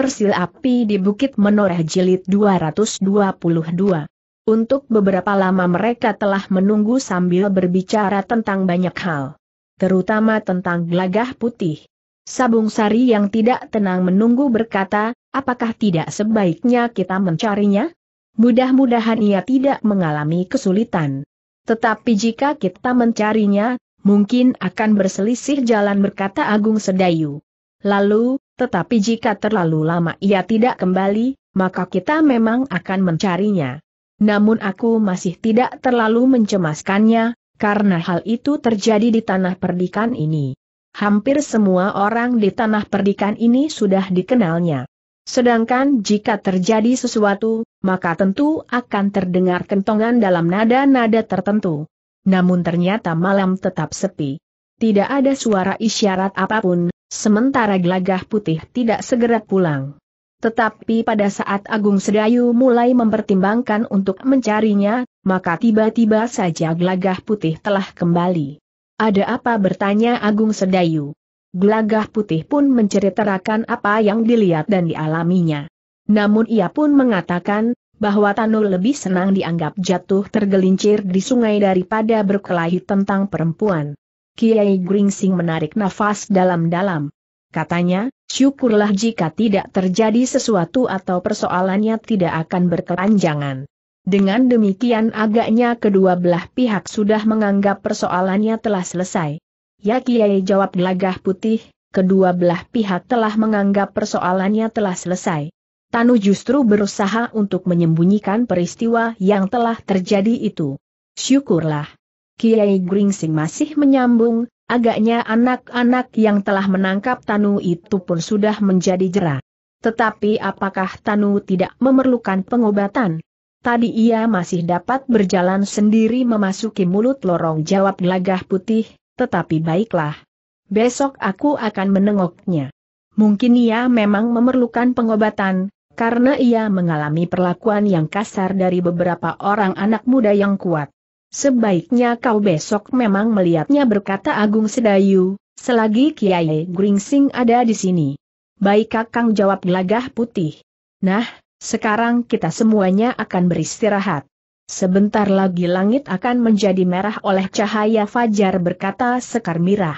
Sil Api di Bukit Menoreh Jilid 222. Untuk beberapa lama mereka telah menunggu sambil berbicara tentang banyak hal. Terutama tentang gelagah putih. Sabung Sari yang tidak tenang menunggu berkata, apakah tidak sebaiknya kita mencarinya? Mudah-mudahan ia tidak mengalami kesulitan. Tetapi jika kita mencarinya, mungkin akan berselisih jalan berkata Agung Sedayu. Lalu, tetapi jika terlalu lama ia tidak kembali, maka kita memang akan mencarinya. Namun aku masih tidak terlalu mencemaskannya, karena hal itu terjadi di tanah perdikan ini. Hampir semua orang di tanah perdikan ini sudah dikenalnya. Sedangkan jika terjadi sesuatu, maka tentu akan terdengar kentongan dalam nada-nada tertentu. Namun ternyata malam tetap sepi. Tidak ada suara isyarat apapun, sementara gelagah putih tidak segera pulang. Tetapi pada saat Agung Sedayu mulai mempertimbangkan untuk mencarinya, maka tiba-tiba saja gelagah putih telah kembali. Ada apa bertanya Agung Sedayu? Gelagah putih pun menceritakan apa yang dilihat dan dialaminya. Namun ia pun mengatakan, bahwa Tanu lebih senang dianggap jatuh tergelincir di sungai daripada berkelahi tentang perempuan. Kiai Gringsing menarik nafas dalam-dalam. Katanya, syukurlah jika tidak terjadi sesuatu atau persoalannya tidak akan berkepanjangan. Dengan demikian agaknya kedua belah pihak sudah menganggap persoalannya telah selesai. Ya Kiai jawab gelagah putih, kedua belah pihak telah menganggap persoalannya telah selesai. Tanu justru berusaha untuk menyembunyikan peristiwa yang telah terjadi itu. Syukurlah. Kiai Gringsing masih menyambung, agaknya anak-anak yang telah menangkap Tanu itu pun sudah menjadi jerah. Tetapi apakah Tanu tidak memerlukan pengobatan? Tadi ia masih dapat berjalan sendiri memasuki mulut lorong jawab gelagah putih, tetapi baiklah. Besok aku akan menengoknya. Mungkin ia memang memerlukan pengobatan, karena ia mengalami perlakuan yang kasar dari beberapa orang anak muda yang kuat. Sebaiknya kau besok memang melihatnya berkata Agung Sedayu, selagi Kiai Gringsing ada di sini. Baik Kakang jawab gelagah putih. Nah, sekarang kita semuanya akan beristirahat. Sebentar lagi langit akan menjadi merah oleh cahaya fajar berkata Sekar Mirah.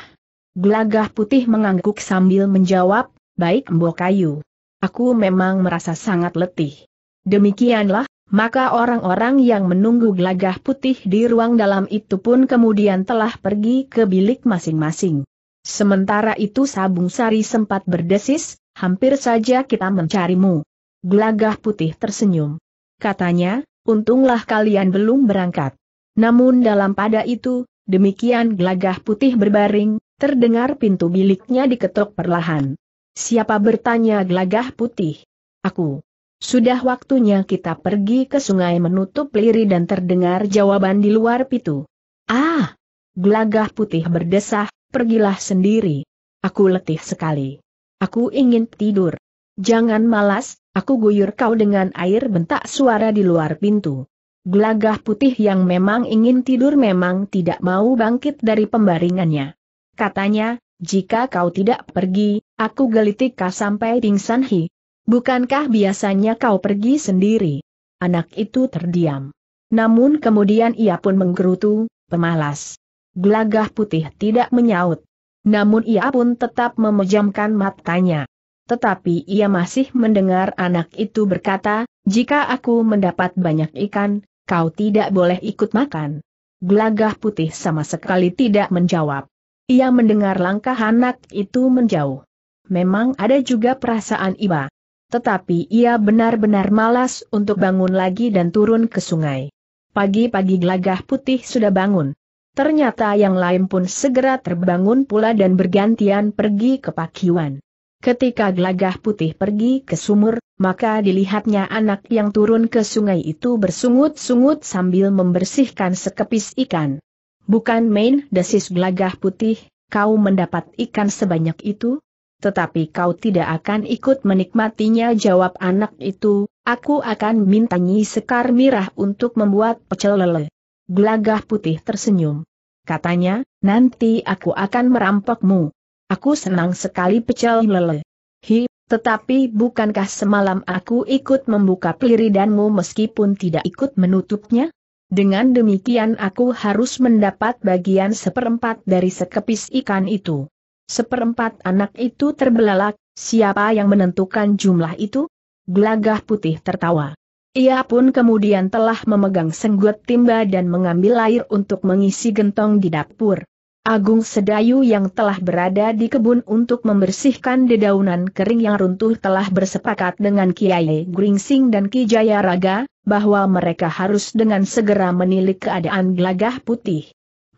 Gelagah putih mengangguk sambil menjawab, baik Mbok Kayu. Aku memang merasa sangat letih. Demikianlah maka orang-orang yang menunggu gelagah putih di ruang dalam itu pun kemudian telah pergi ke bilik masing-masing. Sementara itu Sabung Sari sempat berdesis, hampir saja kita mencarimu. Gelagah putih tersenyum. Katanya, untunglah kalian belum berangkat. Namun dalam pada itu, demikian gelagah putih berbaring, terdengar pintu biliknya diketuk perlahan. Siapa bertanya gelagah putih? Aku sudah waktunya kita pergi ke sungai menutup liri dan terdengar jawaban di luar pintu. Ah! Gelagah putih berdesah, pergilah sendiri. Aku letih sekali. Aku ingin tidur. Jangan malas, aku guyur kau dengan air bentak suara di luar pintu. Gelagah putih yang memang ingin tidur memang tidak mau bangkit dari pembaringannya. Katanya, jika kau tidak pergi, aku gelitik kau sampai pingsan hi, Bukankah biasanya kau pergi sendiri? Anak itu terdiam. Namun kemudian ia pun menggerutu, pemalas. Gelagah putih tidak menyaut. Namun ia pun tetap memejamkan matanya. Tetapi ia masih mendengar anak itu berkata, jika aku mendapat banyak ikan, kau tidak boleh ikut makan. Gelagah putih sama sekali tidak menjawab. Ia mendengar langkah anak itu menjauh. Memang ada juga perasaan iba tetapi ia benar-benar malas untuk bangun lagi dan turun ke sungai. Pagi-pagi gelagah putih sudah bangun. Ternyata yang lain pun segera terbangun pula dan bergantian pergi ke pakiwan. Ketika gelagah putih pergi ke sumur, maka dilihatnya anak yang turun ke sungai itu bersungut-sungut sambil membersihkan sekepis ikan. Bukan main desis gelagah putih, kau mendapat ikan sebanyak itu? tetapi kau tidak akan ikut menikmatinya jawab anak itu, aku akan minta Nyi Sekar Mirah untuk membuat pecel lele. Gelagah putih tersenyum. Katanya, nanti aku akan merampokmu. Aku senang sekali pecel lele. Hi, tetapi bukankah semalam aku ikut membuka peliridanmu meskipun tidak ikut menutupnya? Dengan demikian aku harus mendapat bagian seperempat dari sekepis ikan itu. Seperempat anak itu terbelalak, siapa yang menentukan jumlah itu? Gelagah putih tertawa. Ia pun kemudian telah memegang senggut timba dan mengambil air untuk mengisi gentong di dapur. Agung Sedayu yang telah berada di kebun untuk membersihkan dedaunan kering yang runtuh telah bersepakat dengan Kiai Gringsing dan Ki Raga bahwa mereka harus dengan segera menilik keadaan gelagah putih.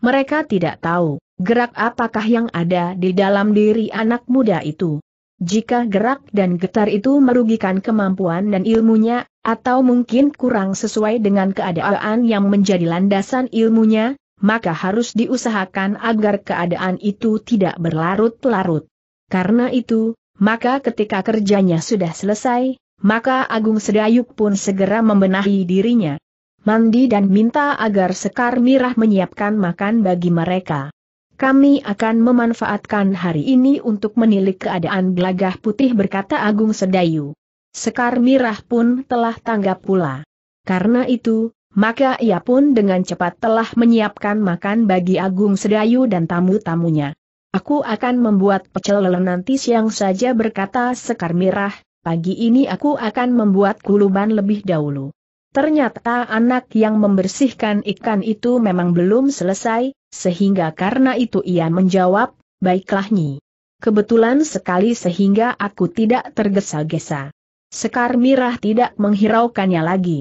Mereka tidak tahu Gerak apakah yang ada di dalam diri anak muda itu? Jika gerak dan getar itu merugikan kemampuan dan ilmunya, atau mungkin kurang sesuai dengan keadaan yang menjadi landasan ilmunya, maka harus diusahakan agar keadaan itu tidak berlarut-larut. Karena itu, maka ketika kerjanya sudah selesai, maka Agung Sedayuk pun segera membenahi dirinya. Mandi dan minta agar Sekar Mirah menyiapkan makan bagi mereka. Kami akan memanfaatkan hari ini untuk menilik keadaan Belagah putih berkata Agung Sedayu. Sekar Mirah pun telah tanggap pula. Karena itu, maka ia pun dengan cepat telah menyiapkan makan bagi Agung Sedayu dan tamu-tamunya. Aku akan membuat pecel lele nanti siang saja berkata Sekar Mirah, pagi ini aku akan membuat kuluban lebih dahulu. Ternyata anak yang membersihkan ikan itu memang belum selesai, sehingga karena itu ia menjawab, baiklah Nyi. Kebetulan sekali sehingga aku tidak tergesa-gesa. Sekar Mirah tidak menghiraukannya lagi.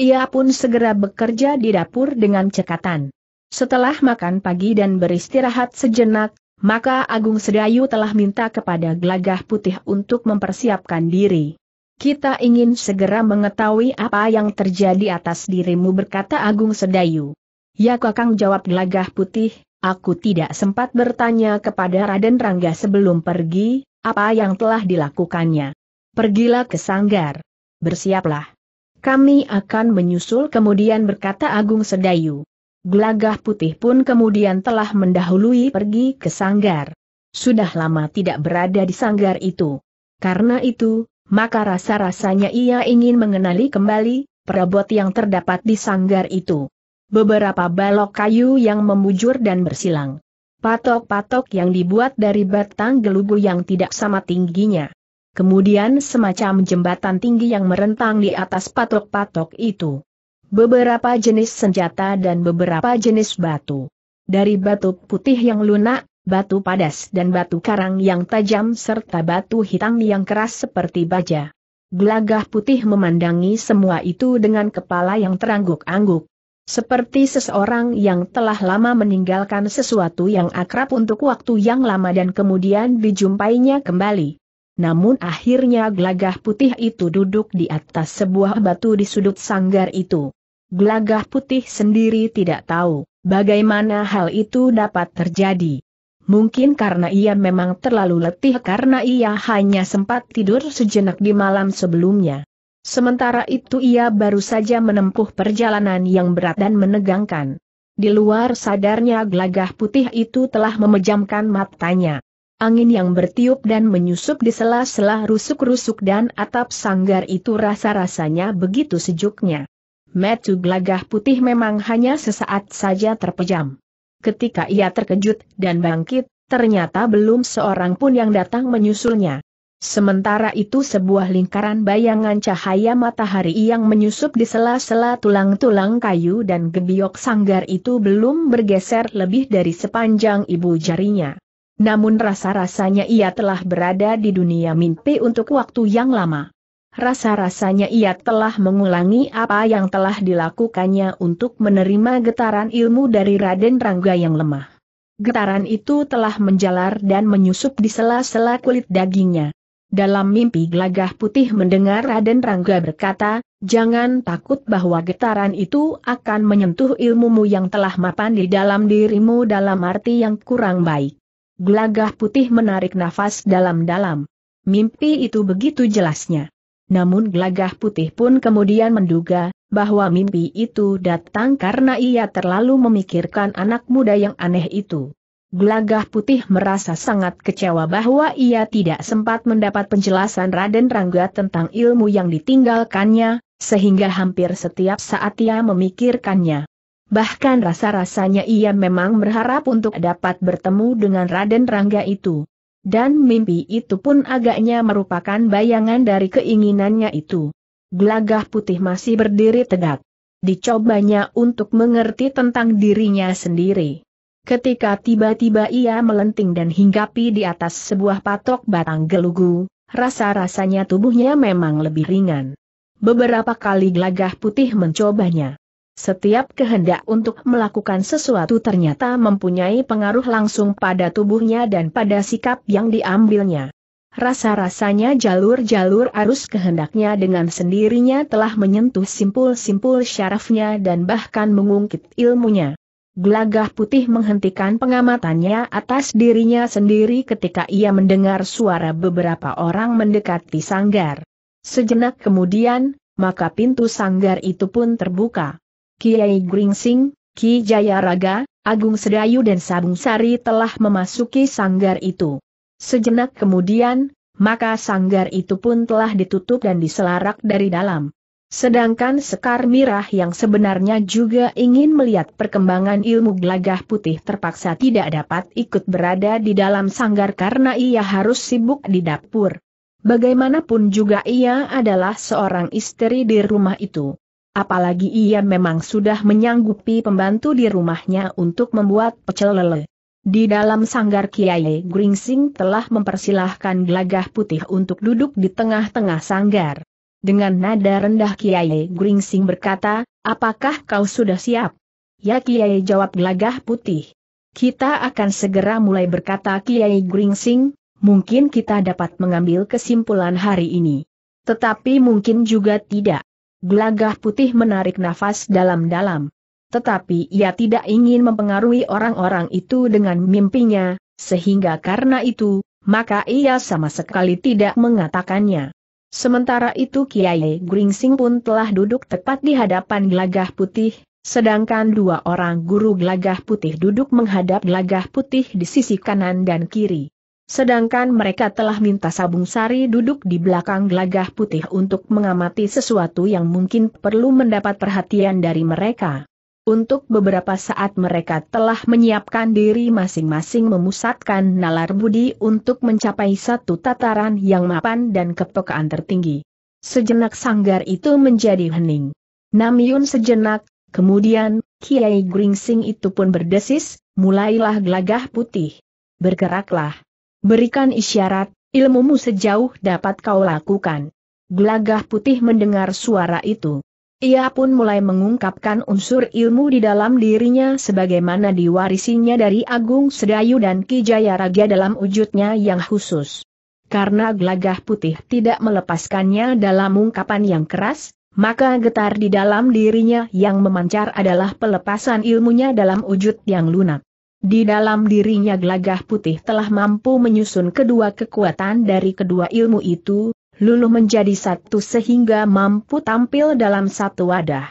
Ia pun segera bekerja di dapur dengan cekatan. Setelah makan pagi dan beristirahat sejenak, maka Agung Sedayu telah minta kepada Glagah Putih untuk mempersiapkan diri. Kita ingin segera mengetahui apa yang terjadi atas dirimu berkata Agung Sedayu. Ya kakang jawab gelagah putih, aku tidak sempat bertanya kepada Raden Rangga sebelum pergi, apa yang telah dilakukannya. Pergilah ke Sanggar. Bersiaplah. Kami akan menyusul kemudian berkata Agung Sedayu. Gelagah putih pun kemudian telah mendahului pergi ke Sanggar. Sudah lama tidak berada di Sanggar itu. Karena itu, maka rasa-rasanya ia ingin mengenali kembali perabot yang terdapat di sanggar itu. Beberapa balok kayu yang membujur dan bersilang. Patok-patok yang dibuat dari batang gelugu yang tidak sama tingginya. Kemudian semacam jembatan tinggi yang merentang di atas patok-patok itu. Beberapa jenis senjata dan beberapa jenis batu. Dari batu putih yang lunak, batu padas dan batu karang yang tajam serta batu hitam yang keras seperti baja. Gelagah putih memandangi semua itu dengan kepala yang terangguk-angguk. Seperti seseorang yang telah lama meninggalkan sesuatu yang akrab untuk waktu yang lama dan kemudian dijumpainya kembali. Namun akhirnya gelagah putih itu duduk di atas sebuah batu di sudut sanggar itu. Gelagah putih sendiri tidak tahu bagaimana hal itu dapat terjadi. Mungkin karena ia memang terlalu letih karena ia hanya sempat tidur sejenak di malam sebelumnya. Sementara itu ia baru saja menempuh perjalanan yang berat dan menegangkan. Di luar sadarnya gelagah putih itu telah memejamkan matanya. Angin yang bertiup dan menyusup di sela-sela rusuk-rusuk dan atap sanggar itu rasa-rasanya begitu sejuknya. Metu gelagah putih memang hanya sesaat saja terpejam. Ketika ia terkejut dan bangkit, ternyata belum seorang pun yang datang menyusulnya. Sementara itu sebuah lingkaran bayangan cahaya matahari yang menyusup di sela-sela tulang-tulang kayu dan gebiok sanggar itu belum bergeser lebih dari sepanjang ibu jarinya. Namun rasa-rasanya ia telah berada di dunia mimpi untuk waktu yang lama. Rasa-rasanya ia telah mengulangi apa yang telah dilakukannya untuk menerima getaran ilmu dari Raden Rangga yang lemah. Getaran itu telah menjalar dan menyusup di sela-sela kulit dagingnya. Dalam mimpi Glagah putih mendengar Raden Rangga berkata, jangan takut bahwa getaran itu akan menyentuh ilmumu yang telah mapan di dalam dirimu dalam arti yang kurang baik. Glagah putih menarik nafas dalam-dalam. Mimpi itu begitu jelasnya namun Glagah putih pun kemudian menduga, bahwa mimpi itu datang karena ia terlalu memikirkan anak muda yang aneh itu. Glagah putih merasa sangat kecewa bahwa ia tidak sempat mendapat penjelasan Raden Rangga tentang ilmu yang ditinggalkannya, sehingga hampir setiap saat ia memikirkannya. Bahkan rasa-rasanya ia memang berharap untuk dapat bertemu dengan Raden Rangga itu. Dan mimpi itu pun agaknya merupakan bayangan dari keinginannya itu. Gelagah putih masih berdiri tegak. Dicobanya untuk mengerti tentang dirinya sendiri. Ketika tiba-tiba ia melenting dan hinggapi di atas sebuah patok batang gelugu, rasa-rasanya tubuhnya memang lebih ringan. Beberapa kali gelagah putih mencobanya. Setiap kehendak untuk melakukan sesuatu ternyata mempunyai pengaruh langsung pada tubuhnya dan pada sikap yang diambilnya. Rasa-rasanya jalur-jalur arus kehendaknya dengan sendirinya telah menyentuh simpul-simpul syarafnya dan bahkan mengungkit ilmunya. Gelagah putih menghentikan pengamatannya atas dirinya sendiri ketika ia mendengar suara beberapa orang mendekati sanggar. Sejenak kemudian, maka pintu sanggar itu pun terbuka. Kiai Gringsing, Ki Jayaraga, Agung Sedayu dan Sabung Sari telah memasuki sanggar itu. Sejenak kemudian, maka sanggar itu pun telah ditutup dan diselarak dari dalam. Sedangkan Sekar Mirah yang sebenarnya juga ingin melihat perkembangan ilmu gelagah putih terpaksa tidak dapat ikut berada di dalam sanggar karena ia harus sibuk di dapur. Bagaimanapun juga ia adalah seorang istri di rumah itu. Apalagi ia memang sudah menyanggupi pembantu di rumahnya untuk membuat pecel lele. Di dalam sanggar Kiai Gringsing telah mempersilahkan gelagah putih untuk duduk di tengah-tengah sanggar. Dengan nada rendah Kiai Gringsing berkata, apakah kau sudah siap? Ya Kiai jawab gelagah putih. Kita akan segera mulai berkata Kiai Gringsing, mungkin kita dapat mengambil kesimpulan hari ini. Tetapi mungkin juga tidak. Gelagah putih menarik nafas dalam-dalam. Tetapi ia tidak ingin mempengaruhi orang-orang itu dengan mimpinya, sehingga karena itu, maka ia sama sekali tidak mengatakannya. Sementara itu Kiai Gringsing pun telah duduk tepat di hadapan gelagah putih, sedangkan dua orang guru gelagah putih duduk menghadap gelagah putih di sisi kanan dan kiri. Sedangkan mereka telah minta Sabung Sari duduk di belakang gelagah putih untuk mengamati sesuatu yang mungkin perlu mendapat perhatian dari mereka. Untuk beberapa saat mereka telah menyiapkan diri masing-masing memusatkan nalar budi untuk mencapai satu tataran yang mapan dan kepekaan tertinggi. Sejenak sanggar itu menjadi hening. Namyun sejenak, kemudian, Kiai Gringsing itu pun berdesis, mulailah gelagah putih. Bergeraklah. Berikan isyarat, ilmumu sejauh dapat kau lakukan. Gelagah putih mendengar suara itu. Ia pun mulai mengungkapkan unsur ilmu di dalam dirinya sebagaimana diwarisinya dari Agung Sedayu dan Kijaya Raga dalam wujudnya yang khusus. Karena gelagah putih tidak melepaskannya dalam ungkapan yang keras, maka getar di dalam dirinya yang memancar adalah pelepasan ilmunya dalam wujud yang lunak. Di dalam dirinya Glagah putih telah mampu menyusun kedua kekuatan dari kedua ilmu itu, luluh menjadi satu sehingga mampu tampil dalam satu wadah.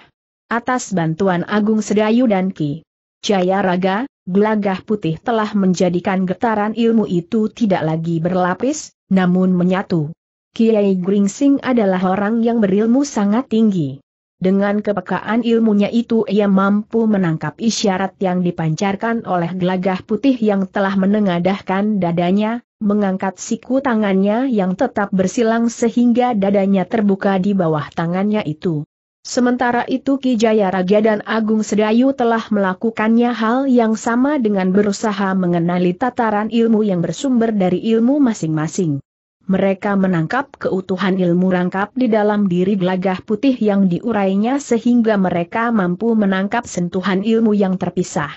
Atas bantuan Agung Sedayu dan Ki Jaya Raga, gelagah putih telah menjadikan getaran ilmu itu tidak lagi berlapis, namun menyatu. Kiai Gringsing adalah orang yang berilmu sangat tinggi. Dengan kepekaan ilmunya itu ia mampu menangkap isyarat yang dipancarkan oleh gelagah putih yang telah menengadahkan dadanya, mengangkat siku tangannya yang tetap bersilang sehingga dadanya terbuka di bawah tangannya itu. Sementara itu Ki Jaya Raja dan Agung Sedayu telah melakukannya hal yang sama dengan berusaha mengenali tataran ilmu yang bersumber dari ilmu masing-masing mereka menangkap keutuhan ilmu rangkap di dalam diri gelagah putih yang diurainya sehingga mereka mampu menangkap sentuhan ilmu yang terpisah.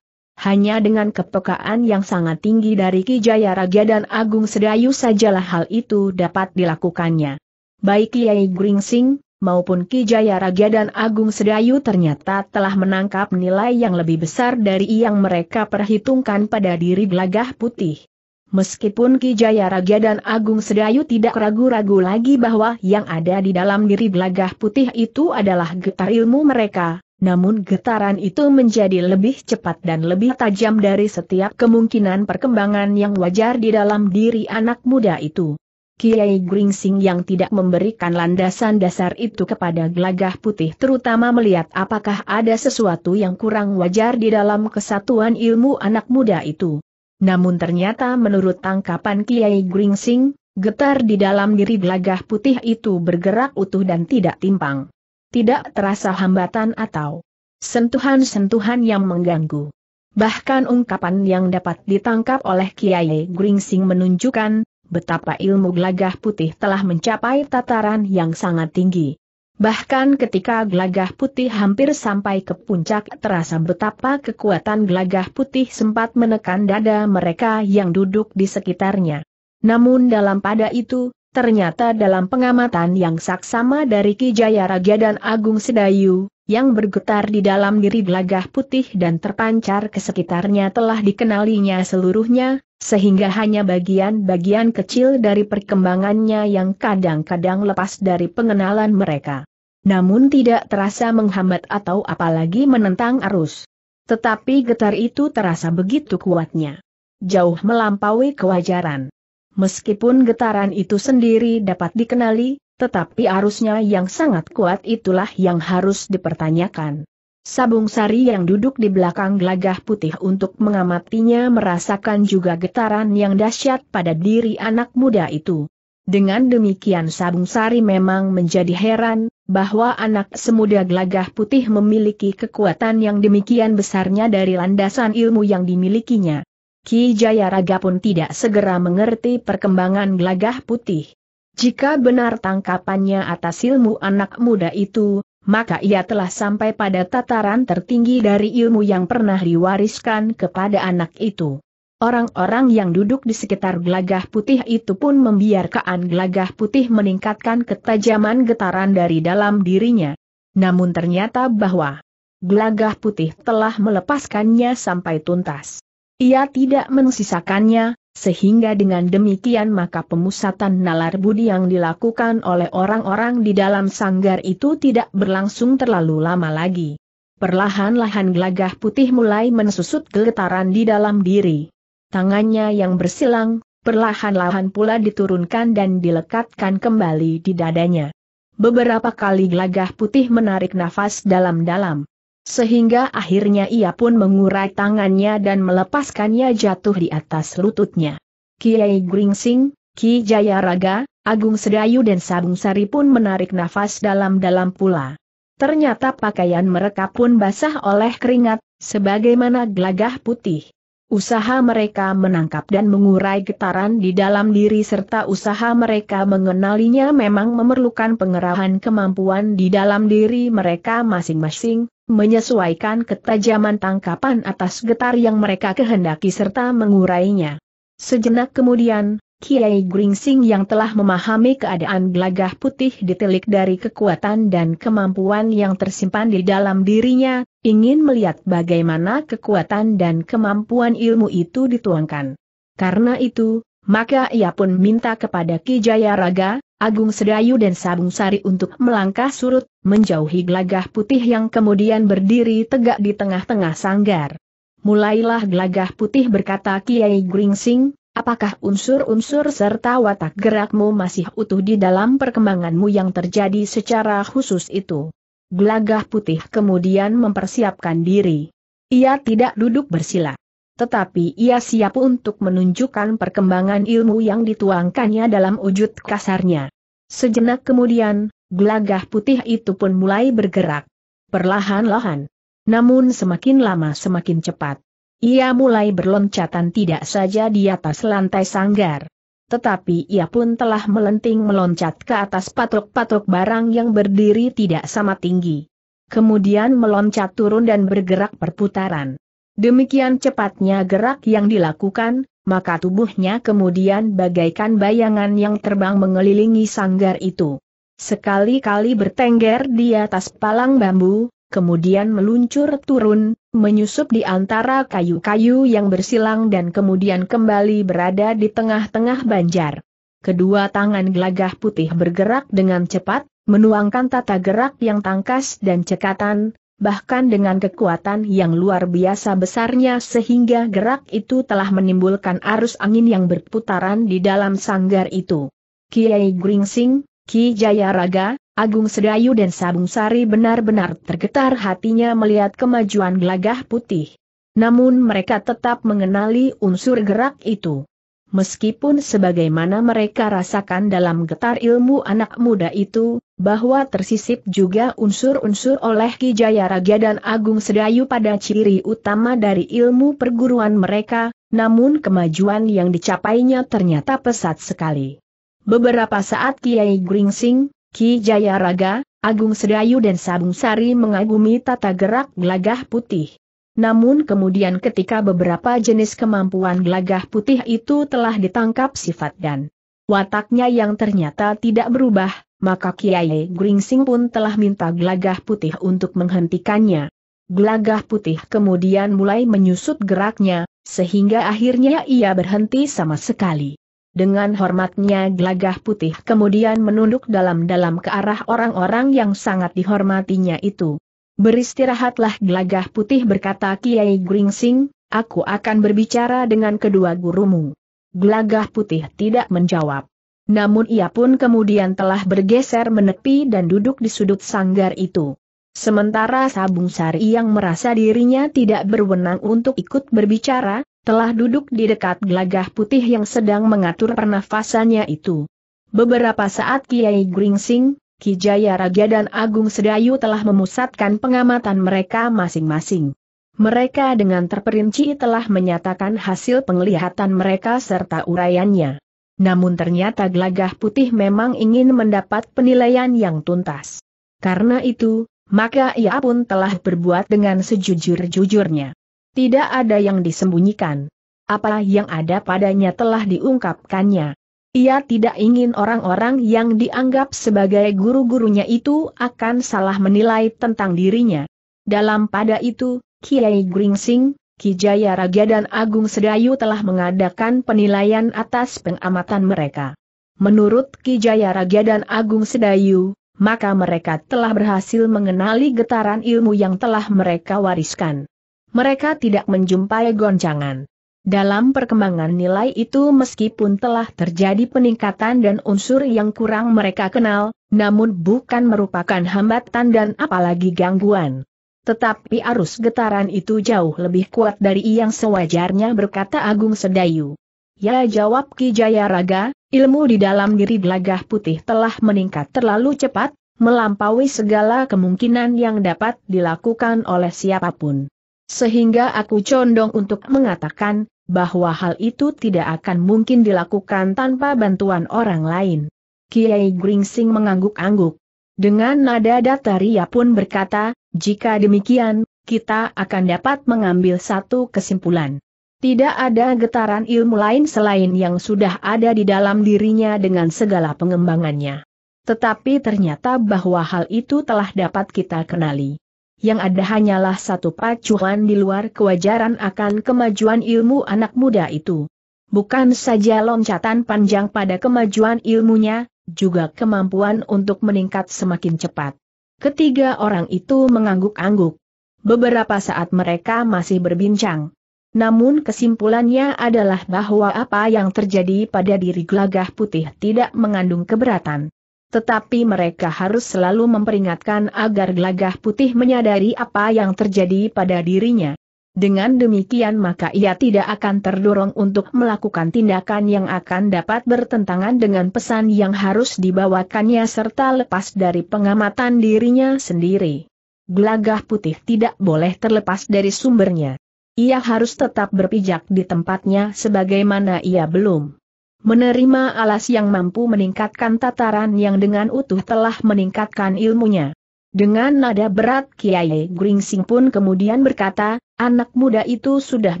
Hanya dengan kepekaan yang sangat tinggi dari Ki Jaya Raja dan Agung Sedayu sajalah hal itu dapat dilakukannya. Baik Kiai Gringsing, maupun Ki Jaya Raja dan Agung Sedayu ternyata telah menangkap nilai yang lebih besar dari yang mereka perhitungkan pada diri gelagah putih. Meskipun Ki Jaya Raja dan Agung Sedayu tidak ragu-ragu lagi bahwa yang ada di dalam diri belagah putih itu adalah getar ilmu mereka, namun getaran itu menjadi lebih cepat dan lebih tajam dari setiap kemungkinan perkembangan yang wajar di dalam diri anak muda itu. Kiai Gringsing yang tidak memberikan landasan dasar itu kepada gelagah putih terutama melihat apakah ada sesuatu yang kurang wajar di dalam kesatuan ilmu anak muda itu. Namun ternyata menurut tangkapan Kiai Gringsing, getar di dalam diri belagah putih itu bergerak utuh dan tidak timpang. Tidak terasa hambatan atau sentuhan-sentuhan yang mengganggu. Bahkan ungkapan yang dapat ditangkap oleh Kiai Gringsing menunjukkan betapa ilmu gelagah putih telah mencapai tataran yang sangat tinggi. Bahkan ketika gelagah putih hampir sampai ke puncak terasa betapa kekuatan gelagah putih sempat menekan dada mereka yang duduk di sekitarnya. Namun dalam pada itu, ternyata dalam pengamatan yang saksama dari Kijaya Raja dan Agung Sedayu, yang bergetar di dalam diri gelagah putih dan terpancar ke sekitarnya telah dikenalinya seluruhnya, sehingga hanya bagian-bagian kecil dari perkembangannya yang kadang-kadang lepas dari pengenalan mereka namun tidak terasa menghambat atau apalagi menentang arus. Tetapi getar itu terasa begitu kuatnya. Jauh melampaui kewajaran. Meskipun getaran itu sendiri dapat dikenali, tetapi arusnya yang sangat kuat itulah yang harus dipertanyakan. Sabung Sari yang duduk di belakang gelagah putih untuk mengamatinya merasakan juga getaran yang dahsyat pada diri anak muda itu. Dengan demikian Sabung Sari memang menjadi heran, bahwa anak semuda gelagah putih memiliki kekuatan yang demikian besarnya dari landasan ilmu yang dimilikinya. Ki Jayaraga pun tidak segera mengerti perkembangan gelagah putih. Jika benar tangkapannya atas ilmu anak muda itu, maka ia telah sampai pada tataran tertinggi dari ilmu yang pernah diwariskan kepada anak itu. Orang-orang yang duduk di sekitar gelagah putih itu pun membiarkan gelagah putih meningkatkan ketajaman getaran dari dalam dirinya. Namun ternyata bahwa gelagah putih telah melepaskannya sampai tuntas. Ia tidak mensisakannya, sehingga dengan demikian maka pemusatan nalar budi yang dilakukan oleh orang-orang di dalam sanggar itu tidak berlangsung terlalu lama lagi. Perlahan-lahan gelagah putih mulai mensusut getaran di dalam diri tangannya yang bersilang, perlahan-lahan pula diturunkan dan dilekatkan kembali di dadanya. Beberapa kali gelagah putih menarik nafas dalam-dalam. Sehingga akhirnya ia pun mengurai tangannya dan melepaskannya jatuh di atas lututnya. Kiai Gringsing, Ki Jayaraga, Agung Sedayu dan Sabung Sari pun menarik nafas dalam-dalam pula. Ternyata pakaian mereka pun basah oleh keringat, sebagaimana gelagah putih. Usaha mereka menangkap dan mengurai getaran di dalam diri serta usaha mereka mengenalinya memang memerlukan pengerahan kemampuan di dalam diri mereka masing-masing, menyesuaikan ketajaman tangkapan atas getar yang mereka kehendaki serta mengurainya. Sejenak kemudian, Kiai Gringsing yang telah memahami keadaan gelagah putih ditelik dari kekuatan dan kemampuan yang tersimpan di dalam dirinya, ingin melihat bagaimana kekuatan dan kemampuan ilmu itu dituangkan. Karena itu, maka ia pun minta kepada Ki Raga, Agung Sedayu dan Sabung Sari untuk melangkah surut, menjauhi gelagah putih yang kemudian berdiri tegak di tengah-tengah sanggar. Mulailah gelagah putih berkata Kiai Gringsing, Apakah unsur-unsur serta watak gerakmu masih utuh di dalam perkembanganmu yang terjadi secara khusus itu? Gelagah putih kemudian mempersiapkan diri. Ia tidak duduk bersila. Tetapi ia siap untuk menunjukkan perkembangan ilmu yang dituangkannya dalam wujud kasarnya. Sejenak kemudian, gelagah putih itu pun mulai bergerak. Perlahan-lahan. Namun semakin lama semakin cepat. Ia mulai berloncatan tidak saja di atas lantai sanggar. Tetapi ia pun telah melenting meloncat ke atas patok-patok barang yang berdiri tidak sama tinggi. Kemudian meloncat turun dan bergerak perputaran. Demikian cepatnya gerak yang dilakukan, maka tubuhnya kemudian bagaikan bayangan yang terbang mengelilingi sanggar itu. Sekali-kali bertengger di atas palang bambu, kemudian meluncur turun, menyusup di antara kayu-kayu yang bersilang dan kemudian kembali berada di tengah-tengah banjar. Kedua tangan gelagah putih bergerak dengan cepat, menuangkan tata gerak yang tangkas dan cekatan, bahkan dengan kekuatan yang luar biasa besarnya sehingga gerak itu telah menimbulkan arus angin yang berputaran di dalam sanggar itu. Kiai Gringsing, Ki Jayaraga, Agung Sedayu dan Sabung Sari benar-benar tergetar hatinya melihat kemajuan gelagah putih. Namun mereka tetap mengenali unsur gerak itu. Meskipun sebagaimana mereka rasakan dalam getar ilmu anak muda itu, bahwa tersisip juga unsur-unsur oleh Ki Jaya Raja dan Agung Sedayu pada ciri utama dari ilmu perguruan mereka, namun kemajuan yang dicapainya ternyata pesat sekali. Beberapa saat Kiai Gringsing, Ki Jayaraga, Agung Sedayu dan Sabung Sari mengagumi tata gerak gelagah putih. Namun kemudian ketika beberapa jenis kemampuan gelagah putih itu telah ditangkap sifat dan wataknya yang ternyata tidak berubah, maka Kiai Gringsing pun telah minta gelagah putih untuk menghentikannya. Gelagah putih kemudian mulai menyusut geraknya, sehingga akhirnya ia berhenti sama sekali. Dengan hormatnya gelagah putih kemudian menunduk dalam-dalam ke arah orang-orang yang sangat dihormatinya itu. Beristirahatlah gelagah putih berkata Kiai Gringsing, aku akan berbicara dengan kedua gurumu. Gelagah putih tidak menjawab. Namun ia pun kemudian telah bergeser menepi dan duduk di sudut sanggar itu. Sementara Sabung Sari yang merasa dirinya tidak berwenang untuk ikut berbicara, telah duduk di dekat gelagah putih yang sedang mengatur pernafasannya itu. Beberapa saat Kiai Gringsing, Kijaya Raja dan Agung Sedayu telah memusatkan pengamatan mereka masing-masing. Mereka dengan terperinci telah menyatakan hasil penglihatan mereka serta uraiannya. Namun ternyata gelagah putih memang ingin mendapat penilaian yang tuntas. Karena itu, maka ia pun telah berbuat dengan sejujur-jujurnya. Tidak ada yang disembunyikan. Apa yang ada padanya telah diungkapkannya. Ia tidak ingin orang-orang yang dianggap sebagai guru-gurunya itu akan salah menilai tentang dirinya. Dalam pada itu, Kiai Gringsing, Ki Jaya Raga dan Agung Sedayu telah mengadakan penilaian atas pengamatan mereka. Menurut Ki Jaya Raga dan Agung Sedayu, maka mereka telah berhasil mengenali getaran ilmu yang telah mereka wariskan mereka tidak menjumpai goncangan. Dalam perkembangan nilai itu meskipun telah terjadi peningkatan dan unsur yang kurang mereka kenal, namun bukan merupakan hambatan dan apalagi gangguan. Tetapi arus getaran itu jauh lebih kuat dari yang sewajarnya berkata Agung Sedayu. Ya jawab Ki Raga. ilmu di dalam diri Belagah Putih telah meningkat terlalu cepat, melampaui segala kemungkinan yang dapat dilakukan oleh siapapun. Sehingga aku condong untuk mengatakan, bahwa hal itu tidak akan mungkin dilakukan tanpa bantuan orang lain. Kiai Gringsing mengangguk-angguk. Dengan nada datar ia pun berkata, jika demikian, kita akan dapat mengambil satu kesimpulan. Tidak ada getaran ilmu lain selain yang sudah ada di dalam dirinya dengan segala pengembangannya. Tetapi ternyata bahwa hal itu telah dapat kita kenali yang ada hanyalah satu pacuan di luar kewajaran akan kemajuan ilmu anak muda itu. Bukan saja loncatan panjang pada kemajuan ilmunya, juga kemampuan untuk meningkat semakin cepat. Ketiga orang itu mengangguk-angguk. Beberapa saat mereka masih berbincang. Namun kesimpulannya adalah bahwa apa yang terjadi pada diri gelagah putih tidak mengandung keberatan. Tetapi mereka harus selalu memperingatkan agar gelagah putih menyadari apa yang terjadi pada dirinya. Dengan demikian maka ia tidak akan terdorong untuk melakukan tindakan yang akan dapat bertentangan dengan pesan yang harus dibawakannya serta lepas dari pengamatan dirinya sendiri. Gelagah putih tidak boleh terlepas dari sumbernya. Ia harus tetap berpijak di tempatnya sebagaimana ia belum menerima alas yang mampu meningkatkan tataran yang dengan utuh telah meningkatkan ilmunya. Dengan nada berat Kiai Gringsing pun kemudian berkata, anak muda itu sudah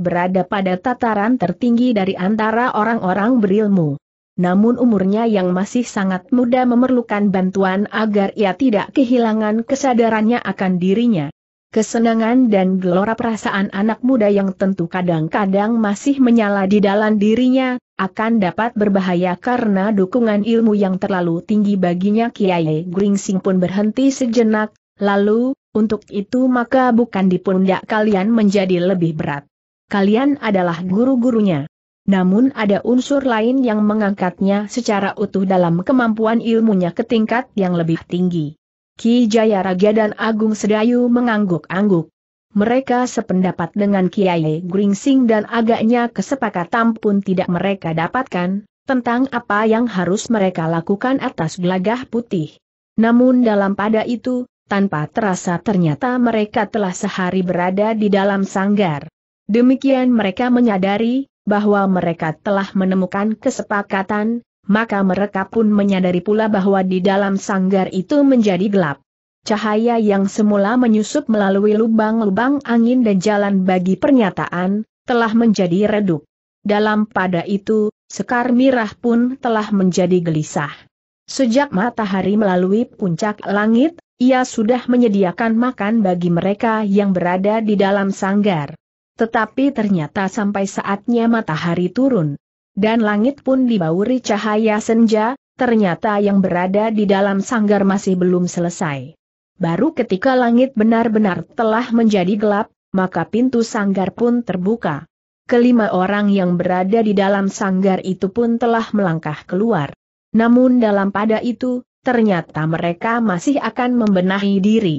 berada pada tataran tertinggi dari antara orang-orang berilmu. Namun umurnya yang masih sangat muda memerlukan bantuan agar ia tidak kehilangan kesadarannya akan dirinya. Kesenangan dan gelora perasaan anak muda yang tentu kadang-kadang masih menyala di dalam dirinya, akan dapat berbahaya karena dukungan ilmu yang terlalu tinggi baginya Kiai Gringsing pun berhenti sejenak, lalu, untuk itu maka bukan di pundak kalian menjadi lebih berat. Kalian adalah guru-gurunya. Namun ada unsur lain yang mengangkatnya secara utuh dalam kemampuan ilmunya ke tingkat yang lebih tinggi. Ki Raja dan Agung Sedayu mengangguk-angguk. Mereka sependapat dengan Kiai Gringsing dan agaknya kesepakatan pun tidak mereka dapatkan, tentang apa yang harus mereka lakukan atas gelagah putih. Namun dalam pada itu, tanpa terasa ternyata mereka telah sehari berada di dalam sanggar. Demikian mereka menyadari, bahwa mereka telah menemukan kesepakatan, maka mereka pun menyadari pula bahwa di dalam sanggar itu menjadi gelap. Cahaya yang semula menyusup melalui lubang-lubang angin dan jalan bagi pernyataan, telah menjadi redup. Dalam pada itu, sekar mirah pun telah menjadi gelisah. Sejak matahari melalui puncak langit, ia sudah menyediakan makan bagi mereka yang berada di dalam sanggar. Tetapi ternyata sampai saatnya matahari turun, dan langit pun dibauri cahaya senja, ternyata yang berada di dalam sanggar masih belum selesai. Baru ketika langit benar-benar telah menjadi gelap, maka pintu sanggar pun terbuka. Kelima orang yang berada di dalam sanggar itu pun telah melangkah keluar. Namun dalam pada itu, ternyata mereka masih akan membenahi diri.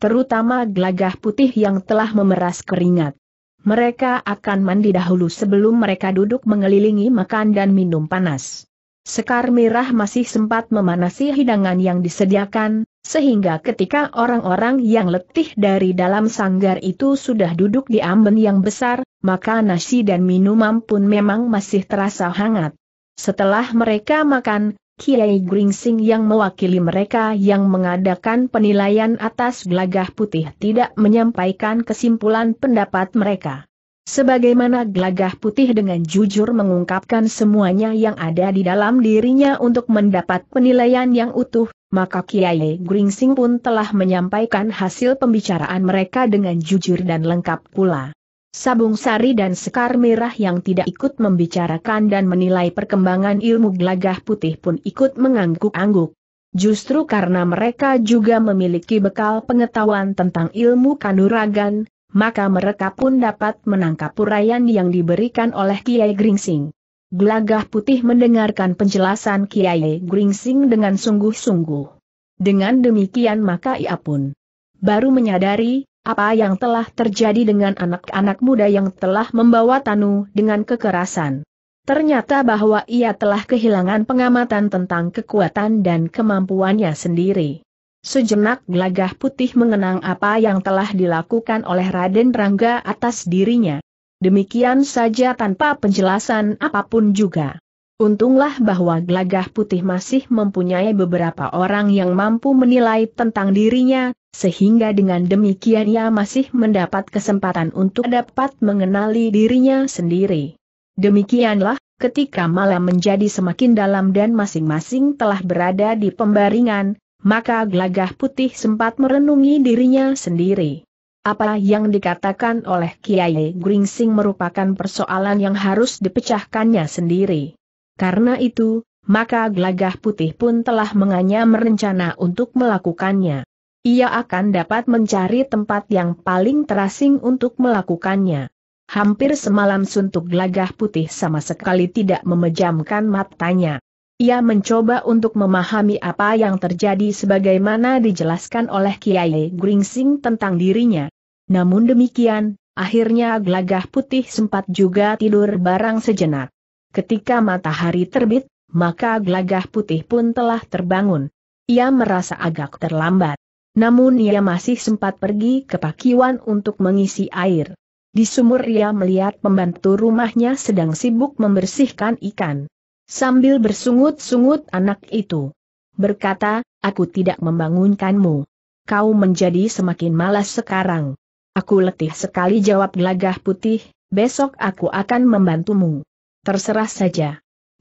Terutama gelagah putih yang telah memeras keringat mereka akan mandi dahulu sebelum mereka duduk mengelilingi makan dan minum panas. Sekar Mirah masih sempat memanasi hidangan yang disediakan, sehingga ketika orang-orang yang letih dari dalam sanggar itu sudah duduk di amben yang besar, maka nasi dan minuman pun memang masih terasa hangat. Setelah mereka makan, Kiai Gringsing yang mewakili mereka yang mengadakan penilaian atas gelagah putih tidak menyampaikan kesimpulan pendapat mereka. Sebagaimana gelagah putih dengan jujur mengungkapkan semuanya yang ada di dalam dirinya untuk mendapat penilaian yang utuh, maka Kiai Gringsing pun telah menyampaikan hasil pembicaraan mereka dengan jujur dan lengkap pula. Sabung Sari dan Sekar Merah yang tidak ikut membicarakan dan menilai perkembangan ilmu gelagah putih pun ikut mengangguk-angguk. Justru karena mereka juga memiliki bekal pengetahuan tentang ilmu kanuragan, maka mereka pun dapat menangkap uraian yang diberikan oleh Kiai Gringsing. Gelagah putih mendengarkan penjelasan Kiai Gringsing dengan sungguh-sungguh. Dengan demikian maka ia pun baru menyadari apa yang telah terjadi dengan anak-anak muda yang telah membawa Tanu dengan kekerasan? Ternyata bahwa ia telah kehilangan pengamatan tentang kekuatan dan kemampuannya sendiri. Sejenak gelagah putih mengenang apa yang telah dilakukan oleh Raden Rangga atas dirinya. Demikian saja tanpa penjelasan apapun juga. Untunglah bahwa gelagah putih masih mempunyai beberapa orang yang mampu menilai tentang dirinya, sehingga dengan demikian ia masih mendapat kesempatan untuk dapat mengenali dirinya sendiri. Demikianlah, ketika malam menjadi semakin dalam dan masing-masing telah berada di pembaringan, maka gelagah putih sempat merenungi dirinya sendiri. Apa yang dikatakan oleh Kiai Gringsing merupakan persoalan yang harus dipecahkannya sendiri. Karena itu, maka Glagah putih pun telah menganyam rencana untuk melakukannya. Ia akan dapat mencari tempat yang paling terasing untuk melakukannya. Hampir semalam suntuk Glagah putih sama sekali tidak memejamkan matanya. Ia mencoba untuk memahami apa yang terjadi sebagaimana dijelaskan oleh Kiai Gringsing tentang dirinya. Namun demikian, akhirnya Glagah putih sempat juga tidur barang sejenak. Ketika matahari terbit, maka gelagah putih pun telah terbangun. Ia merasa agak terlambat. Namun ia masih sempat pergi ke pakiwan untuk mengisi air. Di sumur ia melihat pembantu rumahnya sedang sibuk membersihkan ikan. Sambil bersungut-sungut anak itu berkata, aku tidak membangunkanmu. Kau menjadi semakin malas sekarang. Aku letih sekali jawab gelagah putih, besok aku akan membantumu. Terserah saja.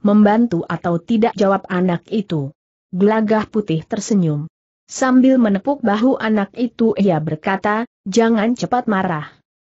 Membantu atau tidak jawab anak itu. Glagah putih tersenyum. Sambil menepuk bahu anak itu ia berkata, jangan cepat marah.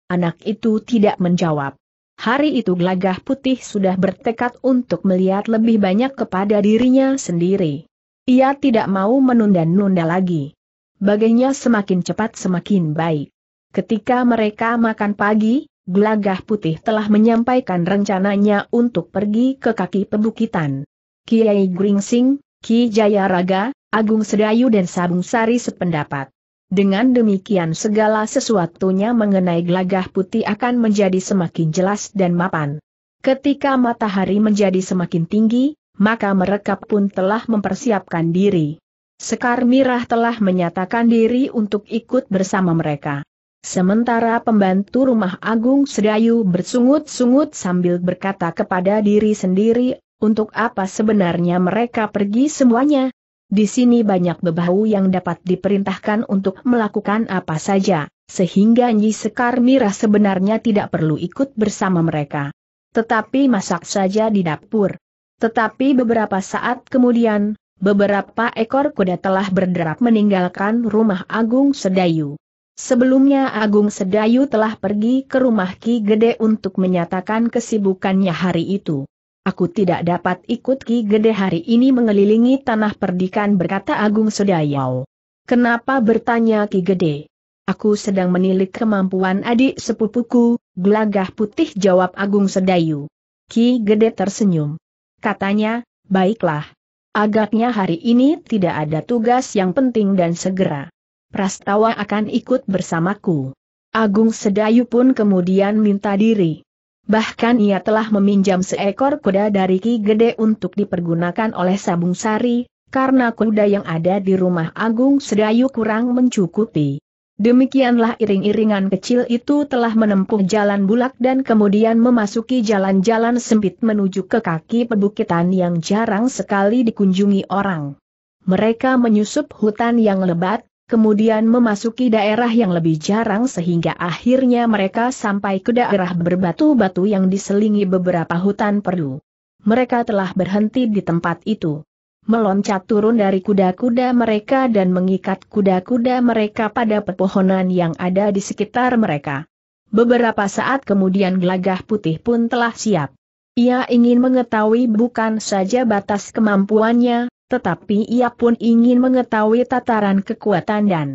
Anak itu tidak menjawab. Hari itu gelagah putih sudah bertekad untuk melihat lebih banyak kepada dirinya sendiri. Ia tidak mau menunda-nunda lagi. Baginya semakin cepat semakin baik. Ketika mereka makan pagi, Gelagah Putih telah menyampaikan rencananya untuk pergi ke kaki pebukitan. Kiai Gringsing, Ki Jayaraga, Agung Sedayu dan Sabung Sari sependapat. Dengan demikian segala sesuatunya mengenai gelagah putih akan menjadi semakin jelas dan mapan. Ketika matahari menjadi semakin tinggi, maka mereka pun telah mempersiapkan diri. Sekar Mirah telah menyatakan diri untuk ikut bersama mereka. Sementara pembantu rumah Agung Sedayu bersungut-sungut sambil berkata kepada diri sendiri, untuk apa sebenarnya mereka pergi semuanya? Di sini banyak bebau yang dapat diperintahkan untuk melakukan apa saja, sehingga Nyi Sekar Mira sebenarnya tidak perlu ikut bersama mereka. Tetapi masak saja di dapur. Tetapi beberapa saat kemudian, beberapa ekor kuda telah berderap meninggalkan rumah Agung Sedayu. Sebelumnya Agung Sedayu telah pergi ke rumah Ki Gede untuk menyatakan kesibukannya hari itu. Aku tidak dapat ikut Ki Gede hari ini mengelilingi tanah perdikan berkata Agung Sedayu. Kenapa bertanya Ki Gede? Aku sedang menilik kemampuan adik sepupuku, gelagah putih jawab Agung Sedayu. Ki Gede tersenyum. Katanya, baiklah. Agaknya hari ini tidak ada tugas yang penting dan segera Prastawa akan ikut bersamaku. Agung Sedayu pun kemudian minta diri. Bahkan ia telah meminjam seekor kuda dari Ki Gede untuk dipergunakan oleh Sabung Sari, karena kuda yang ada di rumah Agung Sedayu kurang mencukupi. Demikianlah iring-iringan kecil itu telah menempuh jalan bulak dan kemudian memasuki jalan-jalan sempit menuju ke kaki perbukitan yang jarang sekali dikunjungi orang. Mereka menyusup hutan yang lebat, kemudian memasuki daerah yang lebih jarang sehingga akhirnya mereka sampai ke daerah berbatu-batu yang diselingi beberapa hutan perdu. Mereka telah berhenti di tempat itu. Meloncat turun dari kuda-kuda mereka dan mengikat kuda-kuda mereka pada pepohonan yang ada di sekitar mereka. Beberapa saat kemudian gelagah putih pun telah siap. Ia ingin mengetahui bukan saja batas kemampuannya, tetapi ia pun ingin mengetahui tataran kekuatan dan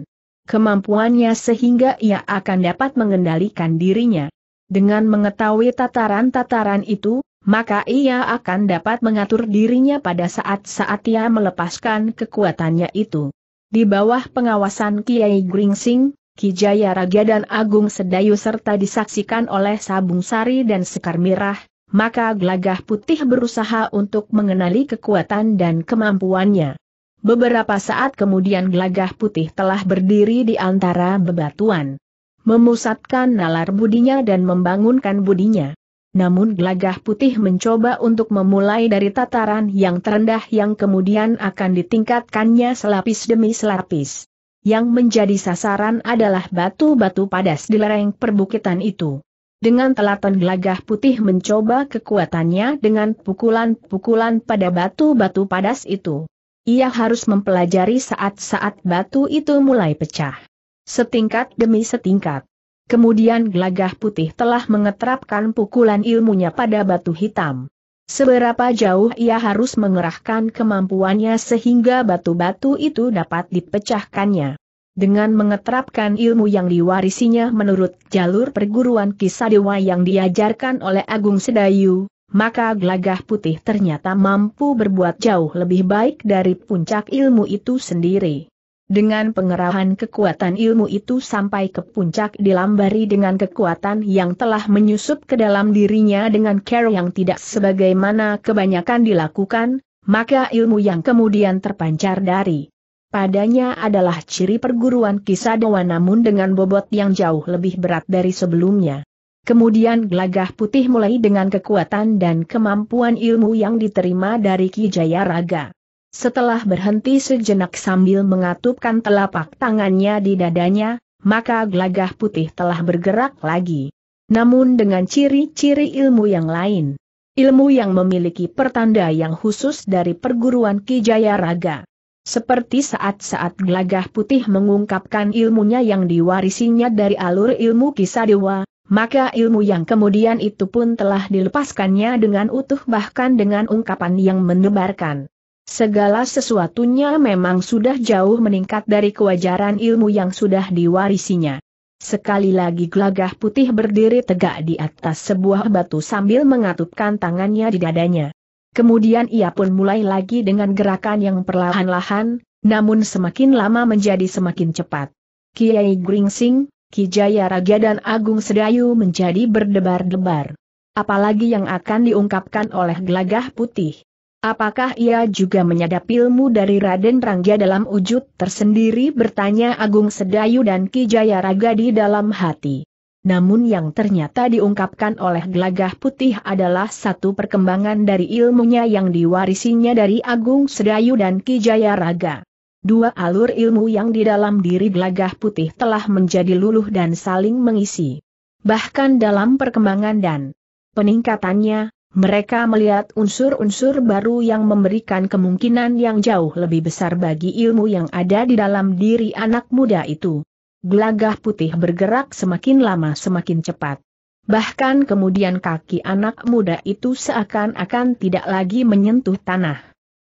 kemampuannya sehingga ia akan dapat mengendalikan dirinya. Dengan mengetahui tataran-tataran itu, maka ia akan dapat mengatur dirinya pada saat-saat ia melepaskan kekuatannya itu. Di bawah pengawasan Kiai Gringsing, Kijaya Raja dan Agung Sedayu serta disaksikan oleh Sabung Sari dan Sekar Mirah, maka Glagah putih berusaha untuk mengenali kekuatan dan kemampuannya. Beberapa saat kemudian Glagah putih telah berdiri di antara bebatuan. Memusatkan nalar budinya dan membangunkan budinya. Namun Glagah putih mencoba untuk memulai dari tataran yang terendah yang kemudian akan ditingkatkannya selapis demi selapis. Yang menjadi sasaran adalah batu-batu padas di lereng perbukitan itu dengan telaten gelagah putih mencoba kekuatannya dengan pukulan-pukulan pada batu-batu padas itu. Ia harus mempelajari saat-saat batu itu mulai pecah. Setingkat demi setingkat. Kemudian gelagah putih telah mengetrapkan pukulan ilmunya pada batu hitam. Seberapa jauh ia harus mengerahkan kemampuannya sehingga batu-batu itu dapat dipecahkannya. Dengan mengeterapkan ilmu yang diwarisinya menurut jalur perguruan kisah dewa yang diajarkan oleh Agung Sedayu, maka gelagah putih ternyata mampu berbuat jauh lebih baik dari puncak ilmu itu sendiri. Dengan pengerahan kekuatan ilmu itu sampai ke puncak dilambari dengan kekuatan yang telah menyusup ke dalam dirinya dengan care yang tidak sebagaimana kebanyakan dilakukan, maka ilmu yang kemudian terpancar dari Padanya adalah ciri perguruan Kisadewa namun dengan bobot yang jauh lebih berat dari sebelumnya. Kemudian gelagah putih mulai dengan kekuatan dan kemampuan ilmu yang diterima dari Kijaya Raga. Setelah berhenti sejenak sambil mengatupkan telapak tangannya di dadanya, maka gelagah putih telah bergerak lagi. Namun dengan ciri-ciri ilmu yang lain. Ilmu yang memiliki pertanda yang khusus dari perguruan Kijaya Raga. Seperti saat-saat gelagah putih mengungkapkan ilmunya yang diwarisinya dari alur ilmu kisah dewa, maka ilmu yang kemudian itu pun telah dilepaskannya dengan utuh bahkan dengan ungkapan yang mendebarkan. Segala sesuatunya memang sudah jauh meningkat dari kewajaran ilmu yang sudah diwarisinya. Sekali lagi gelagah putih berdiri tegak di atas sebuah batu sambil mengatupkan tangannya di dadanya. Kemudian ia pun mulai lagi dengan gerakan yang perlahan-lahan, namun semakin lama menjadi semakin cepat. Kiai Gringsing, Kijaya Raga dan Agung Sedayu menjadi berdebar-debar. Apalagi yang akan diungkapkan oleh gelagah putih. Apakah ia juga menyadap ilmu dari Raden Rangga dalam wujud tersendiri bertanya Agung Sedayu dan Kijaya Raga di dalam hati namun yang ternyata diungkapkan oleh Glagah putih adalah satu perkembangan dari ilmunya yang diwarisinya dari Agung Sedayu dan Kijaya Raga. Dua alur ilmu yang di dalam diri Glagah putih telah menjadi luluh dan saling mengisi. Bahkan dalam perkembangan dan peningkatannya, mereka melihat unsur-unsur baru yang memberikan kemungkinan yang jauh lebih besar bagi ilmu yang ada di dalam diri anak muda itu gelagah putih bergerak semakin lama semakin cepat. Bahkan kemudian kaki anak muda itu seakan-akan tidak lagi menyentuh tanah.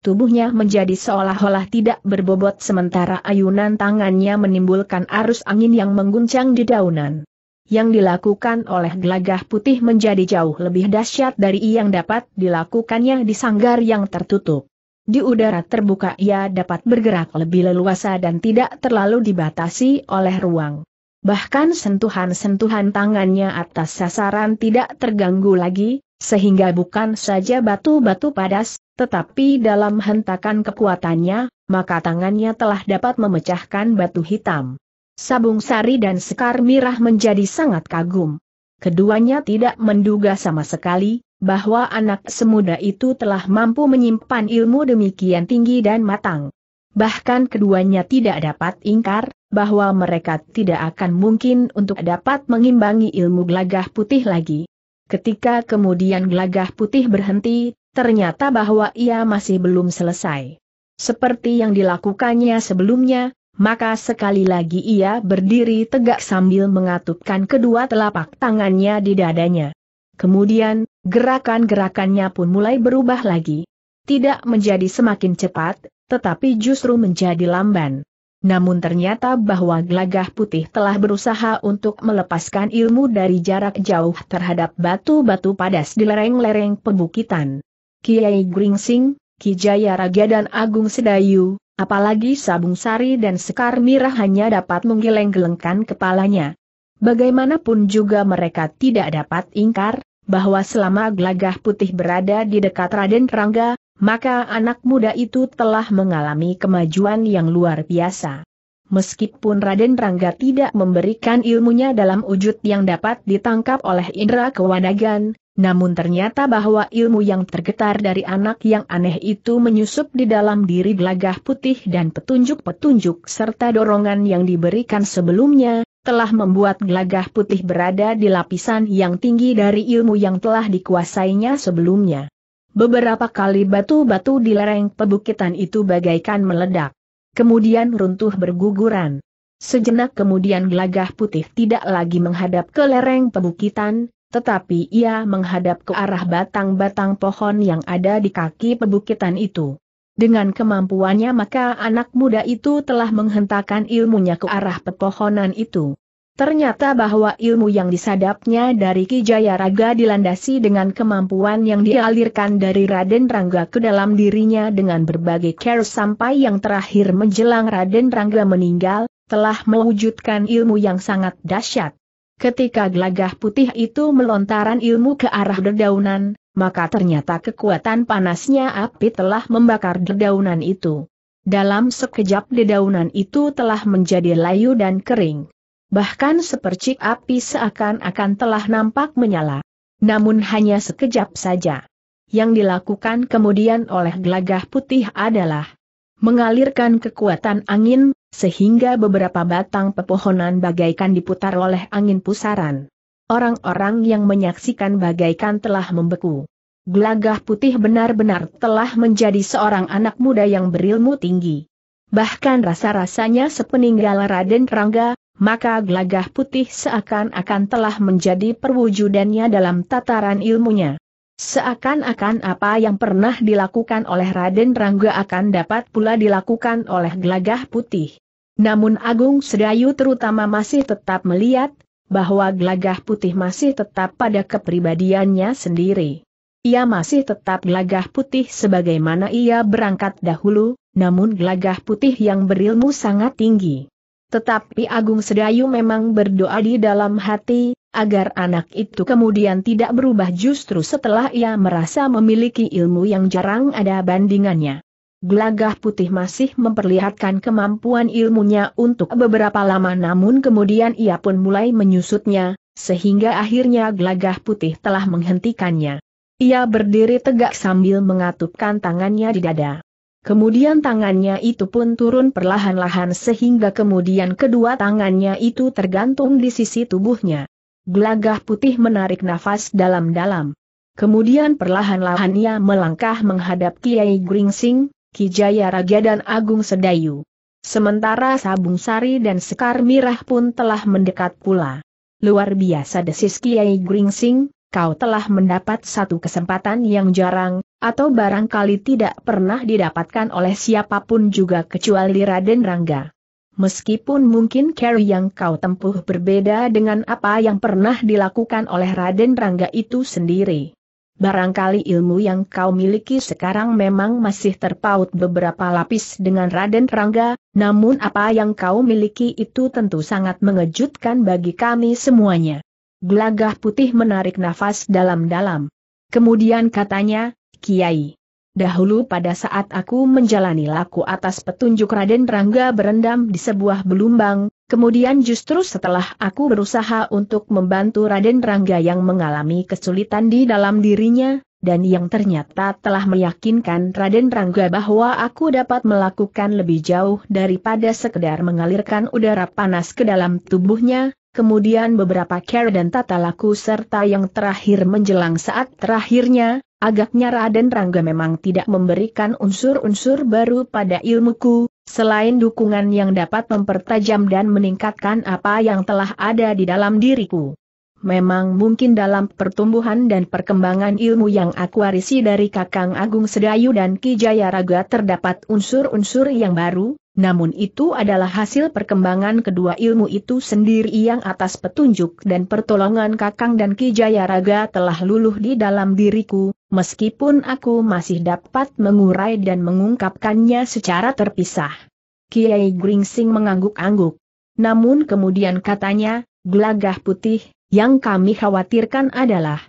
Tubuhnya menjadi seolah-olah tidak berbobot sementara ayunan tangannya menimbulkan arus angin yang mengguncang di daunan. Yang dilakukan oleh gelagah putih menjadi jauh lebih dahsyat dari yang dapat dilakukannya di sanggar yang tertutup. Di udara terbuka ia dapat bergerak lebih leluasa dan tidak terlalu dibatasi oleh ruang. Bahkan sentuhan-sentuhan tangannya atas sasaran tidak terganggu lagi, sehingga bukan saja batu-batu padas, tetapi dalam hentakan kekuatannya, maka tangannya telah dapat memecahkan batu hitam. Sabung Sari dan Sekar Mirah menjadi sangat kagum. Keduanya tidak menduga sama sekali, bahwa anak semuda itu telah mampu menyimpan ilmu demikian tinggi dan matang. Bahkan keduanya tidak dapat ingkar, bahwa mereka tidak akan mungkin untuk dapat mengimbangi ilmu gelagah putih lagi. Ketika kemudian gelagah putih berhenti, ternyata bahwa ia masih belum selesai. Seperti yang dilakukannya sebelumnya, maka sekali lagi ia berdiri tegak sambil mengatupkan kedua telapak tangannya di dadanya. Kemudian, gerakan-gerakannya pun mulai berubah lagi. Tidak menjadi semakin cepat, tetapi justru menjadi lamban. Namun ternyata bahwa gelagah putih telah berusaha untuk melepaskan ilmu dari jarak jauh terhadap batu-batu padas di lereng-lereng perbukitan. Kiai Gringsing, Kijaya Raga dan Agung Sedayu, apalagi Sabung Sari dan Sekar Mirah hanya dapat menggeleng-gelengkan kepalanya. Bagaimanapun juga mereka tidak dapat ingkar, bahwa selama gelagah putih berada di dekat Raden Rangga, maka anak muda itu telah mengalami kemajuan yang luar biasa. Meskipun Raden Rangga tidak memberikan ilmunya dalam wujud yang dapat ditangkap oleh Indra kewanagan, namun ternyata bahwa ilmu yang tergetar dari anak yang aneh itu menyusup di dalam diri gelagah putih dan petunjuk-petunjuk serta dorongan yang diberikan sebelumnya, telah membuat gelagah putih berada di lapisan yang tinggi dari ilmu yang telah dikuasainya sebelumnya. Beberapa kali batu-batu di lereng pebukitan itu bagaikan meledak. Kemudian runtuh berguguran. Sejenak kemudian gelagah putih tidak lagi menghadap ke lereng pebukitan, tetapi ia menghadap ke arah batang-batang pohon yang ada di kaki pebukitan itu. Dengan kemampuannya maka anak muda itu telah menghentakkan ilmunya ke arah pepohonan itu. Ternyata bahwa ilmu yang disadapnya dari Kijaya Raga dilandasi dengan kemampuan yang dialirkan dari Raden Rangga ke dalam dirinya dengan berbagai care sampai yang terakhir menjelang Raden Rangga meninggal, telah mewujudkan ilmu yang sangat dahsyat. Ketika gelagah putih itu melontaran ilmu ke arah dedaunan, maka ternyata kekuatan panasnya api telah membakar dedaunan itu. Dalam sekejap dedaunan itu telah menjadi layu dan kering. Bahkan sepercik api seakan-akan telah nampak menyala. Namun hanya sekejap saja. Yang dilakukan kemudian oleh gelagah putih adalah mengalirkan kekuatan angin, sehingga beberapa batang pepohonan bagaikan diputar oleh angin pusaran. Orang-orang yang menyaksikan bagaikan telah membeku. Gelagah putih benar-benar telah menjadi seorang anak muda yang berilmu tinggi. Bahkan rasa-rasanya sepeninggal Raden Rangga, maka gelagah putih seakan-akan telah menjadi perwujudannya dalam tataran ilmunya. Seakan-akan apa yang pernah dilakukan oleh Raden Rangga akan dapat pula dilakukan oleh gelagah putih. Namun Agung Sedayu terutama masih tetap melihat, bahwa gelagah putih masih tetap pada kepribadiannya sendiri. Ia masih tetap gelagah putih sebagaimana ia berangkat dahulu, namun gelagah putih yang berilmu sangat tinggi. Tetapi Agung Sedayu memang berdoa di dalam hati, agar anak itu kemudian tidak berubah justru setelah ia merasa memiliki ilmu yang jarang ada bandingannya. Gelagah putih masih memperlihatkan kemampuan ilmunya untuk beberapa lama namun kemudian ia pun mulai menyusutnya, sehingga akhirnya gelagah putih telah menghentikannya. Ia berdiri tegak sambil mengatupkan tangannya di dada. Kemudian tangannya itu pun turun perlahan-lahan sehingga kemudian kedua tangannya itu tergantung di sisi tubuhnya. Gelagah putih menarik nafas dalam-dalam. Kemudian perlahan-lahan ia melangkah menghadap Kiai Gringsing, Kijaya Raja dan Agung Sedayu. Sementara Sabung Sari dan Sekar Mirah pun telah mendekat pula. Luar biasa desis Kiai Gringsing, kau telah mendapat satu kesempatan yang jarang, atau barangkali tidak pernah didapatkan oleh siapapun juga kecuali Raden Rangga. Meskipun mungkin carry yang kau tempuh berbeda dengan apa yang pernah dilakukan oleh Raden Rangga itu sendiri. Barangkali ilmu yang kau miliki sekarang memang masih terpaut beberapa lapis dengan Raden Rangga, namun apa yang kau miliki itu tentu sangat mengejutkan bagi kami semuanya. Gelagah putih menarik nafas dalam-dalam. Kemudian katanya, Kiai. Dahulu pada saat aku menjalani laku atas petunjuk Raden Rangga berendam di sebuah belumbang, kemudian justru setelah aku berusaha untuk membantu Raden Rangga yang mengalami kesulitan di dalam dirinya, dan yang ternyata telah meyakinkan Raden Rangga bahwa aku dapat melakukan lebih jauh daripada sekedar mengalirkan udara panas ke dalam tubuhnya, kemudian beberapa care dan tata laku serta yang terakhir menjelang saat terakhirnya, Agaknya Raden Rangga memang tidak memberikan unsur-unsur baru pada ilmuku, selain dukungan yang dapat mempertajam dan meningkatkan apa yang telah ada di dalam diriku. Memang mungkin dalam pertumbuhan dan perkembangan ilmu yang aku warisi dari Kakang Agung Sedayu dan Ki Jaya Raga terdapat unsur-unsur yang baru, namun itu adalah hasil perkembangan kedua ilmu itu sendiri yang atas petunjuk dan pertolongan Kakang dan Ki Jayaraga telah luluh di dalam diriku, meskipun aku masih dapat mengurai dan mengungkapkannya secara terpisah. Kiai Gringsing mengangguk-angguk. Namun kemudian katanya, gelagah putih, yang kami khawatirkan adalah,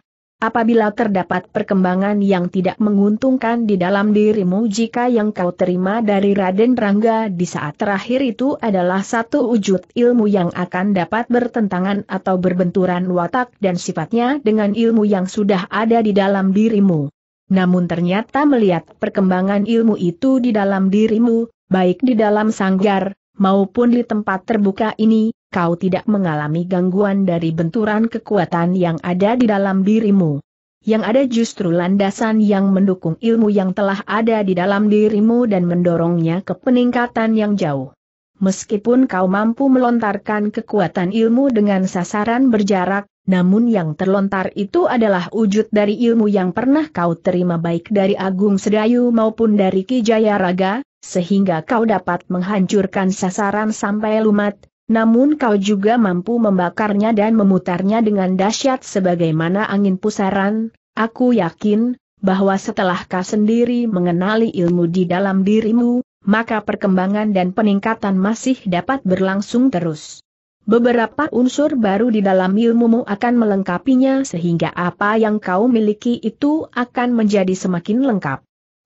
Apabila terdapat perkembangan yang tidak menguntungkan di dalam dirimu jika yang kau terima dari Raden Rangga di saat terakhir itu adalah satu wujud ilmu yang akan dapat bertentangan atau berbenturan watak dan sifatnya dengan ilmu yang sudah ada di dalam dirimu. Namun ternyata melihat perkembangan ilmu itu di dalam dirimu, baik di dalam sanggar, maupun di tempat terbuka ini, kau tidak mengalami gangguan dari benturan kekuatan yang ada di dalam dirimu. Yang ada justru landasan yang mendukung ilmu yang telah ada di dalam dirimu dan mendorongnya ke peningkatan yang jauh. Meskipun kau mampu melontarkan kekuatan ilmu dengan sasaran berjarak, namun yang terlontar itu adalah wujud dari ilmu yang pernah kau terima baik dari Agung Sedayu maupun dari Kijaya Raga, sehingga kau dapat menghancurkan sasaran sampai lumat, namun kau juga mampu membakarnya dan memutarnya dengan dahsyat sebagaimana angin pusaran, aku yakin, bahwa setelah kau sendiri mengenali ilmu di dalam dirimu, maka perkembangan dan peningkatan masih dapat berlangsung terus. Beberapa unsur baru di dalam ilmumu akan melengkapinya sehingga apa yang kau miliki itu akan menjadi semakin lengkap.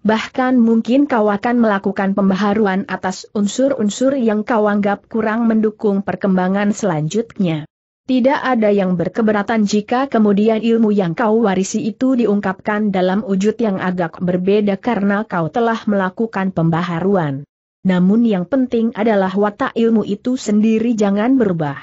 Bahkan mungkin kau akan melakukan pembaharuan atas unsur-unsur yang kau anggap kurang mendukung perkembangan selanjutnya. Tidak ada yang berkeberatan jika kemudian ilmu yang kau warisi itu diungkapkan dalam wujud yang agak berbeda karena kau telah melakukan pembaharuan. Namun yang penting adalah watak ilmu itu sendiri jangan berubah.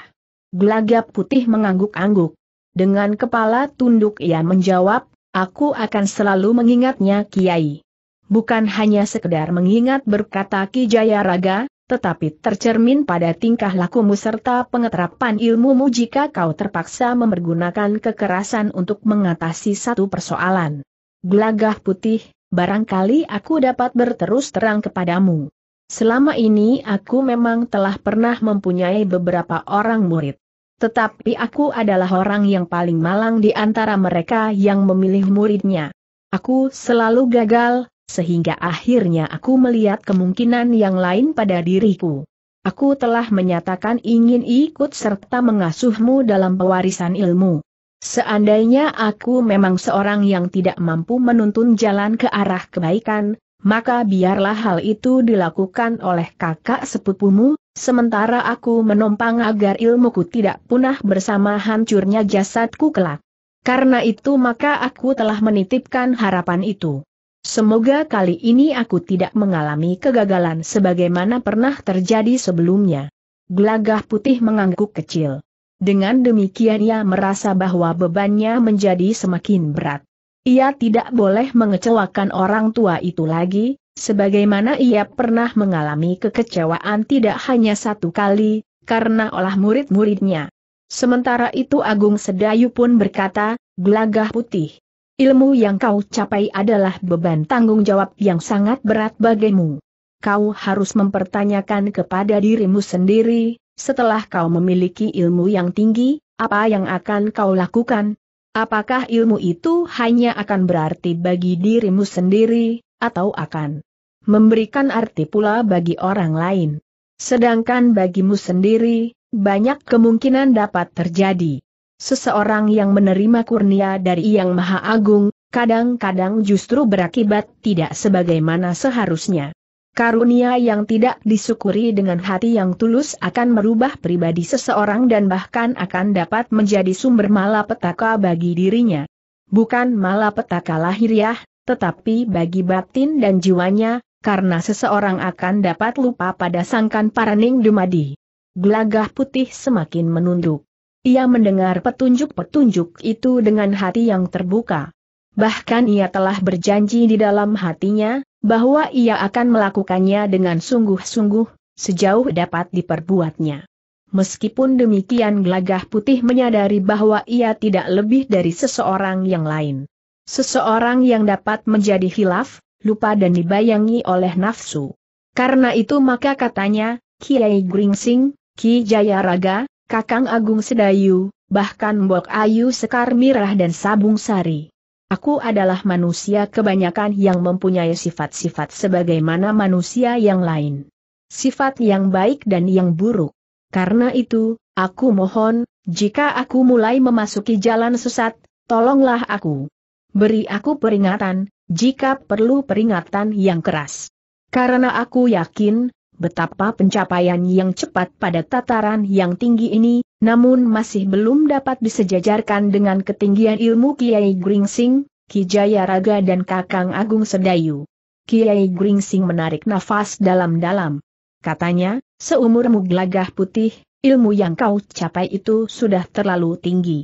Gelagap putih mengangguk-angguk. Dengan kepala tunduk ia menjawab, aku akan selalu mengingatnya Kiai bukan hanya sekedar mengingat berkata Ki Raga, tetapi tercermin pada tingkah lakumu serta pengeterapan ilmumu jika kau terpaksa mempergunakan kekerasan untuk mengatasi satu persoalan. Gelagah putih, barangkali aku dapat berterus terang kepadamu. Selama ini aku memang telah pernah mempunyai beberapa orang murid. Tetapi aku adalah orang yang paling malang di antara mereka yang memilih muridnya. Aku selalu gagal, sehingga akhirnya aku melihat kemungkinan yang lain pada diriku. Aku telah menyatakan ingin ikut serta mengasuhmu dalam pewarisan ilmu. Seandainya aku memang seorang yang tidak mampu menuntun jalan ke arah kebaikan, maka biarlah hal itu dilakukan oleh kakak sepupumu, sementara aku menompang agar ilmuku tidak punah bersama hancurnya jasadku kelak. Karena itu maka aku telah menitipkan harapan itu. Semoga kali ini aku tidak mengalami kegagalan sebagaimana pernah terjadi sebelumnya. Gelagah putih mengangguk kecil. Dengan demikian ia merasa bahwa bebannya menjadi semakin berat. Ia tidak boleh mengecewakan orang tua itu lagi, sebagaimana ia pernah mengalami kekecewaan tidak hanya satu kali, karena olah murid-muridnya. Sementara itu Agung Sedayu pun berkata, gelagah putih. Ilmu yang kau capai adalah beban tanggung jawab yang sangat berat bagimu. Kau harus mempertanyakan kepada dirimu sendiri, setelah kau memiliki ilmu yang tinggi, apa yang akan kau lakukan? Apakah ilmu itu hanya akan berarti bagi dirimu sendiri, atau akan memberikan arti pula bagi orang lain? Sedangkan bagimu sendiri, banyak kemungkinan dapat terjadi. Seseorang yang menerima kurnia dari Yang Maha Agung, kadang-kadang justru berakibat tidak sebagaimana seharusnya. Karunia yang tidak disyukuri dengan hati yang tulus akan merubah pribadi seseorang dan bahkan akan dapat menjadi sumber malapetaka bagi dirinya. Bukan malapetaka lahiriah, tetapi bagi batin dan jiwanya, karena seseorang akan dapat lupa pada sangkan paraning dumadi. Gelagah putih semakin menunduk. Ia mendengar petunjuk-petunjuk itu dengan hati yang terbuka. Bahkan ia telah berjanji di dalam hatinya, bahwa ia akan melakukannya dengan sungguh-sungguh, sejauh dapat diperbuatnya. Meskipun demikian gelagah putih menyadari bahwa ia tidak lebih dari seseorang yang lain. Seseorang yang dapat menjadi hilaf, lupa dan dibayangi oleh nafsu. Karena itu maka katanya, Kiai Gringsing, Ki Jayaraga, Kakang Agung Sedayu, bahkan Mbok Ayu Sekar Mirah dan Sabung Sari. Aku adalah manusia kebanyakan yang mempunyai sifat-sifat sebagaimana manusia yang lain. Sifat yang baik dan yang buruk. Karena itu, aku mohon, jika aku mulai memasuki jalan sesat, tolonglah aku. Beri aku peringatan, jika perlu peringatan yang keras. Karena aku yakin, Betapa pencapaian yang cepat pada tataran yang tinggi ini, namun masih belum dapat disejajarkan dengan ketinggian ilmu Kiai Gringsing, Kijaya Raga dan Kakang Agung Sedayu. Kiai Gringsing menarik nafas dalam-dalam. Katanya, seumurmu gelagah putih, ilmu yang kau capai itu sudah terlalu tinggi.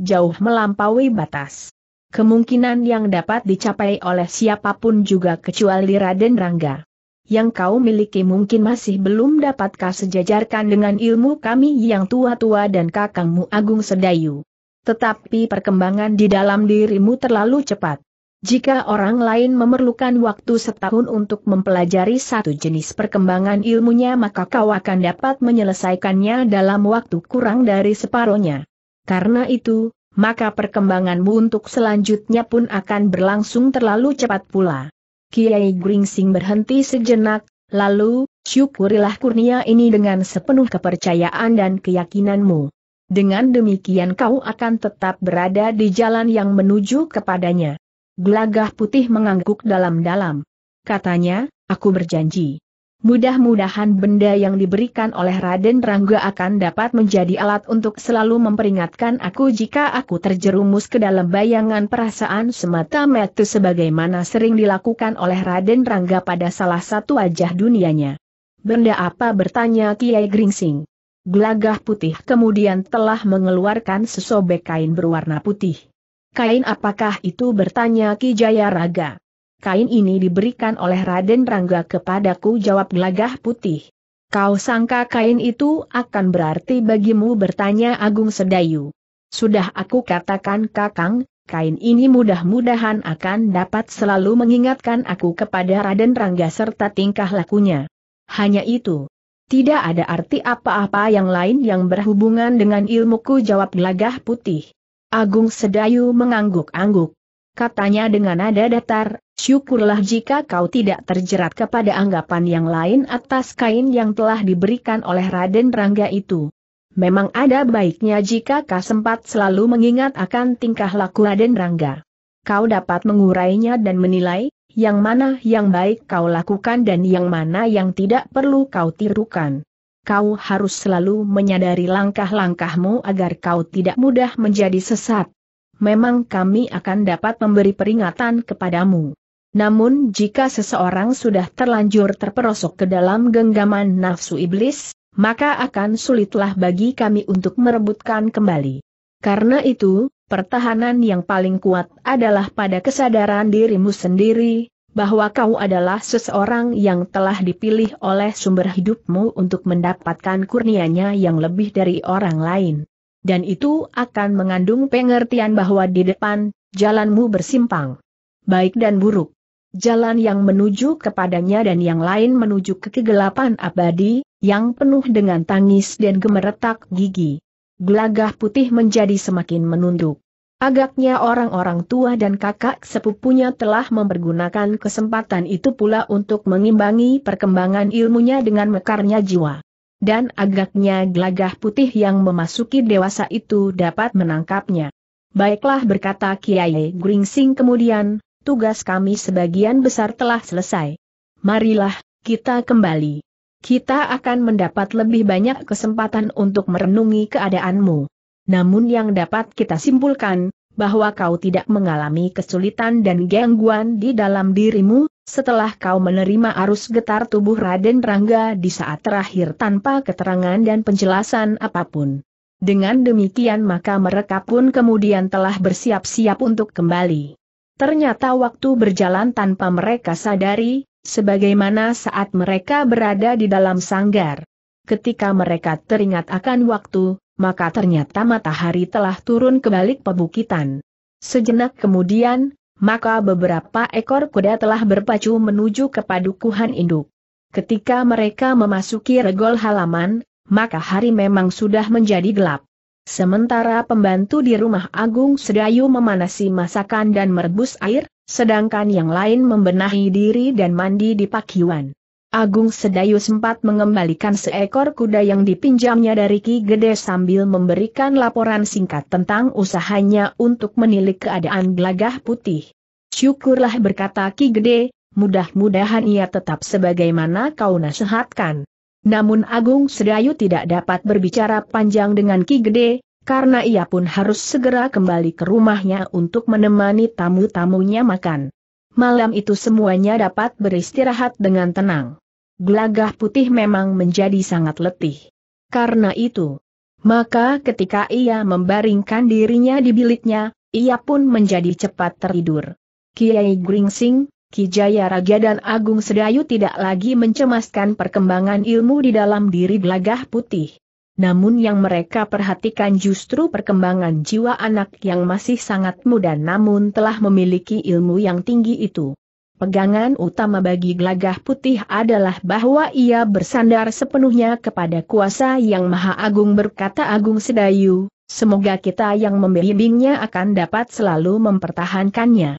Jauh melampaui batas. Kemungkinan yang dapat dicapai oleh siapapun juga kecuali Raden Rangga yang kau miliki mungkin masih belum dapatkah sejajarkan dengan ilmu kami yang tua-tua dan kakangmu Agung Sedayu. Tetapi perkembangan di dalam dirimu terlalu cepat. Jika orang lain memerlukan waktu setahun untuk mempelajari satu jenis perkembangan ilmunya maka kau akan dapat menyelesaikannya dalam waktu kurang dari separohnya. Karena itu, maka perkembanganmu untuk selanjutnya pun akan berlangsung terlalu cepat pula. Kiai Gringsing berhenti sejenak, lalu, syukurilah kurnia ini dengan sepenuh kepercayaan dan keyakinanmu. Dengan demikian kau akan tetap berada di jalan yang menuju kepadanya. Gelagah putih mengangguk dalam-dalam. Katanya, aku berjanji. Mudah-mudahan benda yang diberikan oleh Raden Rangga akan dapat menjadi alat untuk selalu memperingatkan aku jika aku terjerumus ke dalam bayangan perasaan semata metu sebagaimana sering dilakukan oleh Raden Rangga pada salah satu wajah dunianya. Benda apa bertanya Kiai Gringsing. Gelagah putih kemudian telah mengeluarkan sesobek kain berwarna putih. Kain apakah itu bertanya Ki Jaya Raga kain ini diberikan oleh Raden Rangga kepadaku jawab gelagah putih. Kau sangka kain itu akan berarti bagimu bertanya Agung Sedayu. Sudah aku katakan kakang, kain ini mudah-mudahan akan dapat selalu mengingatkan aku kepada Raden Rangga serta tingkah lakunya. Hanya itu. Tidak ada arti apa-apa yang lain yang berhubungan dengan ilmuku jawab gelagah putih. Agung Sedayu mengangguk-angguk. Katanya dengan nada datar, Syukurlah jika kau tidak terjerat kepada anggapan yang lain atas kain yang telah diberikan oleh Raden Rangga itu. Memang ada baiknya jika kau sempat selalu mengingat akan tingkah laku Raden Rangga. Kau dapat mengurainya dan menilai, yang mana yang baik kau lakukan dan yang mana yang tidak perlu kau tirukan. Kau harus selalu menyadari langkah-langkahmu agar kau tidak mudah menjadi sesat. Memang kami akan dapat memberi peringatan kepadamu. Namun jika seseorang sudah terlanjur terperosok ke dalam genggaman nafsu iblis, maka akan sulitlah bagi kami untuk merebutkan kembali. Karena itu, pertahanan yang paling kuat adalah pada kesadaran dirimu sendiri, bahwa kau adalah seseorang yang telah dipilih oleh sumber hidupmu untuk mendapatkan kurnianya yang lebih dari orang lain. Dan itu akan mengandung pengertian bahwa di depan, jalanmu bersimpang. Baik dan buruk jalan yang menuju kepadanya dan yang lain menuju ke kegelapan abadi, yang penuh dengan tangis dan gemeretak gigi. Gelagah putih menjadi semakin menunduk. Agaknya orang-orang tua dan kakak sepupunya telah mempergunakan kesempatan itu pula untuk mengimbangi perkembangan ilmunya dengan mekarnya jiwa. Dan agaknya gelagah putih yang memasuki dewasa itu dapat menangkapnya. Baiklah berkata Kiai Gringsing kemudian, tugas kami sebagian besar telah selesai. Marilah, kita kembali. Kita akan mendapat lebih banyak kesempatan untuk merenungi keadaanmu. Namun yang dapat kita simpulkan, bahwa kau tidak mengalami kesulitan dan gangguan di dalam dirimu, setelah kau menerima arus getar tubuh Raden Rangga di saat terakhir tanpa keterangan dan penjelasan apapun. Dengan demikian maka mereka pun kemudian telah bersiap-siap untuk kembali. Ternyata waktu berjalan tanpa mereka sadari, sebagaimana saat mereka berada di dalam sanggar. Ketika mereka teringat akan waktu, maka ternyata matahari telah turun ke balik pebukitan. Sejenak kemudian, maka beberapa ekor kuda telah berpacu menuju ke padukuhan induk. Ketika mereka memasuki regol halaman, maka hari memang sudah menjadi gelap. Sementara pembantu di rumah Agung Sedayu memanasi masakan dan merebus air, sedangkan yang lain membenahi diri dan mandi di pakiwan. Agung Sedayu sempat mengembalikan seekor kuda yang dipinjamnya dari Ki Gede sambil memberikan laporan singkat tentang usahanya untuk menilik keadaan gelagah putih. Syukurlah berkata Ki Gede, mudah-mudahan ia tetap sebagaimana kau nasihatkan. Namun Agung Sedayu tidak dapat berbicara panjang dengan Ki Gede, karena ia pun harus segera kembali ke rumahnya untuk menemani tamu-tamunya makan. Malam itu semuanya dapat beristirahat dengan tenang. Gelagah putih memang menjadi sangat letih. Karena itu, maka ketika ia membaringkan dirinya di biliknya, ia pun menjadi cepat tertidur. Kiai Gringsing, Kijaya Raja dan Agung Sedayu tidak lagi mencemaskan perkembangan ilmu di dalam diri belagah putih. Namun yang mereka perhatikan justru perkembangan jiwa anak yang masih sangat muda namun telah memiliki ilmu yang tinggi itu. Pegangan utama bagi gelagah putih adalah bahwa ia bersandar sepenuhnya kepada kuasa yang maha agung berkata Agung Sedayu, semoga kita yang membimbingnya akan dapat selalu mempertahankannya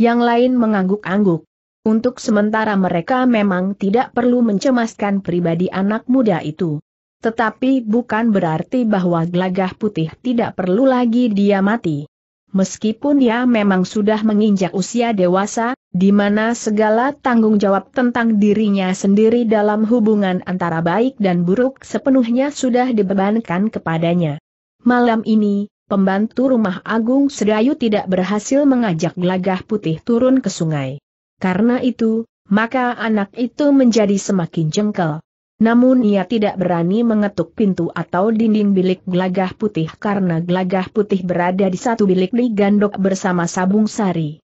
yang lain mengangguk-angguk. Untuk sementara mereka memang tidak perlu mencemaskan pribadi anak muda itu. Tetapi bukan berarti bahwa gelagah putih tidak perlu lagi dia mati. Meskipun dia memang sudah menginjak usia dewasa, di mana segala tanggung jawab tentang dirinya sendiri dalam hubungan antara baik dan buruk sepenuhnya sudah dibebankan kepadanya. Malam ini, pembantu rumah Agung Sedayu tidak berhasil mengajak gelagah putih turun ke sungai. Karena itu, maka anak itu menjadi semakin jengkel. Namun ia tidak berani mengetuk pintu atau dinding bilik gelagah putih karena gelagah putih berada di satu bilik di gandok bersama sabung sari.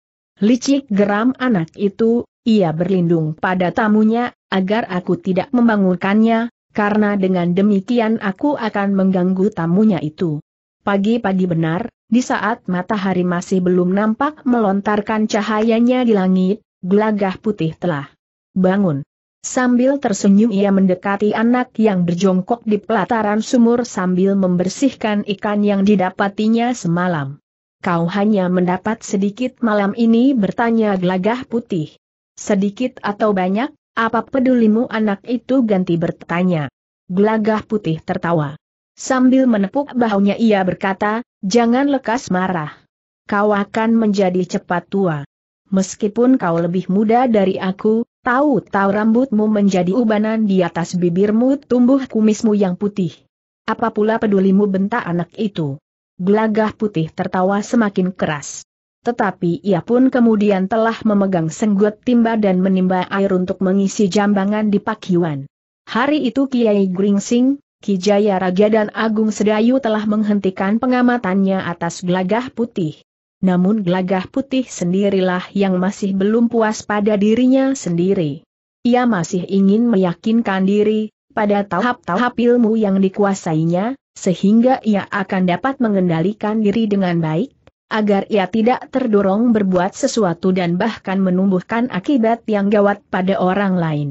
Licik geram anak itu, ia berlindung pada tamunya, agar aku tidak membangunkannya, karena dengan demikian aku akan mengganggu tamunya itu. Pagi-pagi benar, di saat matahari masih belum nampak melontarkan cahayanya di langit, gelagah putih telah bangun. Sambil tersenyum ia mendekati anak yang berjongkok di pelataran sumur sambil membersihkan ikan yang didapatinya semalam. Kau hanya mendapat sedikit malam ini bertanya gelagah putih. Sedikit atau banyak, apa pedulimu anak itu ganti bertanya. Gelagah putih tertawa. Sambil menepuk bahunya ia berkata, jangan lekas marah. Kau akan menjadi cepat tua. Meskipun kau lebih muda dari aku, tahu-tahu rambutmu menjadi ubanan di atas bibirmu tumbuh kumismu yang putih. Apa pula pedulimu bentak anak itu? Gelagah putih tertawa semakin keras. Tetapi ia pun kemudian telah memegang senggut timba dan menimba air untuk mengisi jambangan di pakiwan. Hari itu Kiai Gringsing, Kijaya Raja dan Agung Sedayu telah menghentikan pengamatannya atas gelagah putih. Namun gelagah putih sendirilah yang masih belum puas pada dirinya sendiri. Ia masih ingin meyakinkan diri, pada tahap-tahap ilmu yang dikuasainya, sehingga ia akan dapat mengendalikan diri dengan baik, agar ia tidak terdorong berbuat sesuatu dan bahkan menumbuhkan akibat yang gawat pada orang lain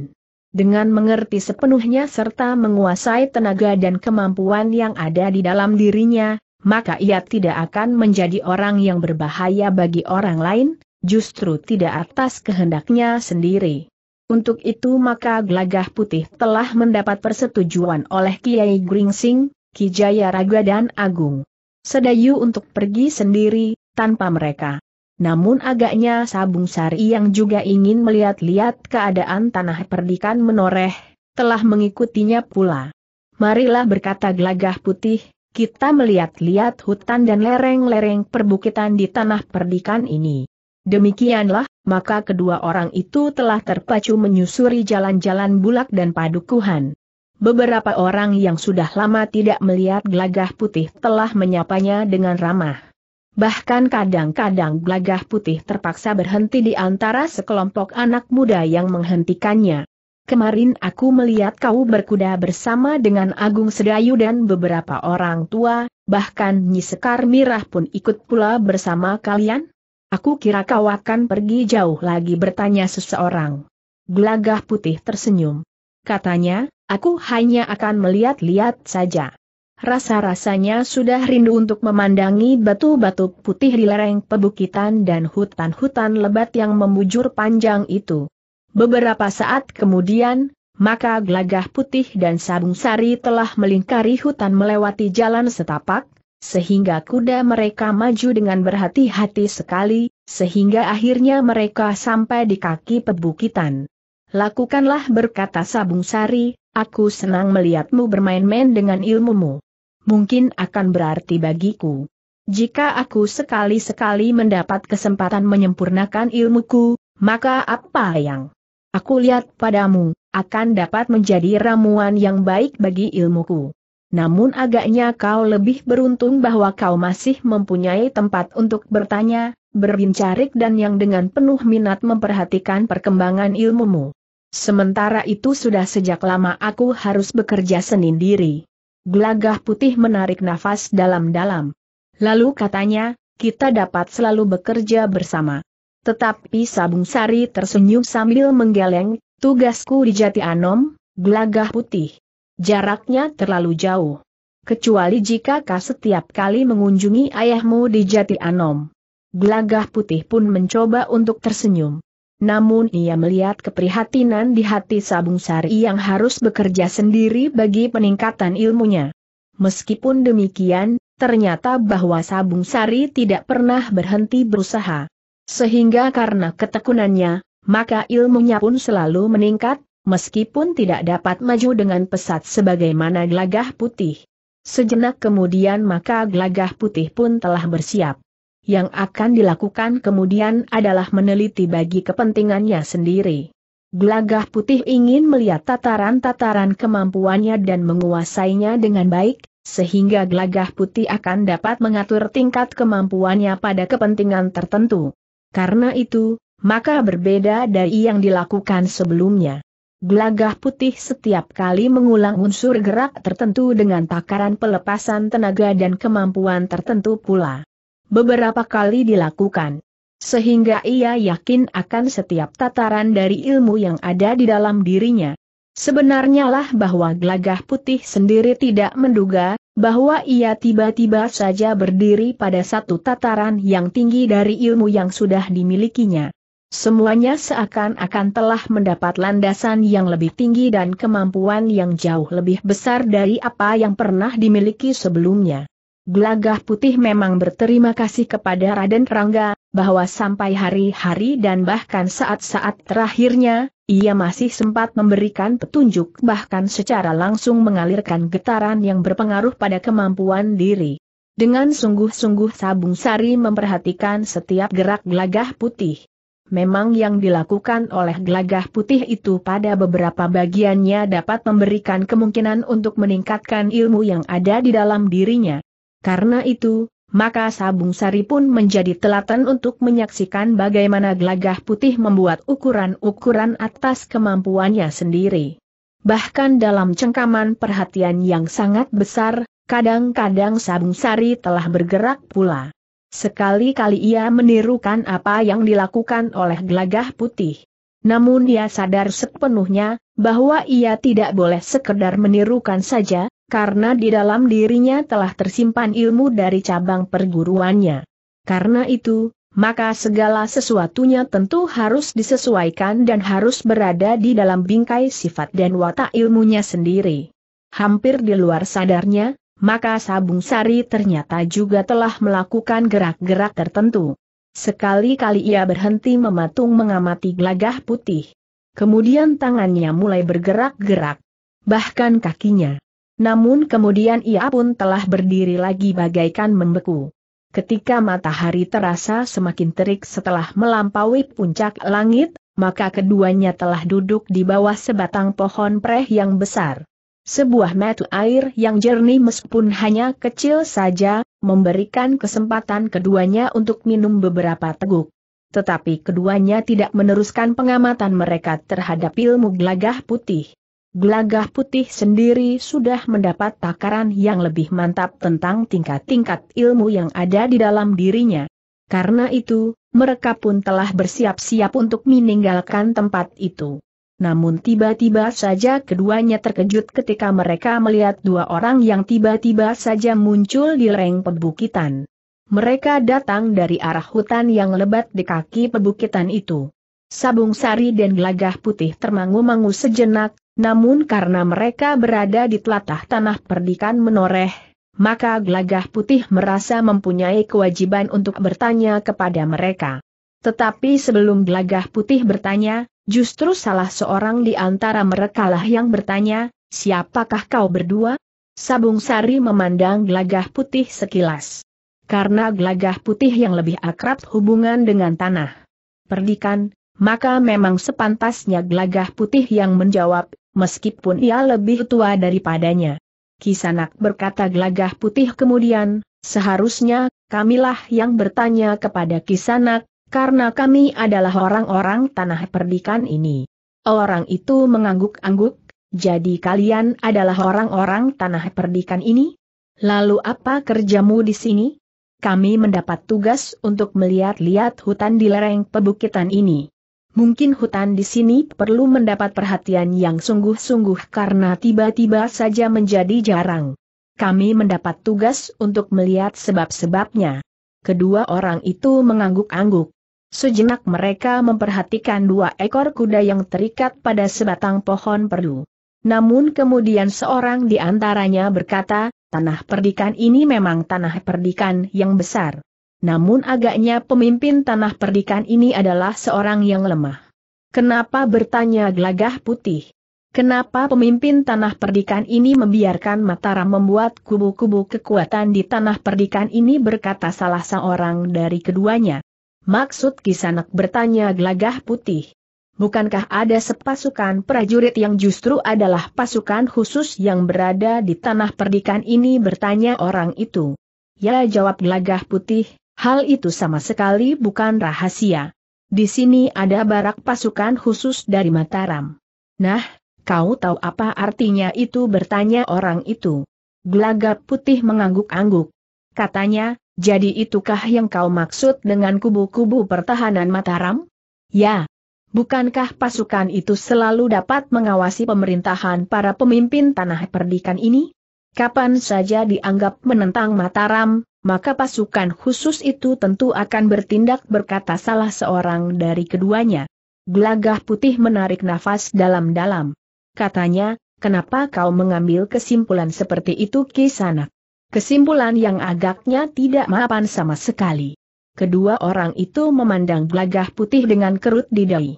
dengan mengerti sepenuhnya serta menguasai tenaga dan kemampuan yang ada di dalam dirinya, maka ia tidak akan menjadi orang yang berbahaya bagi orang lain, justru tidak atas kehendaknya sendiri. Untuk itu maka Gelagah Putih telah mendapat persetujuan oleh Kiai Gringsing, Kijaya Raga dan Agung Sedayu untuk pergi sendiri, tanpa mereka. Namun agaknya Sabung Sari yang juga ingin melihat-lihat keadaan tanah perdikan menoreh, telah mengikutinya pula. Marilah berkata gelagah putih, kita melihat-lihat hutan dan lereng-lereng perbukitan di tanah perdikan ini. Demikianlah, maka kedua orang itu telah terpacu menyusuri jalan-jalan bulak dan padukuhan. Beberapa orang yang sudah lama tidak melihat gelagah putih telah menyapanya dengan ramah. Bahkan kadang-kadang gelagah putih terpaksa berhenti di antara sekelompok anak muda yang menghentikannya. Kemarin aku melihat kau berkuda bersama dengan Agung Sedayu dan beberapa orang tua, bahkan Nyi Sekar Mirah pun ikut pula bersama kalian. Aku kira kau akan pergi jauh lagi bertanya seseorang. Gelagah putih tersenyum. Katanya, aku hanya akan melihat-lihat saja rasa-rasanya sudah rindu untuk memandangi batu-batu putih di lereng pebukitan dan hutan-hutan lebat yang membujur panjang itu. Beberapa saat kemudian, maka gelagah putih dan sabung sari telah melingkari hutan melewati jalan setapak, sehingga kuda mereka maju dengan berhati-hati sekali, sehingga akhirnya mereka sampai di kaki pebukitan. Lakukanlah berkata Sabung Sari, aku senang melihatmu bermain-main dengan ilmumu mungkin akan berarti bagiku. Jika aku sekali-sekali mendapat kesempatan menyempurnakan ilmuku, maka apa yang aku lihat padamu, akan dapat menjadi ramuan yang baik bagi ilmuku. Namun agaknya kau lebih beruntung bahwa kau masih mempunyai tempat untuk bertanya, berbincarik dan yang dengan penuh minat memperhatikan perkembangan ilmumu. Sementara itu sudah sejak lama aku harus bekerja sendiri. Gelagah putih menarik nafas dalam-dalam. Lalu katanya, kita dapat selalu bekerja bersama. Tetapi Sabung Sari tersenyum sambil menggeleng, tugasku di Jati Anom, gelagah putih. Jaraknya terlalu jauh. Kecuali jika kau setiap kali mengunjungi ayahmu di Jati Anom. Gelagah putih pun mencoba untuk tersenyum namun ia melihat keprihatinan di hati Sabung Sari yang harus bekerja sendiri bagi peningkatan ilmunya. Meskipun demikian, ternyata bahwa Sabung Sari tidak pernah berhenti berusaha. Sehingga karena ketekunannya, maka ilmunya pun selalu meningkat, meskipun tidak dapat maju dengan pesat sebagaimana gelagah putih. Sejenak kemudian maka gelagah putih pun telah bersiap yang akan dilakukan kemudian adalah meneliti bagi kepentingannya sendiri. Glagah putih ingin melihat tataran-tataran kemampuannya dan menguasainya dengan baik, sehingga gelagah putih akan dapat mengatur tingkat kemampuannya pada kepentingan tertentu. Karena itu, maka berbeda dari yang dilakukan sebelumnya. Gelagah putih setiap kali mengulang unsur gerak tertentu dengan takaran pelepasan tenaga dan kemampuan tertentu pula beberapa kali dilakukan. Sehingga ia yakin akan setiap tataran dari ilmu yang ada di dalam dirinya. Sebenarnya lah bahwa gelagah putih sendiri tidak menduga, bahwa ia tiba-tiba saja berdiri pada satu tataran yang tinggi dari ilmu yang sudah dimilikinya. Semuanya seakan-akan telah mendapat landasan yang lebih tinggi dan kemampuan yang jauh lebih besar dari apa yang pernah dimiliki sebelumnya. Gelagah putih memang berterima kasih kepada Raden Rangga, bahwa sampai hari-hari dan bahkan saat-saat terakhirnya, ia masih sempat memberikan petunjuk bahkan secara langsung mengalirkan getaran yang berpengaruh pada kemampuan diri. Dengan sungguh-sungguh Sabung Sari memperhatikan setiap gerak gelagah putih. Memang yang dilakukan oleh gelagah putih itu pada beberapa bagiannya dapat memberikan kemungkinan untuk meningkatkan ilmu yang ada di dalam dirinya. Karena itu, maka Sabung Sari pun menjadi telaten untuk menyaksikan bagaimana gelagah putih membuat ukuran-ukuran atas kemampuannya sendiri. Bahkan dalam cengkaman perhatian yang sangat besar, kadang-kadang Sabung Sari telah bergerak pula. Sekali-kali ia menirukan apa yang dilakukan oleh gelagah putih. Namun ia sadar sepenuhnya, bahwa ia tidak boleh sekedar menirukan saja, karena di dalam dirinya telah tersimpan ilmu dari cabang perguruannya. Karena itu, maka segala sesuatunya tentu harus disesuaikan dan harus berada di dalam bingkai sifat dan watak ilmunya sendiri. Hampir di luar sadarnya, maka Sabung Sari ternyata juga telah melakukan gerak-gerak tertentu. Sekali-kali ia berhenti mematung mengamati gelagah putih. Kemudian tangannya mulai bergerak-gerak. Bahkan kakinya. Namun kemudian ia pun telah berdiri lagi bagaikan membeku. Ketika matahari terasa semakin terik setelah melampaui puncak langit, maka keduanya telah duduk di bawah sebatang pohon preh yang besar. Sebuah metu air yang jernih meskipun hanya kecil saja, memberikan kesempatan keduanya untuk minum beberapa teguk. Tetapi keduanya tidak meneruskan pengamatan mereka terhadap ilmu gelagah putih. Gelagah putih sendiri sudah mendapat takaran yang lebih mantap tentang tingkat-tingkat ilmu yang ada di dalam dirinya. Karena itu, mereka pun telah bersiap-siap untuk meninggalkan tempat itu. Namun tiba-tiba saja keduanya terkejut ketika mereka melihat dua orang yang tiba-tiba saja muncul di lereng pebukitan. Mereka datang dari arah hutan yang lebat di kaki pebukitan itu. Sabung Sari dan Gelagah Putih termangu-mangu sejenak, namun karena mereka berada di telatah tanah perdikan menoreh, maka gelagah putih merasa mempunyai kewajiban untuk bertanya kepada mereka. Tetapi sebelum gelagah putih bertanya, justru salah seorang di antara mereka lah yang bertanya, siapakah kau berdua? Sabung Sari memandang gelagah putih sekilas. Karena gelagah putih yang lebih akrab hubungan dengan tanah. Perdikan, maka memang sepantasnya gelagah putih yang menjawab, meskipun ia lebih tua daripadanya. Kisanak berkata gelagah putih kemudian, seharusnya, kamilah yang bertanya kepada Kisanak, karena kami adalah orang-orang tanah perdikan ini. Orang itu mengangguk-angguk, jadi kalian adalah orang-orang tanah perdikan ini? Lalu apa kerjamu di sini? Kami mendapat tugas untuk melihat-lihat hutan di lereng pebukitan ini. Mungkin hutan di sini perlu mendapat perhatian yang sungguh-sungguh karena tiba-tiba saja menjadi jarang. Kami mendapat tugas untuk melihat sebab-sebabnya. Kedua orang itu mengangguk-angguk. Sejenak mereka memperhatikan dua ekor kuda yang terikat pada sebatang pohon perdu. Namun kemudian seorang di antaranya berkata, tanah perdikan ini memang tanah perdikan yang besar namun agaknya pemimpin tanah perdikan ini adalah seorang yang lemah. Kenapa bertanya gelagah putih? Kenapa pemimpin tanah perdikan ini membiarkan Mataram membuat kubu-kubu kekuatan di tanah perdikan ini berkata salah seorang dari keduanya? Maksud Kisanak bertanya gelagah putih. Bukankah ada sepasukan prajurit yang justru adalah pasukan khusus yang berada di tanah perdikan ini bertanya orang itu. Ya jawab gelagah putih, Hal itu sama sekali bukan rahasia. Di sini ada barak pasukan khusus dari Mataram. Nah, kau tahu apa artinya itu bertanya orang itu. Gelagap putih mengangguk-angguk. Katanya, jadi itukah yang kau maksud dengan kubu-kubu pertahanan Mataram? Ya. Bukankah pasukan itu selalu dapat mengawasi pemerintahan para pemimpin tanah perdikan ini? Kapan saja dianggap menentang Mataram, maka pasukan khusus itu tentu akan bertindak berkata salah seorang dari keduanya. Gelagah putih menarik nafas dalam-dalam. Katanya, kenapa kau mengambil kesimpulan seperti itu kisana? Kesimpulan yang agaknya tidak mapan sama sekali. Kedua orang itu memandang gelagah putih dengan kerut di dahi.